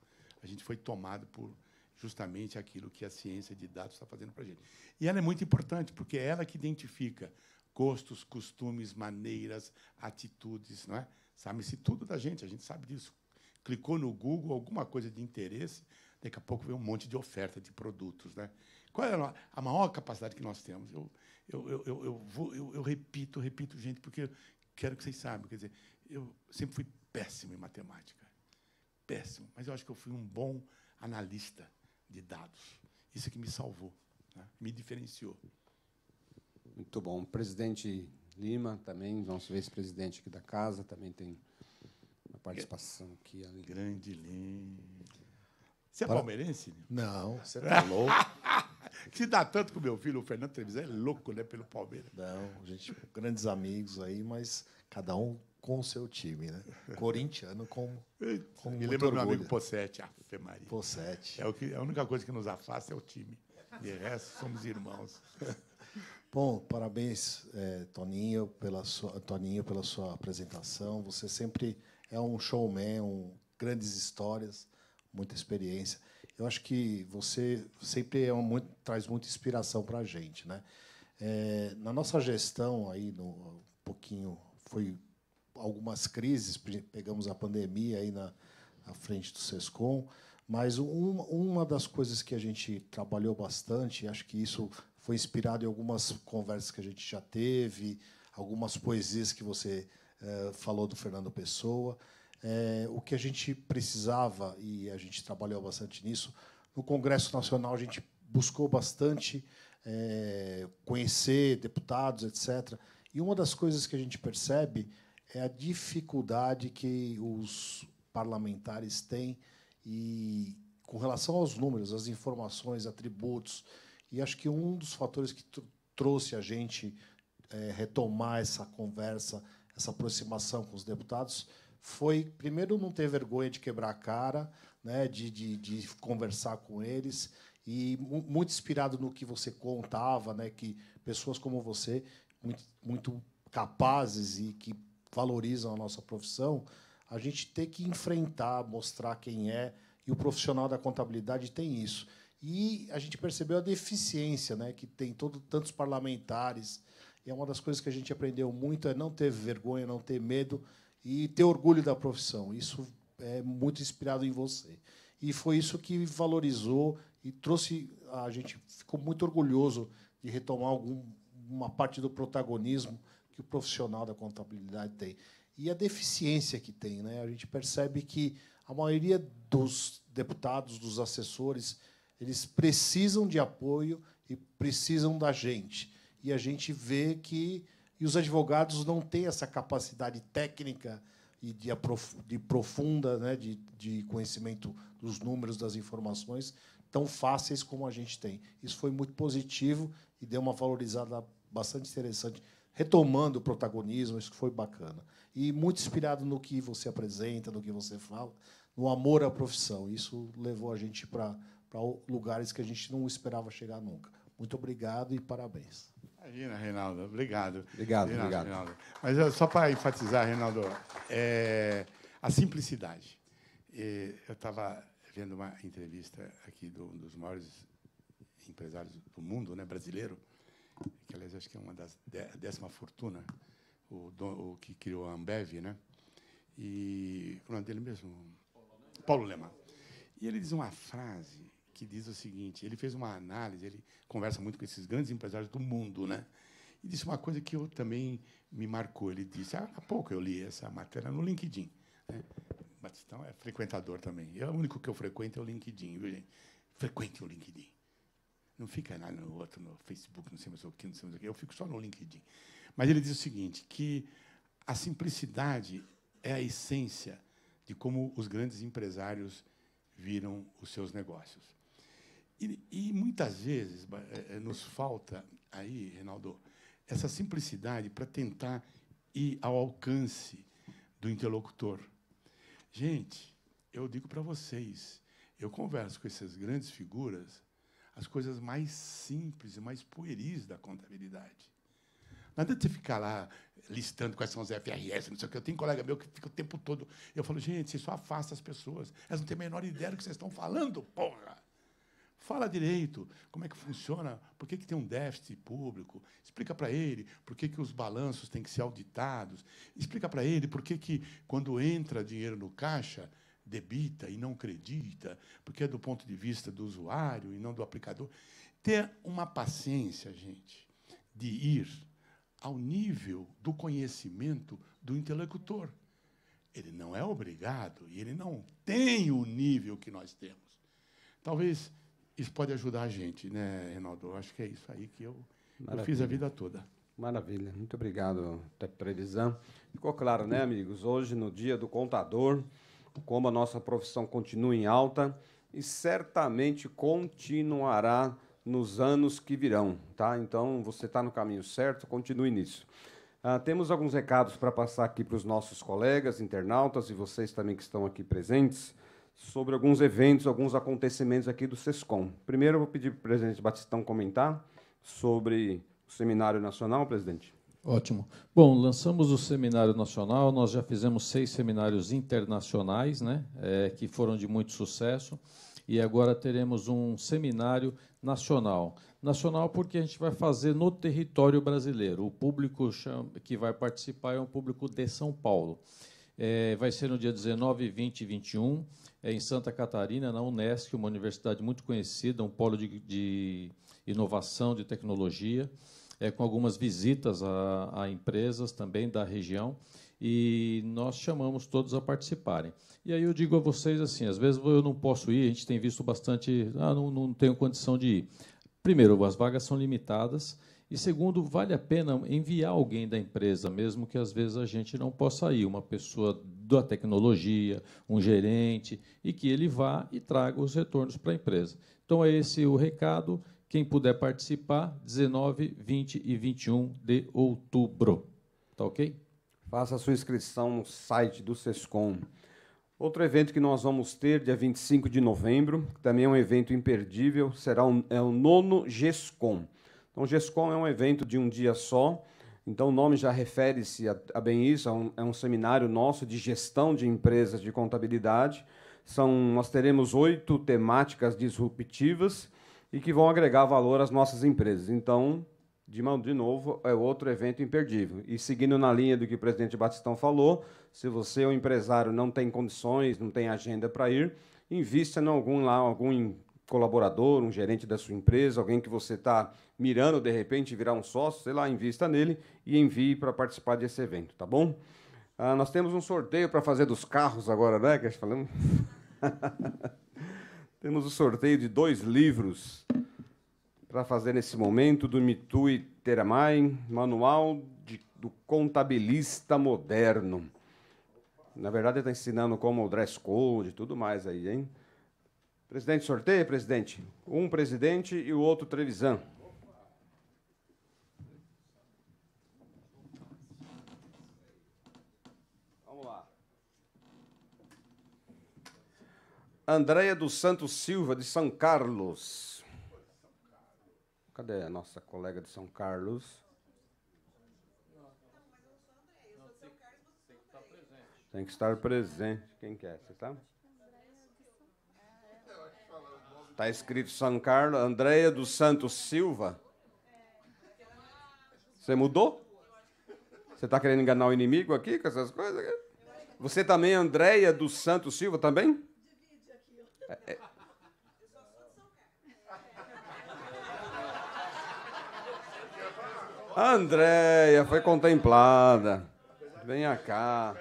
A gente foi tomado por justamente aquilo que a ciência de dados está fazendo para a gente. E ela é muito importante, porque é ela que identifica gostos, costumes, maneiras, atitudes, não é? Sabe-se tudo da gente, a gente sabe disso. Clicou no Google alguma coisa de interesse, daqui a pouco vem um monte de oferta de produtos. Né? Qual é a maior capacidade que nós temos? Eu, eu, eu, eu, eu, vou, eu, eu repito, repito, gente, porque quero que vocês saibam. Quer dizer, eu sempre fui péssimo em matemática. Péssimo. Mas eu acho que eu fui um bom analista de dados. Isso é que me salvou, né? me diferenciou. Muito bom. Presidente Lima, também, nosso vice-presidente aqui da casa, também tem uma participação aqui. Ali. Grande Lima. Você é Para... palmeirense? Né? Não, você tá louco. Se dá tanto com meu filho, o Fernando Trevisan é louco, né, pelo Palmeiras. Não, gente, grandes amigos aí, mas cada um com o seu time, né? Corintiano com, com Me lembra orgulho. meu amigo Possetti, Ave Maria. Possete. É o que, a única coisa que nos afasta é o time. De resto, somos irmãos. Bom, parabéns, é, Toninho, pela sua, Toninho, pela sua apresentação. Você sempre é um showman, um, grandes histórias, muita experiência. Eu acho que você sempre é muito, traz muita inspiração para a gente. Né? É, na nossa gestão, aí, no, um pouquinho, foi algumas crises, pegamos a pandemia aí na, na frente do SESCOM, mas um, uma das coisas que a gente trabalhou bastante, acho que isso foi inspirado em algumas conversas que a gente já teve, algumas poesias que você eh, falou do Fernando Pessoa. Eh, o que a gente precisava, e a gente trabalhou bastante nisso, no Congresso Nacional a gente buscou bastante eh, conhecer deputados, etc. E uma das coisas que a gente percebe é a dificuldade que os parlamentares têm e com relação aos números, às informações, atributos. E acho que um dos fatores que trouxe a gente é, retomar essa conversa, essa aproximação com os deputados, foi, primeiro, não ter vergonha de quebrar a cara, né, de, de, de conversar com eles, e muito inspirado no que você contava, né, que pessoas como você, muito, muito capazes e que valorizam a nossa profissão, a gente ter que enfrentar, mostrar quem é, e o profissional da contabilidade tem isso. E a gente percebeu a deficiência né, que tem todo, tantos parlamentares. E é uma das coisas que a gente aprendeu muito é não ter vergonha, não ter medo e ter orgulho da profissão. Isso é muito inspirado em você. E foi isso que valorizou e trouxe. A gente ficou muito orgulhoso de retomar algum, uma parte do protagonismo que o profissional da contabilidade tem e a deficiência que tem. Né? A gente percebe que a maioria dos deputados, dos assessores, eles precisam de apoio e precisam da gente. E a gente vê que e os advogados não têm essa capacidade técnica e de, de profunda, né, de, de conhecimento dos números, das informações, tão fáceis como a gente tem. Isso foi muito positivo e deu uma valorizada bastante interessante retomando o protagonismo, isso que foi bacana. E muito inspirado no que você apresenta, no que você fala, no amor à profissão. Isso levou a gente para lugares que a gente não esperava chegar nunca. Muito obrigado e parabéns. Imagina, Reinaldo. Obrigado. Obrigado, Reinaldo, obrigado. Reinaldo. Mas só para enfatizar, Reinaldo, é, a simplicidade. Eu estava vendo uma entrevista aqui de um dos maiores empresários do mundo, né, brasileiro, que aliás acho que é uma das décima fortuna, o, don, o que criou a Ambev, né? E o nome dele mesmo, Paulo Lema. E ele diz uma frase que diz o seguinte: ele fez uma análise, ele conversa muito com esses grandes empresários do mundo, né? E disse uma coisa que eu também me marcou. Ele disse há pouco eu li essa matéria no LinkedIn. Né? Batistão é frequentador também. Eu, é o único que eu frequento é o LinkedIn, viu, gente? Frequente o LinkedIn. Não fica lá no outro, no Facebook, não sei mais o que, não sei mais o que. Eu fico só no LinkedIn. Mas ele diz o seguinte, que a simplicidade é a essência de como os grandes empresários viram os seus negócios. E, e muitas vezes é, é, nos falta aí, Reinaldo, essa simplicidade para tentar ir ao alcance do interlocutor. Gente, eu digo para vocês, eu converso com essas grandes figuras as coisas mais simples e mais pueris da contabilidade. Não adianta você ficar lá listando quais são os FRS, não sei o que. Eu tenho um colega meu que fica o tempo todo. Eu falo, gente, vocês só afastam as pessoas. Elas não têm a menor ideia do que vocês estão falando, porra! Fala direito, como é que funciona, por que, que tem um déficit público, explica para ele por que, que os balanços têm que ser auditados, explica para ele por que, que, quando entra dinheiro no caixa, debita e não acredita, porque é do ponto de vista do usuário e não do aplicador. Ter uma paciência, gente, de ir ao nível do conhecimento do interlocutor. Ele não é obrigado e ele não tem o nível que nós temos. Talvez isso pode ajudar a gente, né, Renaldo? acho que é isso aí que eu, eu fiz a vida toda. Maravilha, muito obrigado, Previsão. Ficou claro, né, amigos? Hoje, no dia do contador, como a nossa profissão continua em alta e certamente continuará nos anos que virão, tá? Então você está no caminho certo, continue nisso. Ah, temos alguns recados para passar aqui para os nossos colegas, internautas e vocês também que estão aqui presentes sobre alguns eventos, alguns acontecimentos aqui do Sescom. Primeiro, eu vou pedir para o presidente Batistão comentar sobre o Seminário Nacional, presidente. Ótimo. Bom, lançamos o seminário nacional, nós já fizemos seis seminários internacionais, né, é, que foram de muito sucesso, e agora teremos um seminário nacional. Nacional porque a gente vai fazer no território brasileiro. O público que vai participar é um público de São Paulo. É, vai ser no dia 19, 20 e 21, é em Santa Catarina, na Unesc, uma universidade muito conhecida, um polo de, de inovação, de tecnologia é, com algumas visitas a, a empresas também da região e nós chamamos todos a participarem. E aí eu digo a vocês assim, às vezes eu não posso ir, a gente tem visto bastante, ah, não, não tenho condição de ir. Primeiro, as vagas são limitadas e segundo, vale a pena enviar alguém da empresa, mesmo que às vezes a gente não possa ir, uma pessoa da tecnologia, um gerente, e que ele vá e traga os retornos para a empresa. Então é esse o recado. Quem puder participar, 19, 20 e 21 de outubro. Tá ok? Faça a sua inscrição no site do SESCOM. Outro evento que nós vamos ter, dia 25 de novembro, que também é um evento imperdível, será um, é o nono GESCOM. Então, o GESCOM é um evento de um dia só, então o nome já refere-se a, a, bem isso, é um, é um seminário nosso de gestão de empresas de contabilidade. São, nós teremos oito temáticas disruptivas, e que vão agregar valor às nossas empresas. Então, de, de novo, é outro evento imperdível. E seguindo na linha do que o presidente Batistão falou, se você é um empresário, não tem condições, não tem agenda para ir, invista em algum lá, algum colaborador, um gerente da sua empresa, alguém que você está mirando de repente virar um sócio, sei lá, invista nele e envie para participar desse evento, tá bom? Ah, nós temos um sorteio para fazer dos carros agora, né? Que falou. Temos o sorteio de dois livros para fazer nesse momento do Mitui Teramai, Manual de, do Contabilista Moderno. Na verdade, está ensinando como o dress code e tudo mais aí, hein? Presidente, sorteio, presidente? Um presidente e o outro Trevisan. Andréia dos Santos Silva, de São Carlos. Cadê a nossa colega de São Carlos? Tem que estar presente. Quem quer? É? Você está? Está escrito São Carlos, Andréia dos Santos Silva. Você mudou? Você está querendo enganar o inimigo aqui com essas coisas? Você também, é Andréia dos Santos Silva, também? A é, é. Andréia foi contemplada. Venha cá.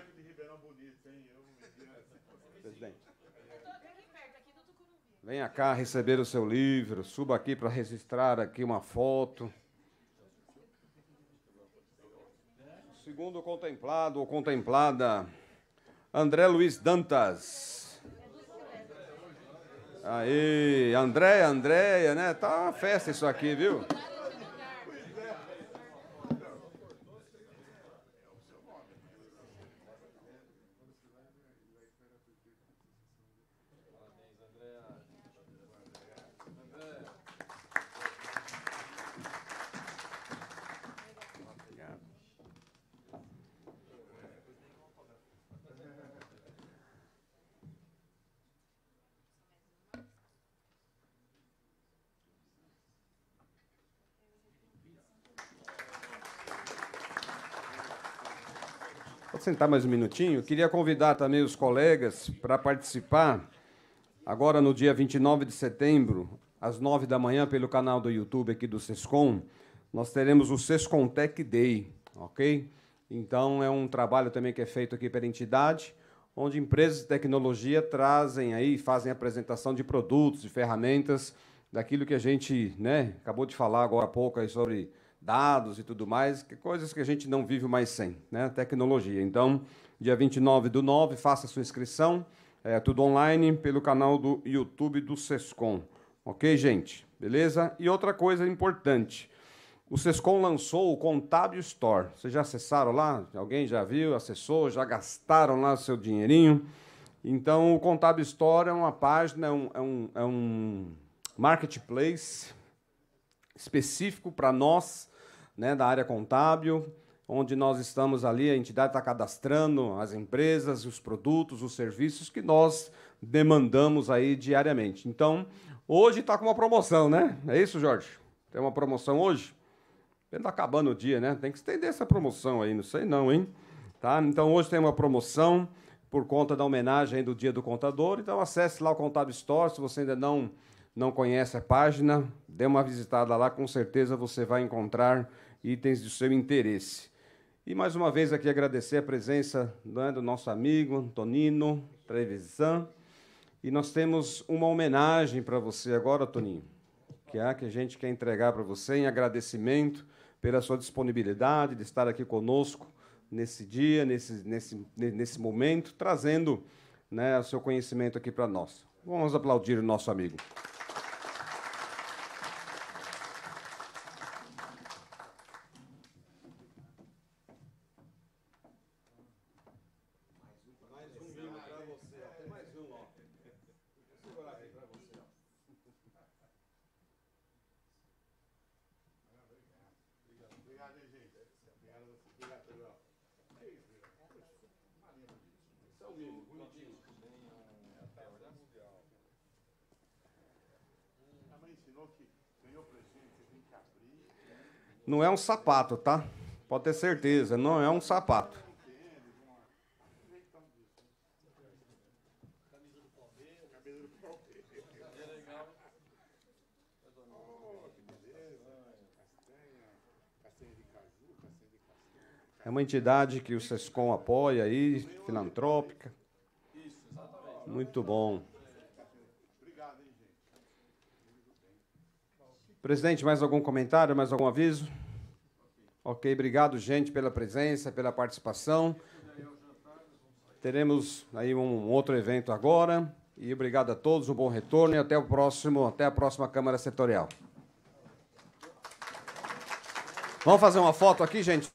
Venha cá receber o seu livro, suba aqui para registrar aqui uma foto. Segundo contemplado ou contemplada, André Luiz Dantas. Aí, Andréia, Andréia, né? Tá uma festa isso aqui, viu? sentar mais um minutinho. Queria convidar também os colegas para participar agora no dia 29 de setembro, às 9 da manhã, pelo canal do YouTube aqui do Sescom. Nós teremos o Sescom Tech Day, ok? Então é um trabalho também que é feito aqui pela entidade, onde empresas de tecnologia trazem aí, fazem apresentação de produtos, de ferramentas, daquilo que a gente, né, acabou de falar agora há pouco aí sobre dados e tudo mais, que coisas que a gente não vive mais sem, né? Tecnologia. Então, dia 29 do 9, faça sua inscrição, é tudo online pelo canal do YouTube do Sescom. OK, gente? Beleza? E outra coisa importante, o Sescom lançou o Contábil Store. Vocês já acessaram lá? Alguém já viu, acessou, já gastaram lá seu dinheirinho? Então, o Contábil Store é uma página, é um, é um, é um marketplace específico para nós né, da área contábil, onde nós estamos ali, a entidade está cadastrando as empresas, os produtos, os serviços que nós demandamos aí diariamente. Então, hoje está com uma promoção, né? É isso, Jorge? Tem uma promoção hoje? Está acabando o dia, né? Tem que estender essa promoção aí, não sei não, hein? Tá? Então, hoje tem uma promoção por conta da homenagem do Dia do Contador. Então, acesse lá o Contábil Store, se você ainda não, não conhece a página, dê uma visitada lá, com certeza você vai encontrar itens de seu interesse. E mais uma vez aqui agradecer a presença né, do nosso amigo Tonino Trevisan. E nós temos uma homenagem para você agora, Toninho, que é a que a gente quer entregar para você em agradecimento pela sua disponibilidade de estar aqui conosco nesse dia, nesse, nesse, nesse momento, trazendo né, o seu conhecimento aqui para nós. Vamos aplaudir o nosso amigo. Não é um sapato, tá? Pode ter certeza, não é um sapato. É uma entidade que o SESCOM apoia aí, filantrópica. Muito bom. Presidente, mais algum comentário, mais algum aviso? Ok, obrigado, gente, pela presença, pela participação. Teremos aí um outro evento agora. E obrigado a todos, um bom retorno e até o próximo, até a próxima Câmara Setorial. Vamos fazer uma foto aqui, gente?